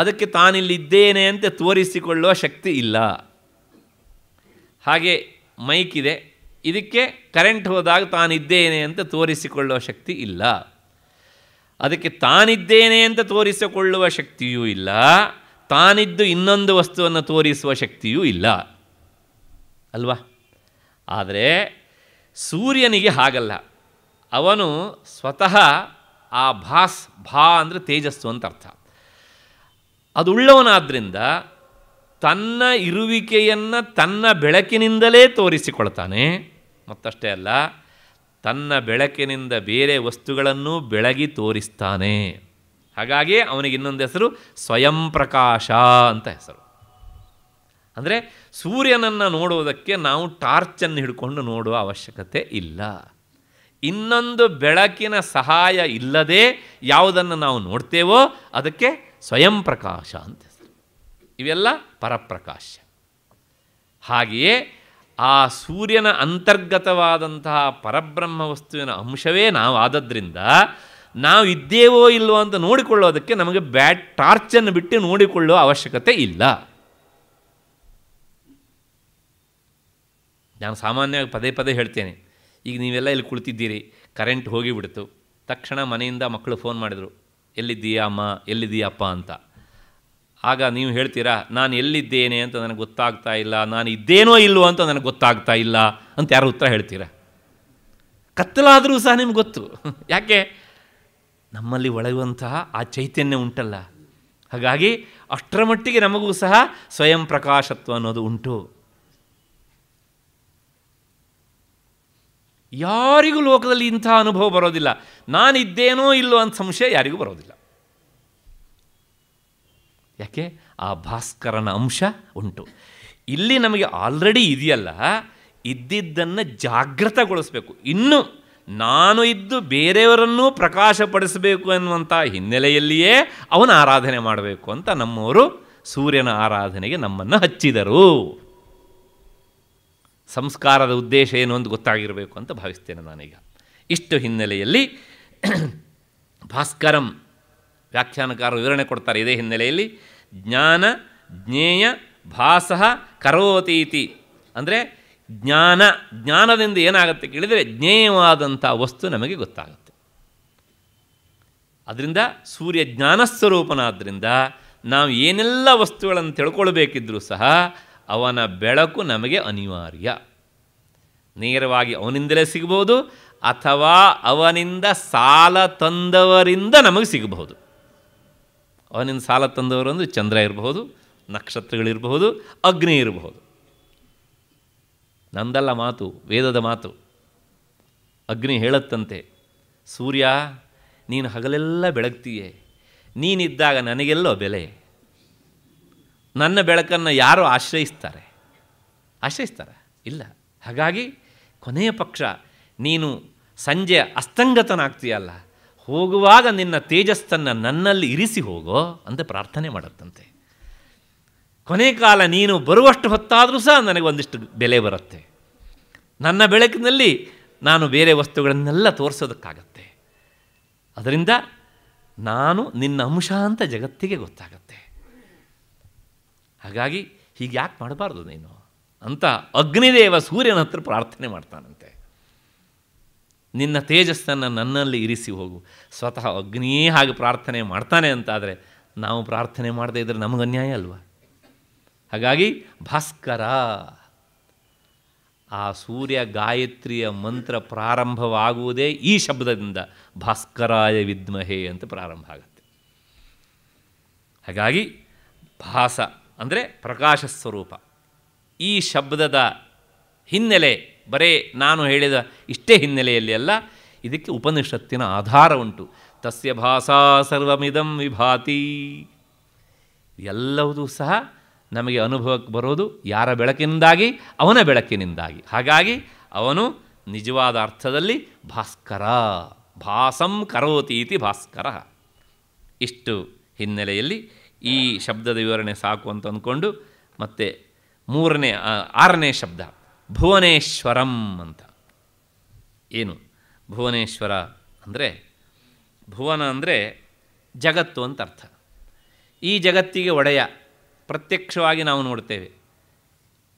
ಅದಕ್ಕೆ ತಾನಿಲ್ಲಿದ್ದೇನೆ ಅಂತ ತೋರಿಸಿಕೊಳ್ಳುವ ಶಕ್ತಿ ಇಲ್ಲ ಹಾಗೆ ಮೈಕ್ ಇದೆ ಇದಕ್ಕೆ ಕರೆಂಟ್ ಹೋದಾಗ ತಾನಿದ್ದೇನೆ ಅಂತ ತೋರಿಸಿಕೊಳ್ಳುವ ಶಕ್ತಿ ಇಲ್ಲ ಅದಕ್ಕೆ ತಾನಿದ್ದೇನೆ ಅಂತ ತೋರಿಸಿಕೊಳ್ಳುವ ಶಕ್ತಿಯೂ ಇಲ್ಲ ತಾನಿದ್ದು ಇನ್ನೊಂದು ವಸ್ತುವನ್ನು ತೋರಿಸುವ ಶಕ್ತಿಯೂ ಇಲ್ಲ ಅಲ್ವಾ ಆದರೆ ಸೂರ್ಯನಿಗೆ ಹಾಗಲ್ಲ ಅವನು ಸ್ವತಃ ಆ ಭಾಸ್ ಭಾ ಅಂದರೆ ತೇಜಸ್ಸು ಅಂತ ಅರ್ಥ ಉಳ್ಳವನಾದ್ದರಿಂದ ತನ್ನ ಇರುವಿಕೆಯನ್ನು ತನ್ನ ಬೆಳಕಿನಿಂದಲೇ ತೋರಿಸಿಕೊಳ್ತಾನೆ ಮತ್ತಷ್ಟೇ ಅಲ್ಲ ತನ್ನ ಬೆಳಕಿನಿಂದ ಬೇರೆ ವಸ್ತುಗಳನ್ನು ಬೆಳಗಿ ತೋರಿಸ್ತಾನೆ ಹಾಗಾಗಿ ಅವನಿಗೆ ಇನ್ನೊಂದು ಹೆಸರು ಸ್ವಯಂ ಪ್ರಕಾಶ ಅಂತ ಹೆಸರು ಅಂದರೆ ಸೂರ್ಯನನ್ನು ನೋಡುವುದಕ್ಕೆ ನಾವು ಟಾರ್ಚನ್ನು ಹಿಡ್ಕೊಂಡು ನೋಡುವ ಅವಶ್ಯಕತೆ ಇಲ್ಲ ಇನ್ನೊಂದು ಬೆಳಕಿನ ಸಹಾಯ ಇಲ್ಲದೆ ಯಾವುದನ್ನು ನಾವು ನೋಡ್ತೇವೋ ಅದಕ್ಕೆ ಸ್ವಯಂ ಪ್ರಕಾಶ ಅಂತ ಇವೆಲ್ಲ ಪರಪ್ರಕಾಶ ಹಾಗೆಯೇ ಆ ಸೂರ್ಯನ ಅಂತರ್ಗತವಾದಂತಹ ಪರಬ್ರಹ್ಮ ವಸ್ತುವಿನ ಅಂಶವೇ ನಾವಾದದ್ರಿಂದ ನಾವು ಇದ್ದೇವೋ ಇಲ್ಲವೋ ಅಂತ ನೋಡಿಕೊಳ್ಳೋದಕ್ಕೆ ನಮಗೆ ಬ್ಯಾಟ್ ಟಾರ್ಚನ್ನು ಬಿಟ್ಟು ನೋಡಿಕೊಳ್ಳುವ ಅವಶ್ಯಕತೆ ಇಲ್ಲ ನಾನು ಸಾಮಾನ್ಯವಾಗಿ ಪದೇ ಪದೇ ಹೇಳ್ತೇನೆ ಈಗ ನೀವೆಲ್ಲ ಇಲ್ಲಿ ಕುಳಿತಿದ್ದೀರಿ ಕರೆಂಟ್ ಹೋಗಿಬಿಡ್ತು ತಕ್ಷಣ ಮನೆಯಿಂದ ಮಕ್ಕಳು ಫೋನ್ ಮಾಡಿದರು ಎಲ್ಲಿದ್ದೀಯಾ ಅಮ್ಮ ಅಪ್ಪ ಅಂತ ಆಗ ನೀವು ಹೇಳ್ತೀರಾ ನಾನು ಎಲ್ಲಿದ್ದೇನೆ ಅಂತ ನನಗೆ ಗೊತ್ತಾಗ್ತಾ ಇಲ್ಲ ನಾನು ಇದ್ದೇನೋ ಇಲ್ಲವೋ ಅಂತ ನನಗೆ ಗೊತ್ತಾಗ್ತಾ ಇಲ್ಲ ಅಂತ ಯಾರು ಉತ್ತರ ಹೇಳ್ತೀರಾ ಕತ್ತಲಾದರೂ ಸಹ ನಿಮ್ಗೆ ಗೊತ್ತು ಯಾಕೆ ನಮ್ಮಲ್ಲಿ ಒಳಗುವಂತಹ ಆ ಚೈತನ್ಯ ಉಂಟಲ್ಲ ಹಾಗಾಗಿ ಅಷ್ಟರ ಮಟ್ಟಿಗೆ ನಮಗೂ ಸಹ ಸ್ವಯಂ ಪ್ರಕಾಶತ್ವ ಅನ್ನೋದು ಉಂಟು ಯಾರಿಗೂ ಲೋಕದಲ್ಲಿ ಇಂಥ ಅನುಭವ ಬರೋದಿಲ್ಲ ನಾನಿದ್ದೇನೋ ಇಲ್ಲೋ ಅಂತ ಸಂಶಯ ಯಾರಿಗೂ ಬರೋದಿಲ್ಲ ಯಾಕೆ ಆ ಭಾಸ್ಕರನ ಅಂಶ ಉಂಟು ಇಲ್ಲಿ ನಮಗೆ ಆಲ್ರೆಡಿ ಇದೆಯಲ್ಲ ಇದ್ದಿದ್ದನ್ನು ಜಾಗೃತಗೊಳಿಸಬೇಕು ಇನ್ನು ನಾನು ಇದ್ದು ಬೇರೆಯವರನ್ನೂ ಪ್ರಕಾಶಪಡಿಸಬೇಕು ಎನ್ನುವಂಥ ಹಿನ್ನೆಲೆಯಲ್ಲಿಯೇ ಅವನ ಆರಾಧನೆ ಮಾಡಬೇಕು ಅಂತ ನಮ್ಮವರು ಸೂರ್ಯನ ಆರಾಧನೆಗೆ ನಮ್ಮನ್ನು ಹಚ್ಚಿದರು ಸಂಸ್ಕಾರದ ಉದ್ದೇಶ ಏನು ಅಂತ ಗೊತ್ತಾಗಿರಬೇಕು ಅಂತ ಭಾವಿಸ್ತೇನೆ ನಾನೀಗ ಇಷ್ಟು ಹಿನ್ನೆಲೆಯಲ್ಲಿ ಭಾಸ್ಕರಂ ವ್ಯಾಖ್ಯಾನಕಾರ ವಿವರಣೆ ಕೊಡ್ತಾರೆ ಇದೇ ಹಿನ್ನೆಲೆಯಲ್ಲಿ ಜ್ಞಾನ ಜ್ಞೇಯ ಭಾಸ ಕರೋತೀತಿ ಅಂದರೆ ಜ್ಞಾನ ಜ್ಞಾನದಿಂದ ಏನಾಗುತ್ತೆ ಕೇಳಿದರೆ ಜ್ಞೇಯವಾದಂಥ ವಸ್ತು ನಮಗೆ ಗೊತ್ತಾಗುತ್ತೆ ಅದರಿಂದ ಸೂರ್ಯ ಜ್ಞಾನಸ್ವರೂಪನಾದ್ದರಿಂದ ನಾವು ಏನೆಲ್ಲ ವಸ್ತುಗಳನ್ನು ತಿಳ್ಕೊಳ್ಬೇಕಿದ್ರೂ ಸಹ ಅವನ ಬೆಳಕು ನಮಗೆ ಅನಿವಾರ್ಯ ನೇರವಾಗಿ ಅವನಿಂದಲೇ ಸಿಗಬಹುದು ಅಥವಾ ಅವನಿಂದ ಸಾಲ ತಂದವರಿಂದ ನಮಗೆ ಸಿಗಬಹುದು ಅವನಿಂದ ಸಾಲ ತಂದವರಂದು ಚಂದ್ರ ಇರಬಹುದು ನಕ್ಷತ್ರಗಳಿರಬಹುದು ಅಗ್ನಿ ಇರಬಹುದು ನಂದಲ್ಲ ಮಾತು ವೇದದ ಮಾತು ಅಗ್ನಿ ಹೇಳುತ್ತಂತೆ ಸೂರ್ಯ ನೀನು ಹಗಲೆಲ್ಲ ಬೆಳಗ್ತೀಯೇ ನೀನಿದ್ದಾಗ ನನಗೆಲ್ಲೋ ಬೆಲೆ ನನ್ನ ಬೆಳಕನ್ನು ಯಾರು ಆಶ್ರಯಿಸ್ತಾರೆ ಆಶ್ರಯಿಸ್ತಾರೆ ಇಲ್ಲ ಹಾಗಾಗಿ ಕೊನೆಯ ಪಕ್ಷ ನೀನು ಸಂಜೆ ಅಸ್ತಂಗತನಾಗ್ತೀಯಲ್ಲ ಹೋಗುವಾಗ ನಿನ್ನ ತೇಜಸ್ಸನ್ನು ನನ್ನಲ್ಲಿ ಇರಿಸಿ ಹೋಗೋ ಅಂತ ಪ್ರಾರ್ಥನೆ ಮಾಡುತ್ತಂತೆ ಕೊನೆ ಕಾಲ ನೀನು ಬರುವಷ್ಟು ಹೊತ್ತಾದರೂ ಸಹ ನನಗೆ ಒಂದಿಷ್ಟು ಬೆಲೆ ಬರುತ್ತೆ ನನ್ನ ಬೆಳಕಿನಲ್ಲಿ ನಾನು ಬೇರೆ ವಸ್ತುಗಳನ್ನೆಲ್ಲ ತೋರಿಸೋದಕ್ಕಾಗತ್ತೆ ಅದರಿಂದ ನಾನು ನಿನ್ನ ಅಂಶ ಅಂತ ಜಗತ್ತಿಗೆ ಗೊತ್ತಾಗುತ್ತೆ ಹಾಗಾಗಿ ಹೀಗೆ ಯಾಕೆ ಮಾಡಬಾರ್ದು ನೀನು ಅಂತ ಅಗ್ನಿದೇವ ಸೂರ್ಯನ ಹತ್ರ ಪ್ರಾರ್ಥನೆ ಮಾಡ್ತಾನಂತೆ ನಿನ್ನ ತೇಜಸ್ಸನ್ನು ನನ್ನಲ್ಲಿ ಇರಿಸಿ ಹೋಗು ಸ್ವತಃ ಅಗ್ನಿಯೇ ಹಾಗೆ ಪ್ರಾರ್ಥನೆ ಮಾಡ್ತಾನೆ ಅಂತಾದರೆ ನಾವು ಪ್ರಾರ್ಥನೆ ಮಾಡದೇ ಇದ್ರೆ ನಮಗೆ ಅನ್ಯಾಯ ಅಲ್ವಾ ಹಾಗಾಗಿ ಭಾಸ್ಕರ ಆ ಸೂರ್ಯ ಗಾಯತ್ರಿಯ ಮಂತ್ರ ಪ್ರಾರಂಭವಾಗುವುದೇ ಈ ಶಬ್ದದಿಂದ ಭಾಸ್ಕರಾಯ ವಿದ್ಮಹೇ ಅಂತ ಪ್ರಾರಂಭ ಆಗುತ್ತೆ ಹಾಗಾಗಿ ಭಾಸ ಅಂದರೆ ಪ್ರಕಾಶ ಸ್ವರೂಪ ಈ ಶಬ್ದದ ಹಿನ್ನೆಲೆ ಬರೇ ನಾನು ಹೇಳಿದ ಇಷ್ಟೇ ಹಿನ್ನೆಲೆಯಲ್ಲಿ ಅಲ್ಲ ಇದಕ್ಕೆ ಉಪನಿಷತ್ತಿನ ಆಧಾರ ಉಂಟು ತಸ್ಯ ಭಾಷಾ ಸರ್ವಮಿದಂ ವಿಭಾತಿ ಎಲ್ಲವೂ ಸಹ ನಮಗೆ ಅನುಭವಕ್ಕೆ ಬರೋದು ಯಾರ ಬೆಳಕಿನಿಂದಾಗಿ ಅವನ ಬೆಳಕಿನಿಂದಾಗಿ ಹಾಗಾಗಿ ಅವನು ನಿಜವಾದ ಅರ್ಥದಲ್ಲಿ ಭಾಸ್ಕರ ಭಾಸಂ ಕರೋತೀತಿ ಭಾಸ್ಕರ ಇಷ್ಟು ಹಿನ್ನೆಲೆಯಲ್ಲಿ ಈ ಶಬ್ದದ ವಿವರಣೆ ಸಾಕು ಅಂತ ಅಂದ್ಕೊಂಡು ಮತ್ತೆ ಮೂರನೇ ಆರನೇ ಶಬ್ದ ಭುವನೇಶ್ವರಂ ಅಂತ ಏನು ಭುವನೇಶ್ವರ ಅಂದರೆ ಭುವನ ಅಂದರೆ ಜಗತ್ತು ಅಂತ ಅರ್ಥ ಈ ಜಗತ್ತಿಗೆ ಒಡೆಯ ಪ್ರತ್ಯಕ್ಷವಾಗಿ ನಾವು ನೋಡ್ತೇವೆ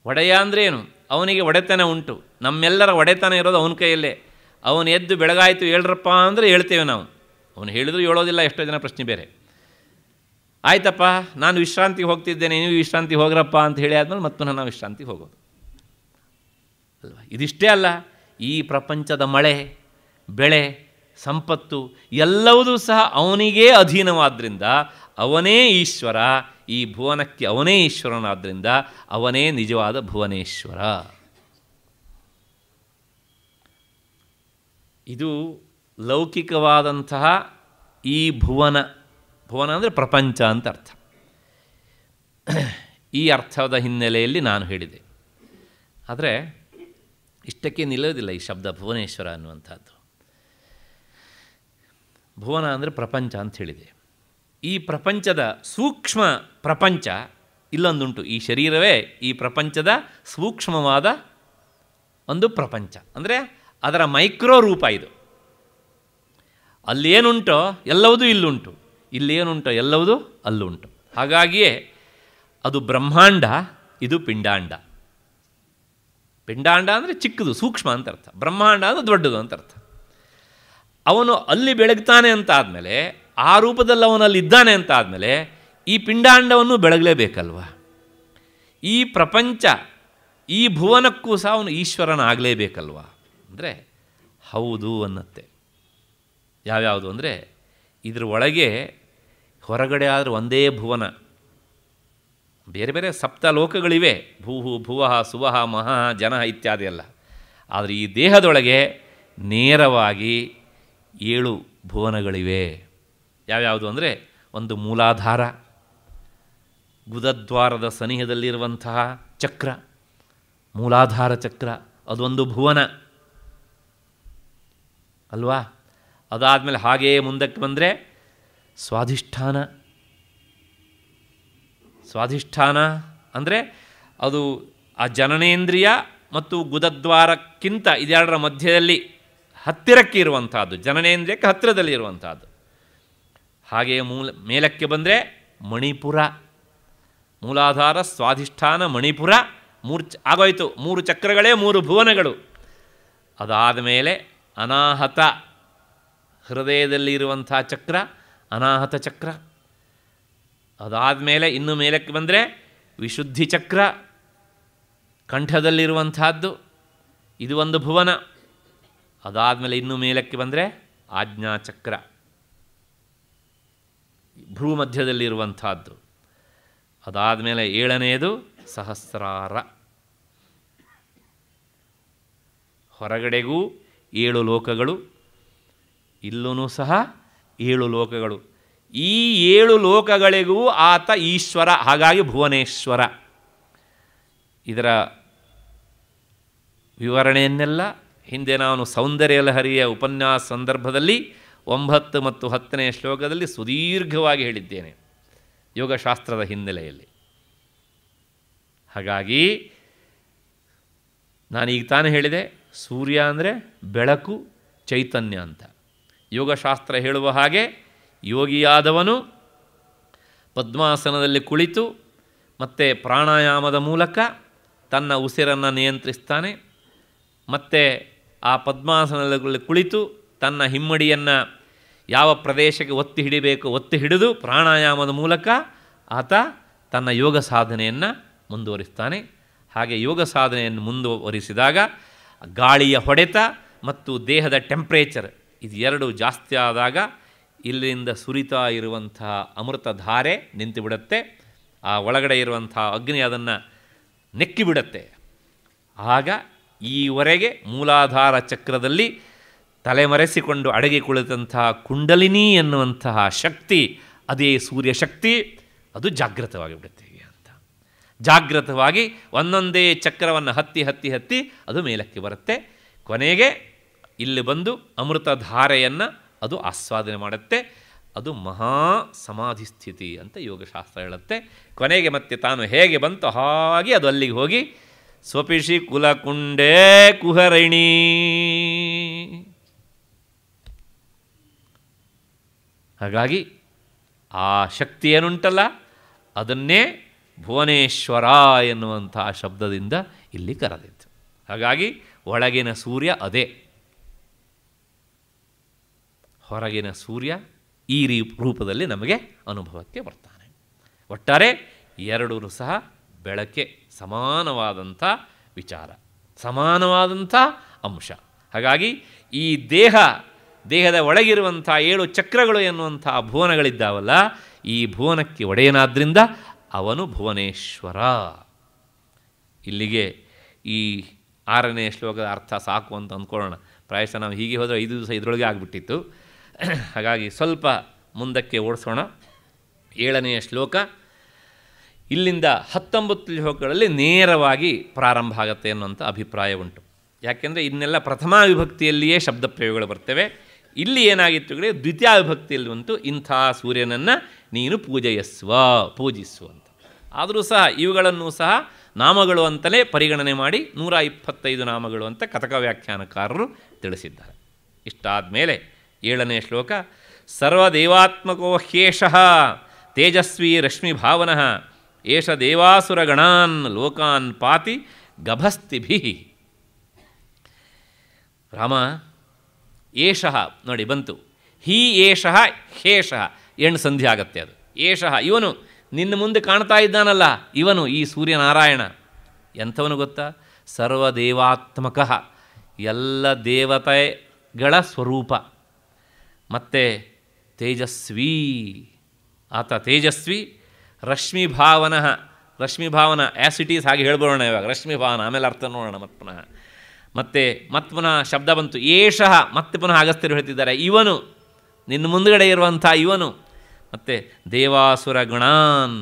ಒಡೆಯ ಅಂದರೆ ಏನು ಅವನಿಗೆ ಒಡೆತನ ಉಂಟು ನಮ್ಮೆಲ್ಲರ ಒಡೆತನ ಇರೋದು ಅವನ ಕೈಯಲ್ಲೇ ಅವನು ಎದ್ದು ಬೆಳಗಾಯಿತು ಹೇಳ್ರಪ್ಪ ಅಂದರೆ ಹೇಳ್ತೇವೆ ನಾವು ಅವನು ಹೇಳಿದ್ರು ಹೇಳೋದಿಲ್ಲ ಎಷ್ಟೋ ಜನ ಪ್ರಶ್ನೆ ಬೇರೆ ಆಯ್ತಪ್ಪ ನಾನು ವಿಶ್ರಾಂತಿಗೆ ಹೋಗ್ತಿದ್ದೇನೆ ನೀವು ವಿಶ್ರಾಂತಿ ಹೋಗ್ರಪ್ಪ ಅಂತ ಹೇಳಿ ಆದಮೇಲೆ ಮತ್ತೆ ನಾನು ನಾವು ವಿಶ್ರಾಂತಿಗೆ ಹೋಗೋದು ಅಲ್ವಾ ಇದಿಷ್ಟೇ ಅಲ್ಲ ಈ ಪ್ರಪಂಚದ ಮಳೆ ಬೆಳೆ ಸಂಪತ್ತು ಎಲ್ಲವೂ ಸಹ ಅವನಿಗೇ ಅಧೀನವಾದ್ದರಿಂದ ಅವನೇ ಈಶ್ವರ ಈ ಭುವನಕ್ಕೆ ಅವನೇ ಈಶ್ವರನಾದ್ದರಿಂದ ಅವನೇ ನಿಜವಾದ ಭುವನೇಶ್ವರ ಇದು ಲೌಕಿಕವಾದಂತಹ ಈ ಭುವನ ಭುವನ ಅಂದರೆ ಪ್ರಪಂಚ ಅಂತ ಅರ್ಥ ಈ ಅರ್ಥದ ಹಿನ್ನೆಲೆಯಲ್ಲಿ ನಾನು ಹೇಳಿದೆ ಆದರೆ ಇಷ್ಟಕ್ಕೆ ನಿಲ್ಲೋದಿಲ್ಲ ಈ ಶಬ್ದ ಭುವನೇಶ್ವರ ಅನ್ನುವಂಥದ್ದು ಭುವನ ಅಂದರೆ ಪ್ರಪಂಚ ಅಂತ ಹೇಳಿದೆ ಈ ಪ್ರಪಂಚದ ಸೂಕ್ಷ್ಮ ಪ್ರಪಂಚ ಇಲ್ಲೊಂದುಂಟು ಈ ಶರೀರವೇ ಈ ಪ್ರಪಂಚದ ಸೂಕ್ಷ್ಮವಾದ ಒಂದು ಪ್ರಪಂಚ ಅಂದರೆ ಅದರ ಮೈಕ್ರೋ ರೂಪ ಇದು ಅಲ್ಲಿ ಏನುಂಟೋ ಎಲ್ಲವೂ ಇಲ್ಲುಂಟು ಇಲ್ಲೇನುಂಟು ಎಲ್ಲವುದು ಅಲ್ಲುಂಟು ಹಾಗಾಗಿಯೇ ಅದು ಬ್ರಹ್ಮಾಂಡ ಇದು ಪಿಂಡಾಂಡ ಪಿಂಡಾಂಡ ಅಂದರೆ ಚಿಕ್ಕದು ಸೂಕ್ಷ್ಮ ಅಂತ ಅರ್ಥ ಬ್ರಹ್ಮಾಂಡ ಅಂದರೆ ದೊಡ್ಡದು ಅಂತ ಅರ್ಥ ಅವನು ಅಲ್ಲಿ ಬೆಳಗ್ತಾನೆ ಅಂತಾದಮೇಲೆ ಆ ರೂಪದಲ್ಲಿ ಅವನಲ್ಲಿ ಇದ್ದಾನೆ ಅಂತ ಆದಮೇಲೆ ಈ ಪಿಂಡಾಂಡವನ್ನು ಬೆಳಗಲೇಬೇಕಲ್ವ ಈ ಪ್ರಪಂಚ ಈ ಭುವನಕ್ಕೂ ಸಹ ಅವನು ಈಶ್ವರನಾಗಲೇಬೇಕಲ್ವ ಅಂದರೆ ಹೌದು ಅನ್ನತ್ತೆ ಯಾವ್ಯಾವುದು ಅಂದರೆ ಇದರ ಒಳಗೆ ಹೊರಗಡೆ ಆದರೂ ಒಂದೇ ಭುವನ ಬೇರೆ ಬೇರೆ ಸಪ್ತ ಲೋಕಗಳಿವೆ ಭೂಹು ಭುವಹ ಸುವಹ ಮಹ ಜನ ಇತ್ಯಾದಿ ಎಲ್ಲ ಆದರೆ ಈ ದೇಹದೊಳಗೆ ನೇರವಾಗಿ ಏಳು ಭುವನಗಳಿವೆ ಯಾವ್ಯಾವುದು ಅಂದರೆ ಒಂದು ಮೂಲಾಧಾರ ಗುದದ್ವಾರದ ಸನಿಹದಲ್ಲಿರುವಂತಹ ಚಕ್ರ ಮೂಲಾಧಾರ ಚಕ್ರ ಅದೊಂದು ಭುವನ ಅಲ್ವಾ ಅದಾದಮೇಲೆ ಹಾಗೆಯೇ ಮುಂದಕ್ಕೆ ಬಂದರೆ ಸ್ವಾಧಿಷ್ಠಾನ ಸ್ವಾಧಿಷ್ಠಾನ ಅಂದರೆ ಅದು ಆ ಜನನೇಂದ್ರಿಯ ಮತ್ತು ಗುದದ್ವಾರಕ್ಕಿಂತ ಇದೆರಡರ ಮಧ್ಯದಲ್ಲಿ ಹತ್ತಿರಕ್ಕೆ ಇರುವಂಥದ್ದು ಜನನೇಂದ್ರಿಯಕ್ಕೆ ಹತ್ತಿರದಲ್ಲಿ ಇರುವಂಥದ್ದು ಹಾಗೆಯೇ ಮೂಲ ಮೇಲಕ್ಕೆ ಬಂದರೆ ಮಣಿಪುರ ಮೂಲಾಧಾರ ಸ್ವಾಧಿಷ್ಠಾನ ಮಣಿಪುರ ಮೂರು ಚ ಆಗೋಯಿತು ಮೂರು ಚಕ್ರಗಳೇ ಮೂರು ಭುವನಗಳು ಅದಾದ ಮೇಲೆ ಅನಾಹತ ಹೃದಯದಲ್ಲಿ ಇರುವಂಥ ಚಕ್ರ ಅನಾಹತ ಚಕ್ರ ಅದಾದ ಮೇಲೆ ಇನ್ನು ಮೇಲಕ್ಕೆ ಬಂದರೆ ವಿಶುದ್ಧಿ ಚಕ್ರ ಕಂಠದಲ್ಲಿರುವಂತಹದ್ದು ಇದು ಒಂದು ಭುವನ ಮೇಲೆ ಇನ್ನು ಮೇಲಕ್ಕೆ ಬಂದರೆ ಆಜ್ಞಾಚಕ್ರ ಭ್ರೂ ಮಧ್ಯದಲ್ಲಿರುವಂಥದ್ದು ಅದಾದಮೇಲೆ ಏಳನೆಯದು ಸಹಸ್ರಾರ ಹೊರಗಡೆಗೂ ಏಳು ಲೋಕಗಳು ಇಲ್ಲೂ ಸಹ ಏಳು ಲೋಕಗಳು ಈ ಏಳು ಲೋಕಗಳಿಗೂ ಆತ ಈಶ್ವರ ಹಾಗಾಗಿ ಭುವನೇಶ್ವರ ಇದರ ವಿವರಣೆಯನ್ನೆಲ್ಲ ಹಿಂದೆ ನಾನು ಸೌಂದರ್ಯ ಲಹರಿಯ ಉಪನ್ಯಾಸ ಸಂದರ್ಭದಲ್ಲಿ ಒಂಬತ್ತು ಮತ್ತು ಹತ್ತನೇ ಶ್ಲೋಕದಲ್ಲಿ ಸುದೀರ್ಘವಾಗಿ ಹೇಳಿದ್ದೇನೆ ಯೋಗಶಾಸ್ತ್ರದ ಹಿನ್ನೆಲೆಯಲ್ಲಿ ಹಾಗಾಗಿ ನಾನೀಗ ತಾನೇ ಹೇಳಿದೆ ಸೂರ್ಯ ಅಂದರೆ ಬೆಳಕು ಚೈತನ್ಯ ಅಂತ ಯೋಗಶಾಸ್ತ್ರ ಹೇಳುವ ಹಾಗೆ ಯೋಗಿಯಾದವನು ಪದ್ಮಾಸನದಲ್ಲಿ ಕುಳಿತು ಮತ್ತು ಪ್ರಾಣಾಯಾಮದ ಮೂಲಕ ತನ್ನ ಉಸಿರನ್ನು ನಿಯಂತ್ರಿಸ್ತಾನೆ ಮತ್ತು ಆ ಪದ್ಮಾಸನದಲ್ಲಿ ಕುಳಿತು ತನ್ನ ಹಿಮ್ಮಡಿಯನ್ನು ಯಾವ ಪ್ರದೇಶಕ್ಕೆ ಒತ್ತಿ ಹಿಡಿಬೇಕು ಒತ್ತಿ ಹಿಡಿದು ಪ್ರಾಣಾಯಾಮದ ಮೂಲಕ ಆತ ತನ್ನ ಯೋಗ ಸಾಧನೆಯನ್ನು ಮುಂದುವರಿಸ್ತಾನೆ ಹಾಗೆ ಯೋಗ ಸಾಧನೆಯನ್ನು ಮುಂದುವರಿಸಿದಾಗ ಗಾಳಿಯ ಹೊಡೆತ ಮತ್ತು ದೇಹದ ಟೆಂಪ್ರೇಚರ್ ಇದೆರಡು ಜಾಸ್ತಿ ಆದಾಗ ಇಲ್ಲಿಂದ ಸುರಿತಾ ಇರುವಂತಹ ಅಮೃತ ಧಾರೆ ನಿಂತು ಬಿಡುತ್ತೆ ಆ ಒಳಗಡೆ ಇರುವಂತಹ ಅಗ್ನಿ ಅದನ್ನು ನೆಕ್ಕಿಬಿಡತ್ತೆ ಆಗ ಈವರೆಗೆ ಮೂಲಾಧಾರ ಚಕ್ರದಲ್ಲಿ ತಲೆಮರೆಸಿಕೊಂಡು ಅಡಗಿ ಕುಳಿತಂತಹ ಕುಂಡಲಿನಿ ಎನ್ನುವಂತಹ ಶಕ್ತಿ ಅದೇ ಸೂರ್ಯ ಶಕ್ತಿ ಅದು ಜಾಗೃತವಾಗಿಬಿಡುತ್ತೆ ಅಂತ ಜಾಗೃತವಾಗಿ ಒಂದೊಂದೇ ಚಕ್ರವನ್ನು ಹತ್ತಿ ಹತ್ತಿ ಹತ್ತಿ ಅದು ಮೇಲಕ್ಕೆ ಬರುತ್ತೆ ಕೊನೆಗೆ ಇಲ್ಲಿ ಬಂದು ಅಮೃತಧಾರೆಯನ್ನು ಅದು ಆಸ್ವಾದನೆ ಮಾಡುತ್ತೆ ಅದು ಮಹಾ ಸಮಾಧಿ ಸ್ಥಿತಿ ಅಂತ ಯೋಗಶಾಸ್ತ್ರ ಹೇಳುತ್ತೆ ಕೊನೆಗೆ ಮತ್ತೆ ತಾನು ಹೇಗೆ ಬಂತು ಹಾಗೆ ಅದು ಅಲ್ಲಿಗೆ ಹೋಗಿ ಸ್ವಪಿಷಿ ಕುಲಕುಂಡೇ ಕುಹರಣಿ ಹಾಗಾಗಿ ಆ ಶಕ್ತಿ ಏನುಂಟಲ್ಲ ಅದನ್ನೇ ಭುವನೇಶ್ವರ ಎನ್ನುವಂತಹ ಶಬ್ದದಿಂದ ಇಲ್ಲಿ ಕರೆದಿತ್ತು ಹಾಗಾಗಿ ಒಳಗಿನ ಸೂರ್ಯ ಅದೇ ಹೊರಗಿನ ಸೂರ್ಯ ಈ ರೀ ರೂಪದಲ್ಲಿ ನಮಗೆ ಅನುಭವಕ್ಕೆ ಬರ್ತಾನೆ ಒಟ್ಟಾರೆ ಎರಡೂ ಸಹ ಬೆಳಕೆ ಸಮಾನವಾದಂಥ ವಿಚಾರ ಸಮಾನವಾದಂಥ ಅಂಶ ಹಾಗಾಗಿ ಈ ದೇಹ ದೇಹದ ಒಳಗಿರುವಂಥ ಏಳು ಚಕ್ರಗಳು ಎನ್ನುವಂಥ ಭುವನಗಳಿದ್ದಾವಲ್ಲ ಈ ಭುವನಕ್ಕೆ ಒಡೆಯನಾದ್ದರಿಂದ ಅವನು ಭುವನೇಶ್ವರ ಇಲ್ಲಿಗೆ ಈ ಆರನೇ ಶ್ಲೋಕದ ಅರ್ಥ ಸಾಕು ಅಂತ ಅಂದ್ಕೊಳ್ಳೋಣ ಪ್ರಾಯಶಃ ನಾವು ಹೀಗೆ ಹೋದರೆ ಐದು ದಿವಸ ಇದರೊಳಗೆ ಆಗಿಬಿಟ್ಟಿತ್ತು ಹಾಗಾಗಿ ಸ್ವಲ್ಪ ಮುಂದಕ್ಕೆ ಓಡಿಸೋಣ ಏಳನೆಯ ಶ್ಲೋಕ ಇಲ್ಲಿಂದ ಹತ್ತೊಂಬತ್ತು ಶ್ಲೋಕಗಳಲ್ಲಿ ನೇರವಾಗಿ ಪ್ರಾರಂಭ ಆಗುತ್ತೆ ಅನ್ನುವಂಥ ಅಭಿಪ್ರಾಯ ಉಂಟು ಯಾಕೆಂದರೆ ಇನ್ನೆಲ್ಲ ಪ್ರಥಮ ವಿಭಕ್ತಿಯಲ್ಲಿಯೇ ಶಬ್ದ ಪ್ರಯೋಗಗಳು ಬರ್ತವೆ ಇಲ್ಲಿ ಏನಾಗಿತ್ತು ಕೇಳಿ ದ್ವಿತೀಯ ವಿಭಕ್ತಿಯಲ್ಲಿ ಬಂತು ಇಂಥ ಸೂರ್ಯನನ್ನು ನೀನು ಪೂಜೆಯಸ್ವ ಪೂಜಿಸು ಅಂತ ಆದರೂ ಸಹ ಇವುಗಳನ್ನು ಸಹ ನಾಮಗಳು ಅಂತಲೇ ಪರಿಗಣನೆ ಮಾಡಿ ನೂರ ಇಪ್ಪತ್ತೈದು ನಾಮಗಳು ಅಂತ ಕಥಕ ವ್ಯಾಖ್ಯಾನಕಾರರು ತಿಳಿಸಿದ್ದಾರೆ ಇಷ್ಟಾದ ಮೇಲೆ ಏಳನೇ ಶ್ಲೋಕ ಸರ್ವದೇವಾತ್ಮಕೋ ಹೇಷ ತೇಜಸ್ವಿ ರಶ್ಮಿಭಾವನಃ ಏಷ ದೇವಾಸುರಗಣಾನ್ ಲೋಕಾನ್ ಪಾತಿ ಗಭಸ್ತಿಭಿ ರಾಮ ಏಷ ನೋಡಿ ಬಂತು ಹೀ ಏಷ ಹೇಷ ಎಣ್ಣು ಸಂಧಿ ಆಗತ್ತೆ ಅದು ಏಷ ಇವನು ನಿನ್ನ ಮುಂದೆ ಕಾಣ್ತಾ ಇದ್ದಾನಲ್ಲ ಇವನು ಈ ಸೂರ್ಯನಾರಾಯಣ ಎಂಥವನು ಗೊತ್ತಾ ಸರ್ವದೇವಾತ್ಮಕ ಎಲ್ಲ ದೇವತೆಗಳ ಸ್ವರೂಪ ಮತ್ತೆ ತೇಜಸ್ವಿ ಆತ ತೇಜಸ್ವಿ ರಶ್ಮಿ ಭಾವನ ರಶ್ಮಿ ಭಾವನ ಹಾಗೆ ಹೇಳ್ಬೋಣ ಇವಾಗ ರಶ್ಮಿ ಭಾವನ ಆಮೇಲೆ ಅರ್ಥ ನೋಡೋಣ ಮತ್ತು ಪುನಃ ಮತ್ತೆ ಮತ್ತೆ ಪುನಃ ಶಬ್ದ ಬಂತು ಏಷಃ ಮತ್ತೆ ಪುನಃ ಅಗಸ್ತ್ಯರು ಹೇಳ್ತಿದ್ದಾರೆ ಇವನು ನಿನ್ನ ಮುಂದುಗಡೆ ಇರುವಂಥ ಇವನು ಮತ್ತು ದೇವಾಸುರ ಗುಣಾನ್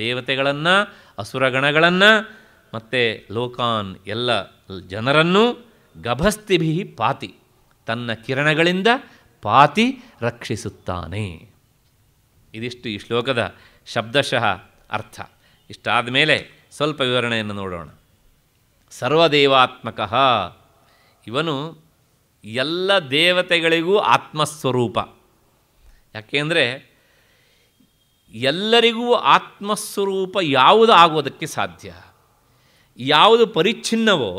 ದೇವತೆಗಳನ್ನು ಅಸುರಗಣಗಳನ್ನು ಮತ್ತು ಲೋಕಾನ್ ಎಲ್ಲ ಜನರನ್ನು ಗಭಸ್ತಿಭಿ ಪಾತಿ ತನ್ನ ಕಿರಣಗಳಿಂದ ಪಾತಿ ರಕ್ಷಿಸುತ್ತಾನೆ ಇದಿಷ್ಟು ಈ ಶ್ಲೋಕದ ಶಬ್ದಶಃ ಅರ್ಥ ಇಷ್ಟಾದ ಮೇಲೆ ಸ್ವಲ್ಪ ವಿವರಣೆಯನ್ನು ನೋಡೋಣ ಸರ್ವದೇವಾತ್ಮಕ ಇವನು ಎಲ್ಲ ದೇವತೆಗಳಿಗೂ ಆತ್ಮಸ್ವರೂಪ ಯಾಕೆಂದರೆ ಎಲ್ಲರಿಗೂ ಆತ್ಮಸ್ವರೂಪ ಯಾವುದು ಆಗೋದಕ್ಕೆ ಸಾಧ್ಯ ಯಾವುದು ಪರಿಚ್ಛಿನ್ನವೋ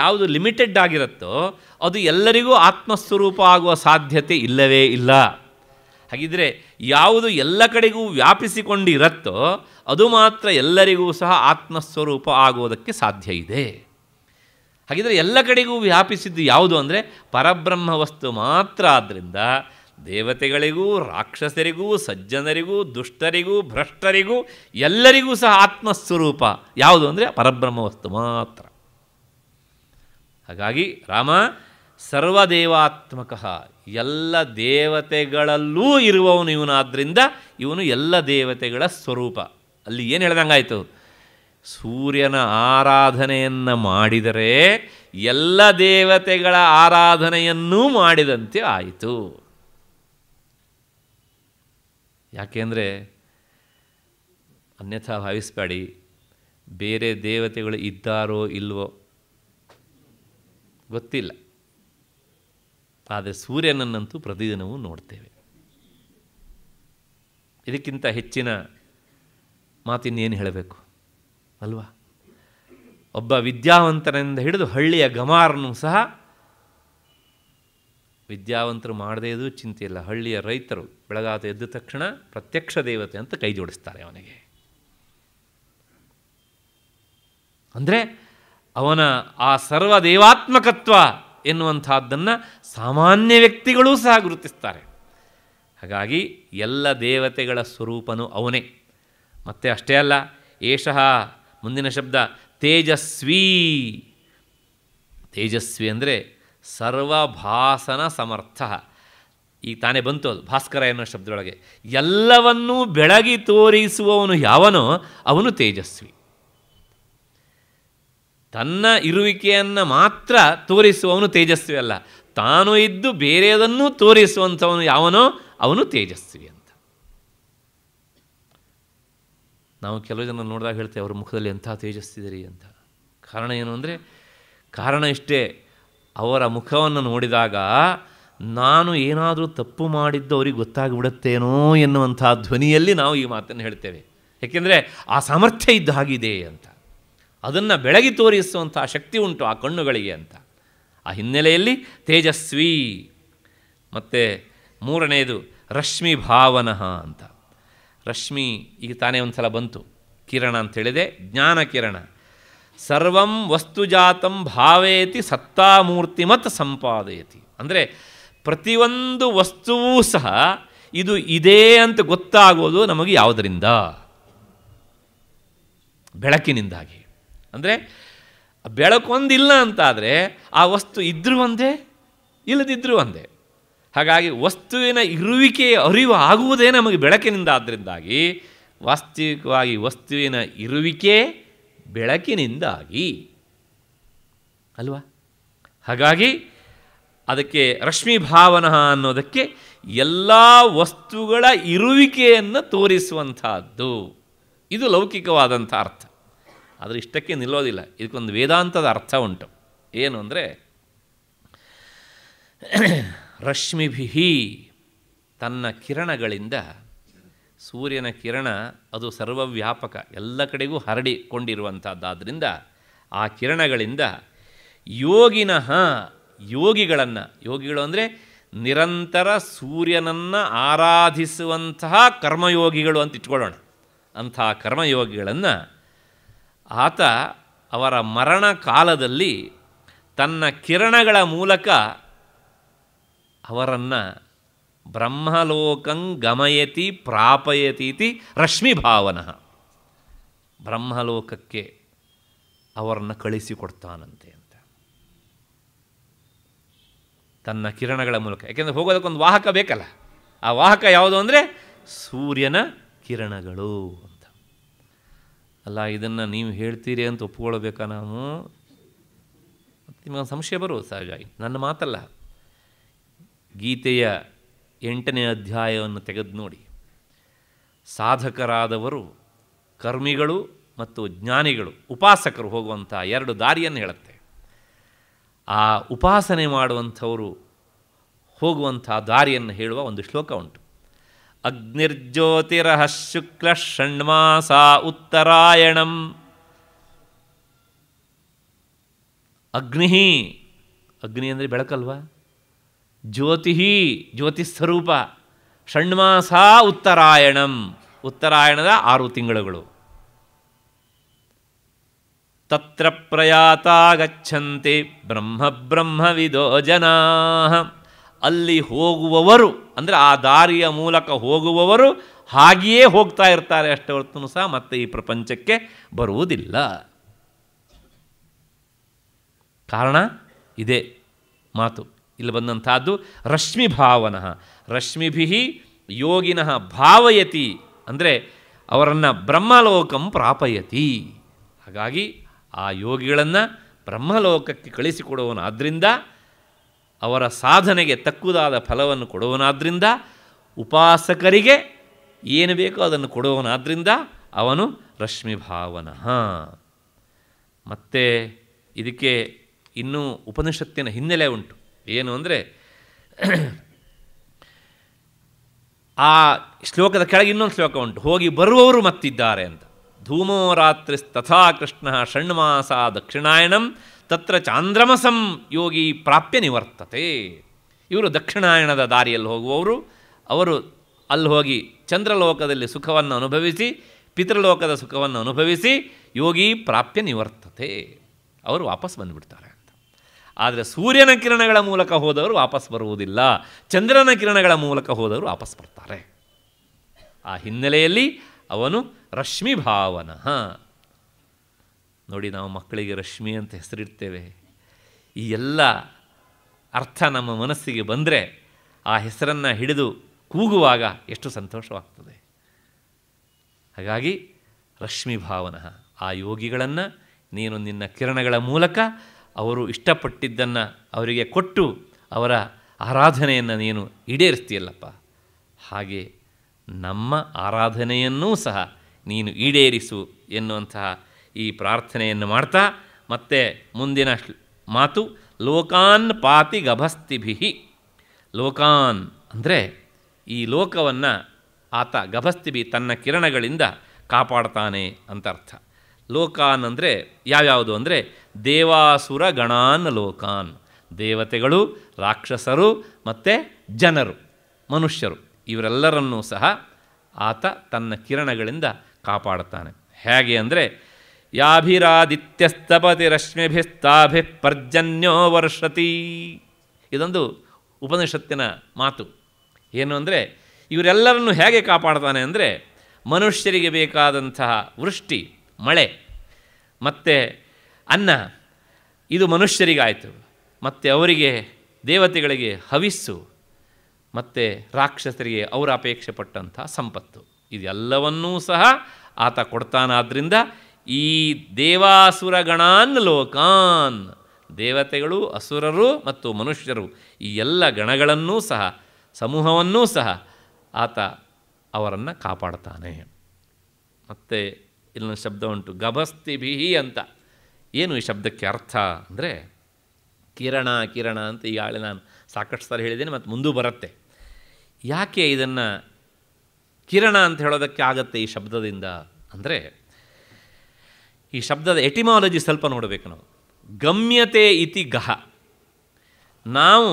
ಯಾವುದು ಲಿಮಿಟೆಡ್ ಆಗಿರುತ್ತೋ ಅದು ಎಲ್ಲರಿಗೂ ಆತ್ಮಸ್ವರೂಪ ಆಗುವ ಸಾಧ್ಯತೆ ಇಲ್ಲವೇ ಇಲ್ಲ ಹಾಗಿದ್ರೆ ಯಾವುದು ಎಲ್ಲ ಕಡೆಗೂ ವ್ಯಾಪಿಸಿಕೊಂಡಿರತ್ತೋ ಅದು ಮಾತ್ರ ಎಲ್ಲರಿಗೂ ಸಹ ಆತ್ಮಸ್ವರೂಪ ಆಗುವುದಕ್ಕೆ ಸಾಧ್ಯ ಇದೆ ಹಾಗಿದ್ರೆ ಎಲ್ಲ ಕಡೆಗೂ ವ್ಯಾಪಿಸಿದ್ದು ಯಾವುದು ಅಂದರೆ ಪರಬ್ರಹ್ಮ ವಸ್ತು ಮಾತ್ರ ಆದ್ದರಿಂದ ದೇವತೆಗಳಿಗೂ ರಾಕ್ಷಸರಿಗೂ ಸಜ್ಜನರಿಗೂ ದುಷ್ಟರಿಗೂ ಭ್ರಷ್ಟರಿಗೂ ಎಲ್ಲರಿಗೂ ಸಹ ಆತ್ಮಸ್ವರೂಪ ಯಾವುದು ಅಂದರೆ ಪರಬ್ರಹ್ಮ ವಸ್ತು ಮಾತ್ರ ಹಾಗಾಗಿ ರಾಮ ಸರ್ವದೇವಾತ್ಮಕ ಎಲ್ಲ ದೇವತೆಗಳಲ್ಲೂ ಇರುವವನು ಇವನಾದ್ದರಿಂದ ಇವನು ಎಲ್ಲ ದೇವತೆಗಳ ಸ್ವರೂಪ ಅಲ್ಲಿ ಏನು ಹೇಳ್ದಂಗಾಯಿತು ಸೂರ್ಯನ ಆರಾಧನೆಯನ್ನು ಮಾಡಿದರೆ ಎಲ್ಲ ದೇವತೆಗಳ ಆರಾಧನೆಯನ್ನೂ ಮಾಡಿದಂತೆ ಆಯಿತು ಯಾಕೆಂದರೆ ಅನ್ಯಥಾ ಭಾವಿಸ್ಬೇಡಿ ಬೇರೆ ದೇವತೆಗಳು ಇದ್ದಾರೋ ಇಲ್ವೋ ಗೊತ್ತಿಲ್ಲ ಆದರೆ ಸೂರ್ಯನನ್ನಂತೂ ಪ್ರತಿದಿನವೂ ನೋಡ್ತೇವೆ ಇದಕ್ಕಿಂತ ಹೆಚ್ಚಿನ ಮಾತಿನ್ನೇನು ಹೇಳಬೇಕು ಅಲ್ವಾ ಒಬ್ಬ ವಿದ್ಯಾವಂತನಿಂದ ಹಿಡಿದು ಹಳ್ಳಿಯ ಗಮಾರನು ಸಹ ವಿದ್ಯಾವಂತರು ಮಾಡದೇದು ಚಿಂತೆ ಇಲ್ಲ ಹಳ್ಳಿಯ ರೈತರು ಬೆಳಗಾದ ಎದ್ದ ತಕ್ಷಣ ಪ್ರತ್ಯಕ್ಷ ದೇವತೆ ಅಂತ ಕೈ ಜೋಡಿಸ್ತಾರೆ ಅವನಿಗೆ ಅಂದರೆ ಅವನ ಆ ಸರ್ವ ದೇವಾತ್ಮಕತ್ವ ಎನ್ನುವಂಥದ್ದನ್ನು ಸಾಮಾನ್ಯ ವ್ಯಕ್ತಿಗಳೂ ಸಹ ಗುರುತಿಸ್ತಾರೆ ಹಾಗಾಗಿ ಎಲ್ಲ ದೇವತೆಗಳ ಸ್ವರೂಪನೂ ಅವನೇ ಮತ್ತೆ ಅಷ್ಟೇ ಅಲ್ಲ ಏಷಃ ಮುಂದಿನ ಶಬ್ದ ತೇಜಸ್ವಿ ತೇಜಸ್ವಿ ಅಂದರೆ ಸರ್ವಭಾಸನ ಸಮರ್ಥ ಈಗ ತಾನೇ ಬಂತು ಅದು ಭಾಸ್ಕರ ಎನ್ನುವ ಶಬ್ದದೊಳಗೆ ಎಲ್ಲವನ್ನೂ ಬೆಳಗಿ ತೋರಿಸುವವನು ಯಾವನೋ ಅವನು ತೇಜಸ್ವಿ ತನ್ನ ಇರುವಿಕೆಯನ್ನು ಮಾತ್ರ ತೋರಿಸುವವನು ತೇಜಸ್ವಿ ಅಲ್ಲ ತಾನು ಇದ್ದು ಬೇರೆಯದನ್ನೂ ತೋರಿಸುವಂಥವನು ಯಾವನೋ ಅವನು ತೇಜಸ್ವಿ ಅಂತ ನಾವು ಕೆಲವು ಜನ ನೋಡಿದಾಗ ಹೇಳ್ತೇವೆ ಅವ್ರ ಮುಖದಲ್ಲಿ ಎಂಥ ತೇಜಸ್ವಿದರಿ ಅಂತ ಕಾರಣ ಏನು ಅಂದರೆ ಕಾರಣ ಇಷ್ಟೇ ಅವರ ಮುಖವನ್ನು ನೋಡಿದಾಗ ನಾನು ಏನಾದರೂ ತಪ್ಪು ಮಾಡಿದ್ದು ಅವ್ರಿಗೆ ಗೊತ್ತಾಗಿಬಿಡುತ್ತೇನೋ ಎನ್ನುವಂಥ ಧ್ವನಿಯಲ್ಲಿ ನಾವು ಈ ಮಾತನ್ನು ಹೇಳ್ತೇವೆ ಏಕೆಂದರೆ ಆ ಸಾಮರ್ಥ್ಯ ಇದ್ದ ಹಾಗಿದೆ ಅಂತ ಅದನ್ನು ಬೆಳಗಿ ತೋರಿಸುವಂಥ ಶಕ್ತಿ ಉಂಟು ಆ ಕಣ್ಣುಗಳಿಗೆ ಅಂತ ಆ ಹಿನ್ನೆಲೆಯಲ್ಲಿ ತೇಜಸ್ವಿ ಮತ್ತು ಮೂರನೆಯದು ರಶ್ಮಿ ಭಾವನಃ ಅಂತ ರಶ್ಮಿ ಈಗ ತಾನೇ ಒಂದು ಸಲ ಬಂತು ಕಿರಣ ಅಂತೇಳಿದೆ ಜ್ಞಾನ ಕಿರಣ ಸರ್ವಂ ವಸ್ತುಜಾತಂ ಭಾವೇತಿ ಸತ್ತಾಮೂರ್ತಿ ಮತ್ತು ಸಂಪಾದಯತಿ ಅಂದರೆ ಪ್ರತಿಯೊಂದು ವಸ್ತುವೂ ಸಹ ಇದು ಇದೇ ಅಂತ ಗೊತ್ತಾಗೋದು ನಮಗೆ ಯಾವುದರಿಂದ ಬೆಳಕಿನಿಂದಾಗಿ ಅಂದರೆ ಬೆಳಕೊಂದಿಲ್ಲ ಅಂತಾದರೆ ಆ ವಸ್ತು ಇದ್ದರೂ ಒಂದೇ ಇಲ್ಲದಿದ್ದರೂ ಒಂದೇ ಹಾಗಾಗಿ ವಸ್ತುವಿನ ಇರುವಿಕೆಯ ಅರಿವು ಆಗುವುದೇ ನಮಗೆ ಬೆಳಕಿನಿಂದ ಆದ್ದರಿಂದಾಗಿ ವಾಸ್ತವಿಕವಾಗಿ ವಸ್ತುವಿನ ಇರುವಿಕೆ ಬೆಳಕಿನಿಂದಾಗಿ ಅಲ್ವಾ ಹಾಗಾಗಿ ಅದಕ್ಕೆ ರಶ್ಮಿ ಭಾವನ ಅನ್ನೋದಕ್ಕೆ ಎಲ್ಲ ವಸ್ತುಗಳ ಇರುವಿಕೆಯನ್ನು ತೋರಿಸುವಂತಹದ್ದು ಇದು ಲೌಕಿಕವಾದಂಥ ಅರ್ಥ ಆದರೆ ಇಷ್ಟಕ್ಕೆ ನಿಲ್ಲೋದಿಲ್ಲ ಇದಕ್ಕೊಂದು ವೇದಾಂತದ ಅರ್ಥ ಉಂಟು ಏನು ಅಂದರೆ ರಶ್ಮಿಭಿ ತನ್ನ ಕಿರಣಗಳಿಂದ ಸೂರ್ಯನ ಕಿರಣ ಅದು ಸರ್ವವ್ಯಾಪಕ ಎಲ್ಲ ಕಡೆಗೂ ಹರಡಿಕೊಂಡಿರುವಂಥದ್ದಾದ್ದರಿಂದ ಆ ಕಿರಣಗಳಿಂದ ಯೋಗಿನಃ ಯೋಗಿಗಳನ್ನು ಯೋಗಿಗಳು ಅಂದರೆ ನಿರಂತರ ಸೂರ್ಯನನ್ನು ಆರಾಧಿಸುವಂತಹ ಕರ್ಮಯೋಗಿಗಳು ಅಂತ ಇಟ್ಕೊಳ್ಳೋಣ ಅಂತಹ ಕರ್ಮಯೋಗಿಗಳನ್ನು ಆತ ಅವರ ಮರಣ ಕಾಲದಲ್ಲಿ ತನ್ನ ಕಿರಣಗಳ ಮೂಲಕ ಅವರನ್ನು ಬ್ರಹ್ಮಲೋಕಂ ಗಮಯತಿ ಪ್ರಾಪಯತಿ ಇತಿ ರಶ್ಮಿಭಾವನ ಬ್ರಹ್ಮಲೋಕಕ್ಕೆ ಅವರನ್ನು ಕಳಿಸಿಕೊಡ್ತಾನಂತೆ ಅಂತ ತನ್ನ ಕಿರಣಗಳ ಮೂಲಕ ಯಾಕೆಂದರೆ ಹೋಗೋದಕ್ಕೊಂದು ವಾಹಕ ಬೇಕಲ್ಲ ಆ ವಾಹಕ ಯಾವುದು ಅಂದರೆ ಸೂರ್ಯನ ಕಿರಣಗಳು ಅಲ್ಲ ಇದನ್ನು ನೀವು ಹೇಳ್ತೀರಿ ಅಂತ ಒಪ್ಕೊಳ್ಬೇಕಾ ನಾನು ನಿಮಗೆ ಸಂಶಯ ಬರುವುದು ಸಹಜವಾಗಿ ನನ್ನ ಮಾತಲ್ಲ ಗೀತೆಯ ಎಂಟನೇ ಅಧ್ಯಾಯವನ್ನು ತೆಗೆದು ನೋಡಿ ಸಾಧಕರಾದವರು ಕರ್ಮಿಗಳು ಮತ್ತು ಜ್ಞಾನಿಗಳು ಉಪಾಸಕರು ಹೋಗುವಂಥ ಎರಡು ದಾರಿಯನ್ನು ಹೇಳುತ್ತೆ ಆ ಉಪಾಸನೆ ಮಾಡುವಂಥವರು ಹೋಗುವಂಥ ದಾರಿಯನ್ನು ಹೇಳುವ ಒಂದು ಶ್ಲೋಕ ಉಂಟು ಅಗ್ನಿರ್ಜ್ಯೋತಿರಹ ಶುಕ್ಲ ಷಣ್ಮಾಸ ಉತ್ತರಾಯಣಂ ಅಗ್ನಿ ಅಗ್ನಿ ಅಂದರೆ ಬೆಳಕಲ್ವಾ ಜ್ಯೋತಿ ಜ್ಯೋತಿಸ್ವರೂಪ ಷಣ್ಮಾಸ ಉತ್ತರಾಯಣಂ ಉತ್ತರಾಯಣದ ಆರು ತಿಂಗಳುಗಳು ತತ್ರ ಪ್ರಯಾತ ಗಚ್ಚಂತೆ ಬ್ರಹ್ಮ ಜನಾ ಅಲ್ಲಿ ಹೋಗುವವರು ಅಂದರೆ ಆ ದಾರಿಯ ಮೂಲಕ ಹೋಗುವವರು ಹಾಗೆಯೇ ಹೋಗ್ತಾ ಇರ್ತಾರೆ ಅಷ್ಟೇ ಹೊರತು ಸಹ ಮತ್ತೆ ಈ ಪ್ರಪಂಚಕ್ಕೆ ಬರುವುದಿಲ್ಲ ಕಾರಣ ಇದೇ ಮಾತು ಇಲ್ಲಿ ಬಂದಂತಹದ್ದು ರಶ್ಮಿ ಭಾವನ ರಶ್ಮಿಭಿ ಯೋಗಿನ ಭಾವಯತಿ ಅಂದರೆ ಅವರನ್ನು ಬ್ರಹ್ಮಲೋಕಂ ಪ್ರಾಪಯತಿ ಹಾಗಾಗಿ ಆ ಯೋಗಿಗಳನ್ನು ಬ್ರಹ್ಮಲೋಕಕ್ಕೆ ಕಳಿಸಿಕೊಡುವನು ಆದ್ದರಿಂದ ಅವರ ಸಾಧನೆಗೆ ತಕ್ಕುದಾದ ಫಲವನ್ನು ಕೊಡುವನಾದ್ರಿಂದ ಉಪಾಸಕರಿಗೆ ಏನು ಬೇಕೋ ಅದನ್ನು ಕೊಡುವನಾದ್ರಿಂದ ಅವನು ರಶ್ಮಿಭಾವನ ಮತ್ತೆ ಇದಕ್ಕೆ ಇನ್ನೂ ಉಪನಿಷತ್ತಿನ ಹಿನ್ನೆಲೆ ಉಂಟು ಏನು ಅಂದರೆ ಆ ಶ್ಲೋಕದ ಕೆಳಗೆ ಇನ್ನೊಂದು ಶ್ಲೋಕ ಉಂಟು ಹೋಗಿ ಬರುವವರು ಮತ್ತಿದ್ದಾರೆ ಅಂತ ಧೂಮೋ ರಾತ್ರಿ ತಥಾ ಕೃಷ್ಣ ಷಣ್ಮಾಸ ದಕ್ಷಿಣಾಯಣಂ ತತ್ರ ಚಾಂದ್ರಮಸಂ ಯೋಗಿ ಪ್ರಾಪ್ಯ ನಿವರ್ತತೆ ಇವರು ದಕ್ಷಿಣಾಯಣದ ದಾರಿಯಲ್ಲಿ ಹೋಗುವವರು ಅವರು ಅಲ್ಲಿ ಹೋಗಿ ಚಂದ್ರಲೋಕದಲ್ಲಿ ಸುಖವನ್ನು ಅನುಭವಿಸಿ ಪಿತೃಲೋಕದ ಸುಖವನ್ನು ಅನುಭವಿಸಿ ಯೋಗಿ ಪ್ರಾಪ್ಯ ನಿವರ್ತತೆ ಅವರು ವಾಪಸ್ ಬಂದುಬಿಡ್ತಾರೆ ಅಂತ ಆದರೆ ಸೂರ್ಯನ ಕಿರಣಗಳ ಮೂಲಕ ಹೋದವರು ವಾಪಸ್ ಬರುವುದಿಲ್ಲ ಚಂದ್ರನ ಕಿರಣಗಳ ಮೂಲಕ ಹೋದವರು ವಾಪಸ್ ಬರ್ತಾರೆ ಆ ಹಿನ್ನೆಲೆಯಲ್ಲಿ ಅವನು ರಶ್ಮಿ ಭಾವನಃ ನೋಡಿ ನಾವು ಮಕ್ಕಳಿಗೆ ರಶ್ಮಿ ಅಂತ ಹೆಸರಿಡ್ತೇವೆ ಈ ಎಲ್ಲ ಅರ್ಥ ನಮ್ಮ ಮನಸ್ಸಿಗೆ ಬಂದರೆ ಆ ಹೆಸರನ್ನು ಹಿಡಿದು ಕೂಗುವಾಗ ಎಷ್ಟು ಸಂತೋಷವಾಗ್ತದೆ ಹಾಗಾಗಿ ರಶ್ಮಿ ಭಾವನ ಆ ಯೋಗಿಗಳನ್ನು ನೀನು ನಿನ್ನ ಕಿರಣಗಳ ಮೂಲಕ ಅವರು ಇಷ್ಟಪಟ್ಟಿದ್ದನ್ನು ಅವರಿಗೆ ಕೊಟ್ಟು ಅವರ ಆರಾಧನೆಯನ್ನು ನೀನು ಈಡೇರಿಸ್ತೀಯಲ್ಲಪ್ಪ ಹಾಗೆ ನಮ್ಮ ಆರಾಧನೆಯನ್ನೂ ಸಹ ನೀನು ಈಡೇರಿಸು ಎನ್ನುವಂತಹ ಈ ಪ್ರಾರ್ಥನೆಯನ್ನು ಮಾಡ್ತಾ ಮತ್ತೆ ಮುಂದಿನ ಮಾತು ಲೋಕಾನ್ ಪಾತಿ ಗಭಸ್ತಿಭಿ ಲೋಕಾನ್ ಅಂದರೆ ಈ ಲೋಕವನ್ನು ಆತ ಗಭಸ್ತಿಭಿ ತನ್ನ ಕಿರಣಗಳಿಂದ ಕಾಪಾಡ್ತಾನೆ ಅಂತ ಅರ್ಥ ಲೋಕಾನ್ ಅಂದರೆ ಯಾವ್ಯಾವುದು ಅಂದರೆ ದೇವಾಸುರ ಗಣಾನ್ ಲೋಕಾನ್ ದೇವತೆಗಳು ರಾಕ್ಷಸರು ಮತ್ತು ಜನರು ಮನುಷ್ಯರು ಇವರೆಲ್ಲರನ್ನೂ ಸಹ ಆತ ತನ್ನ ಕಿರಣಗಳಿಂದ ಕಾಪಾಡ್ತಾನೆ ಹೇಗೆ ಅಂದರೆ ಯಾಭಿರಾದಿತ್ಯಸ್ತಪತಿ ರಶ್ಮಿಭಿಸ್ತಾಭಿಃ ಪರ್ಜನ್ಯೋ ವರ್ಷತಿ ಇದೊಂದು ಉಪನಿಷತ್ತಿನ ಮಾತು ಏನು ಅಂದರೆ ಇವರೆಲ್ಲರನ್ನು ಹೇಗೆ ಕಾಪಾಡ್ತಾನೆ ಅಂದರೆ ಮನುಷ್ಯರಿಗೆ ಬೇಕಾದಂತಹ ವೃಷ್ಟಿ ಮಳೆ ಮತ್ತು ಅನ್ನ ಇದು ಮನುಷ್ಯರಿಗಾಯಿತು ಮತ್ತು ಅವರಿಗೆ ದೇವತೆಗಳಿಗೆ ಹವಿಸ್ಸು ಮತ್ತು ರಾಕ್ಷಸರಿಗೆ ಅವರ ಅಪೇಕ್ಷೆ ಪಟ್ಟಂತಹ ಸಂಪತ್ತು ಇದೆಲ್ಲವನ್ನೂ ಸಹ ಆತ ಕೊಡ್ತಾನಾದ್ದರಿಂದ ಈ ದೇವಾಸುರ ಗಣಾನ್ ಲೋಕಾನ್ ದೇವತೆಗಳು ಅಸುರರು ಮತ್ತು ಮನುಷ್ಯರು ಈ ಎಲ್ಲ ಗಣಗಳನ್ನೂ ಸಹ ಸಮೂಹವನ್ನೂ ಸಹ ಆತ ಅವರನ್ನು ಕಾಪಾಡ್ತಾನೆ ಮತ್ತು ಇಲ್ಲಿನ ಶಬ್ದ ಉಂಟು ಗಭಸ್ತಿ ಬಿಹಿ ಅಂತ ಏನು ಈ ಶಬ್ದಕ್ಕೆ ಅರ್ಥ ಅಂದರೆ ಕಿರಣ ಕಿರಣ ಅಂತ ಈಗಾಗಲೇ ನಾನು ಸಾಕಷ್ಟು ಸಲ ಹೇಳಿದ್ದೇನೆ ಮತ್ತು ಮುಂದೆ ಬರುತ್ತೆ ಯಾಕೆ ಇದನ್ನು ಕಿರಣ ಅಂತ ಹೇಳೋದಕ್ಕೆ ಆಗುತ್ತೆ ಈ ಶಬ್ದದಿಂದ ಅಂದರೆ ಈ ಶಬ್ದದ ಎಟಿಮಾಲಜಿ ಸ್ವಲ್ಪ ನೋಡಬೇಕು ನಾವು ಗಮ್ಯತೆ ಇತಿ ಗಹ ನಾವು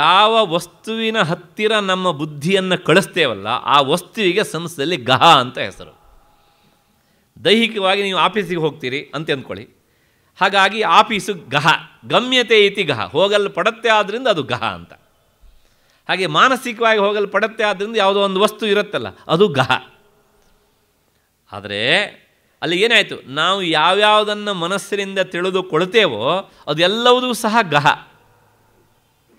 ಯಾವ ವಸ್ತುವಿನ ಹತ್ತಿರ ನಮ್ಮ ಬುದ್ಧಿಯನ್ನು ಕಳಿಸ್ತೇವಲ್ಲ ಆ ವಸ್ತುವಿಗೆ ಸಂಸ್ಥೆಯಲ್ಲಿ ಗಹ ಅಂತ ಹೆಸರು ದೈಹಿಕವಾಗಿ ನೀವು ಆಫೀಸಿಗೆ ಹೋಗ್ತೀರಿ ಅಂತ ಅಂದ್ಕೊಳ್ಳಿ ಹಾಗಾಗಿ ಆಫೀಸು ಗಹ ಗಮ್ಯತೆ ಇತಿ ಗಹ ಹೋಗಲು ಪಡತ್ತೆ ಆದ್ದರಿಂದ ಅದು ಗಹ ಅಂತ ಹಾಗೆ ಮಾನಸಿಕವಾಗಿ ಹೋಗಲು ಪಡತ್ತೆ ಆದ್ದರಿಂದ ಯಾವುದೋ ಒಂದು ವಸ್ತು ಇರುತ್ತಲ್ಲ ಅದು ಗಹ ಆದರೆ ಅಲ್ಲಿ ಏನಾಯಿತು ನಾವು ಯಾವ್ಯಾವುದನ್ನು ಮನಸ್ಸಿನಿಂದ ತಿಳಿದುಕೊಳ್ತೇವೋ ಅದೆಲ್ಲವುದೂ ಸಹ ಗಹ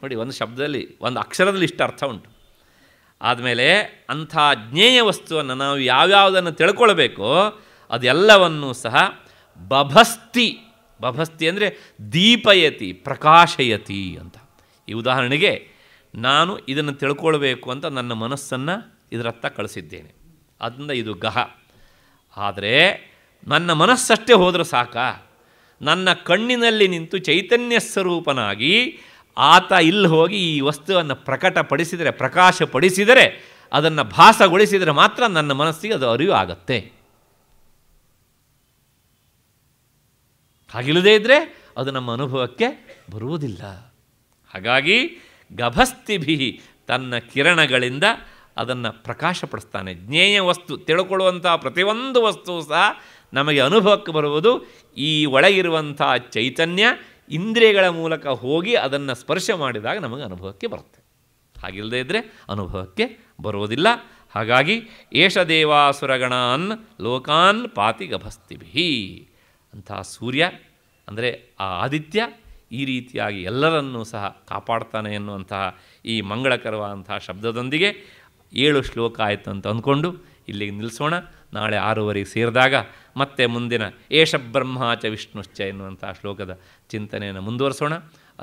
ನೋಡಿ ಒಂದು ಶಬ್ದದಲ್ಲಿ ಒಂದು ಅಕ್ಷರದಲ್ಲಿ ಇಷ್ಟು ಅರ್ಥ ಉಂಟು ಆದಮೇಲೆ ಅಂಥ ಜ್ಞೇಯ ವಸ್ತುವನ್ನು ನಾವು ಯಾವ್ಯಾವುದನ್ನು ತಿಳ್ಕೊಳ್ಬೇಕೋ ಅದೆಲ್ಲವನ್ನೂ ಸಹ ಬಭಸ್ತಿ ಬಭಸ್ತಿ ಅಂದರೆ ದೀಪಯತಿ ಪ್ರಕಾಶಯತಿ ಅಂತ ಈ ಉದಾಹರಣೆಗೆ ನಾನು ಇದನ್ನು ತಿಳ್ಕೊಳ್ಬೇಕು ಅಂತ ನನ್ನ ಮನಸ್ಸನ್ನು ಇದರತ್ತ ಕಳಿಸಿದ್ದೇನೆ ಅದರಿಂದ ಇದು ಗಹ ಆದರೆ ನನ್ನ ಮನಸ್ಸಷ್ಟೇ ಹೋದರೂ ಸಾಕ ನನ್ನ ಕಣ್ಣಿನಲ್ಲಿ ನಿಂತು ಚೈತನ್ಯ ಸ್ವರೂಪನಾಗಿ ಆತ ಇಲ್ಲಿ ಹೋಗಿ ಈ ವಸ್ತುವನ್ನು ಪ್ರಕಟಪಡಿಸಿದರೆ ಪ್ರಕಾಶಪಡಿಸಿದರೆ ಅದನ್ನು ಭಾಸಗೊಳಿಸಿದರೆ ಮಾತ್ರ ನನ್ನ ಮನಸ್ಸಿಗೆ ಅದು ಅರಿವು ಆಗತ್ತೆ ಹಾಗಿಲ್ಲದೇ ಇದ್ದರೆ ಅದು ನಮ್ಮ ಅನುಭವಕ್ಕೆ ಬರುವುದಿಲ್ಲ ಹಾಗಾಗಿ ಗಭಸ್ತಿಭಿ ತನ್ನ ಕಿರಣಗಳಿಂದ ಅದನ್ನು ಪ್ರಕಾಶಪಡಿಸ್ತಾನೆ ಜ್ಞೇಯ ವಸ್ತು ತಿಳ್ಕೊಳ್ಳುವಂಥ ಪ್ರತಿಯೊಂದು ವಸ್ತು ಸಹ ನಮಗೆ ಅನುಭವಕ್ಕೆ ಬರುವುದು ಈ ಒಳಗಿರುವಂಥ ಚೈತನ್ಯ ಇಂದ್ರಿಯಗಳ ಮೂಲಕ ಹೋಗಿ ಅದನ್ನು ಸ್ಪರ್ಶ ಮಾಡಿದಾಗ ನಮಗೆ ಅನುಭವಕ್ಕೆ ಬರುತ್ತೆ ಹಾಗಿಲ್ಲದೇ ಇದ್ದರೆ ಅನುಭವಕ್ಕೆ ಬರುವುದಿಲ್ಲ ಹಾಗಾಗಿ ಏಷ ದೇವಾಸುರಗಣಾನ್ ಲೋಕಾನ್ ಪಾತಿ ಗಭಸ್ತಿಭಿ ಅಂತಹ ಸೂರ್ಯ ಅಂದರೆ ಆ ಆದಿತ್ಯ ಈ ರೀತಿಯಾಗಿ ಎಲ್ಲರನ್ನೂ ಸಹ ಕಾಪಾಡ್ತಾನೆ ಎನ್ನುವಂತಹ ಈ ಮಂಗಳಕರವಾದಂತಹ ಶಬ್ದದೊಂದಿಗೆ ಏಳು ಶ್ಲೋಕ ಆಯಿತು ಅಂತ ಅಂದ್ಕೊಂಡು ಇಲ್ಲಿಗೆ ನಿಲ್ಲಿಸೋಣ ನಾಳೆ ಆರೂವರೆಗೆ ಸೇರಿದಾಗ ಮತ್ತೆ ಮುಂದಿನ ಏಷ ಬ್ರಹ್ಮಾಚ ವಿಷ್ಣುಶ್ಚ ಎನ್ನುವಂಥ ಶ್ಲೋಕದ ಚಿಂತನೆಯನ್ನು ಮುಂದುವರಿಸೋಣ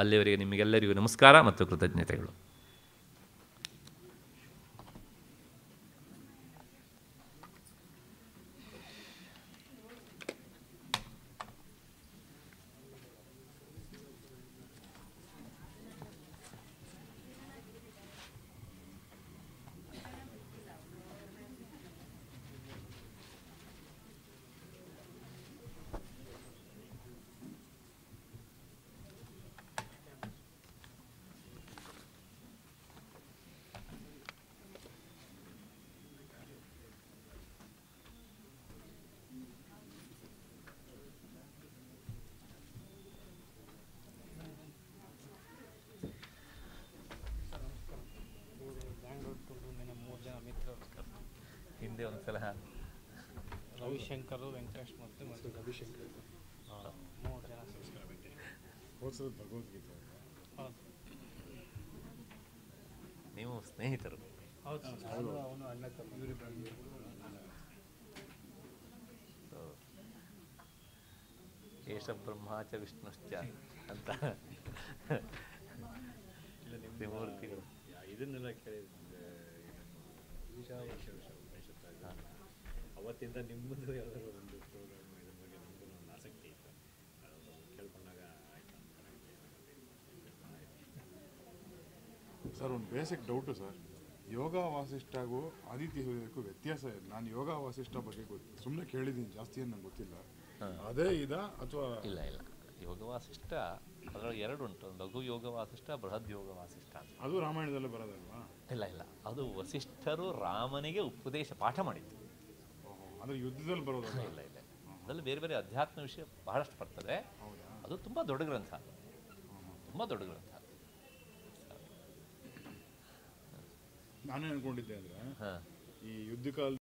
ಅಲ್ಲಿವರೆಗೆ ನಿಮಗೆಲ್ಲರಿಗೂ ನಮಸ್ಕಾರ ಮತ್ತು ಕೃತಜ್ಞತೆಗಳು ಮಹೇಶ ಚ ವಿಷ್ಣುಶ್ಚ ಅಂತ ತ್ರಿಮೂರ್ತಿಗಳು ಇದನ್ನೆಲ್ಲ ಅವತ್ತಿಂದ ನಿಮ್ಮದು ಯಾವ್ದಾದ್ರು ಒಂದು ಪ್ರೋಗ್ರಾಮ್ ಇದ್ರ ಬಗ್ಗೆ ನಮಗೂ ಒಂದು ಆಸಕ್ತಿ ಇತ್ತು ಕೇಳ್ಕೊಂಡಾಗ ಸರ್ ಒಂದು ಬೇಸಿಕ್ ಡೌಟು ಸರ್ ಯೋಗ ವಾಸಿಷ್ಠಗೂ ಆದಿತ್ಯ ಹೇಳಿದಕ್ಕೂ ವ್ಯತ್ಯಾಸ ಇದೆ ನಾನು ಯೋಗ ವಾಸಿಷ್ಠ ಬಗ್ಗೆ ಗೊತ್ತು ಸುಮ್ಮನೆ ಕೇಳಿದ್ದೀನಿ ಜಾಸ್ತಿ ಏನು ನಂಗೆ ಗೊತ್ತಿಲ್ಲ ಅದೇ ಇದ ಅಥವಾ ಇಲ್ಲ ಇಲ್ಲ ಯೋಗ ವಾಸಿಷ್ಠ ಅದರಲ್ಲಿ ಎರಡು ಉಂಟು ಲಘು ಯೋಗ ವಾಸಿಷ್ಠ ಬೃಹದ್ ಯೋಗ ವಾಸಿಷ್ಠ ಅಂತ ಅದು ರಾಮಾಯಣದಲ್ಲಿ ಬರೋದಲ್ವಾ ಇಲ್ಲ ಇಲ್ಲ ಅದು ವಸಿಷ್ಠರು ರಾಮನಿಗೆ ಉಪದೇಶ ಪಾಠ ಮಾಡಿದ್ದು ಅದು ಯುದ್ಧದಲ್ಲಿ ಬರೋದು ಇಲ್ಲ ಇಲ್ಲ ಅದರಲ್ಲಿ ಬೇರೆ ಬೇರೆ ಅಧ್ಯಾತ್ಮ ವಿಷಯ ಬಹಳಷ್ಟು ಬರ್ತದೆ ಅದು ತುಂಬ ದೊಡ್ಡ ಗ್ರಂಥ ತುಂಬ ದೊಡ್ಡ ಗ್ರಂಥ ನಾನು ಅನ್ಕೊಂಡಿದ್ದೆ ಅಂದರೆ ಈ ಯುದ್ಧ ಕಾಲ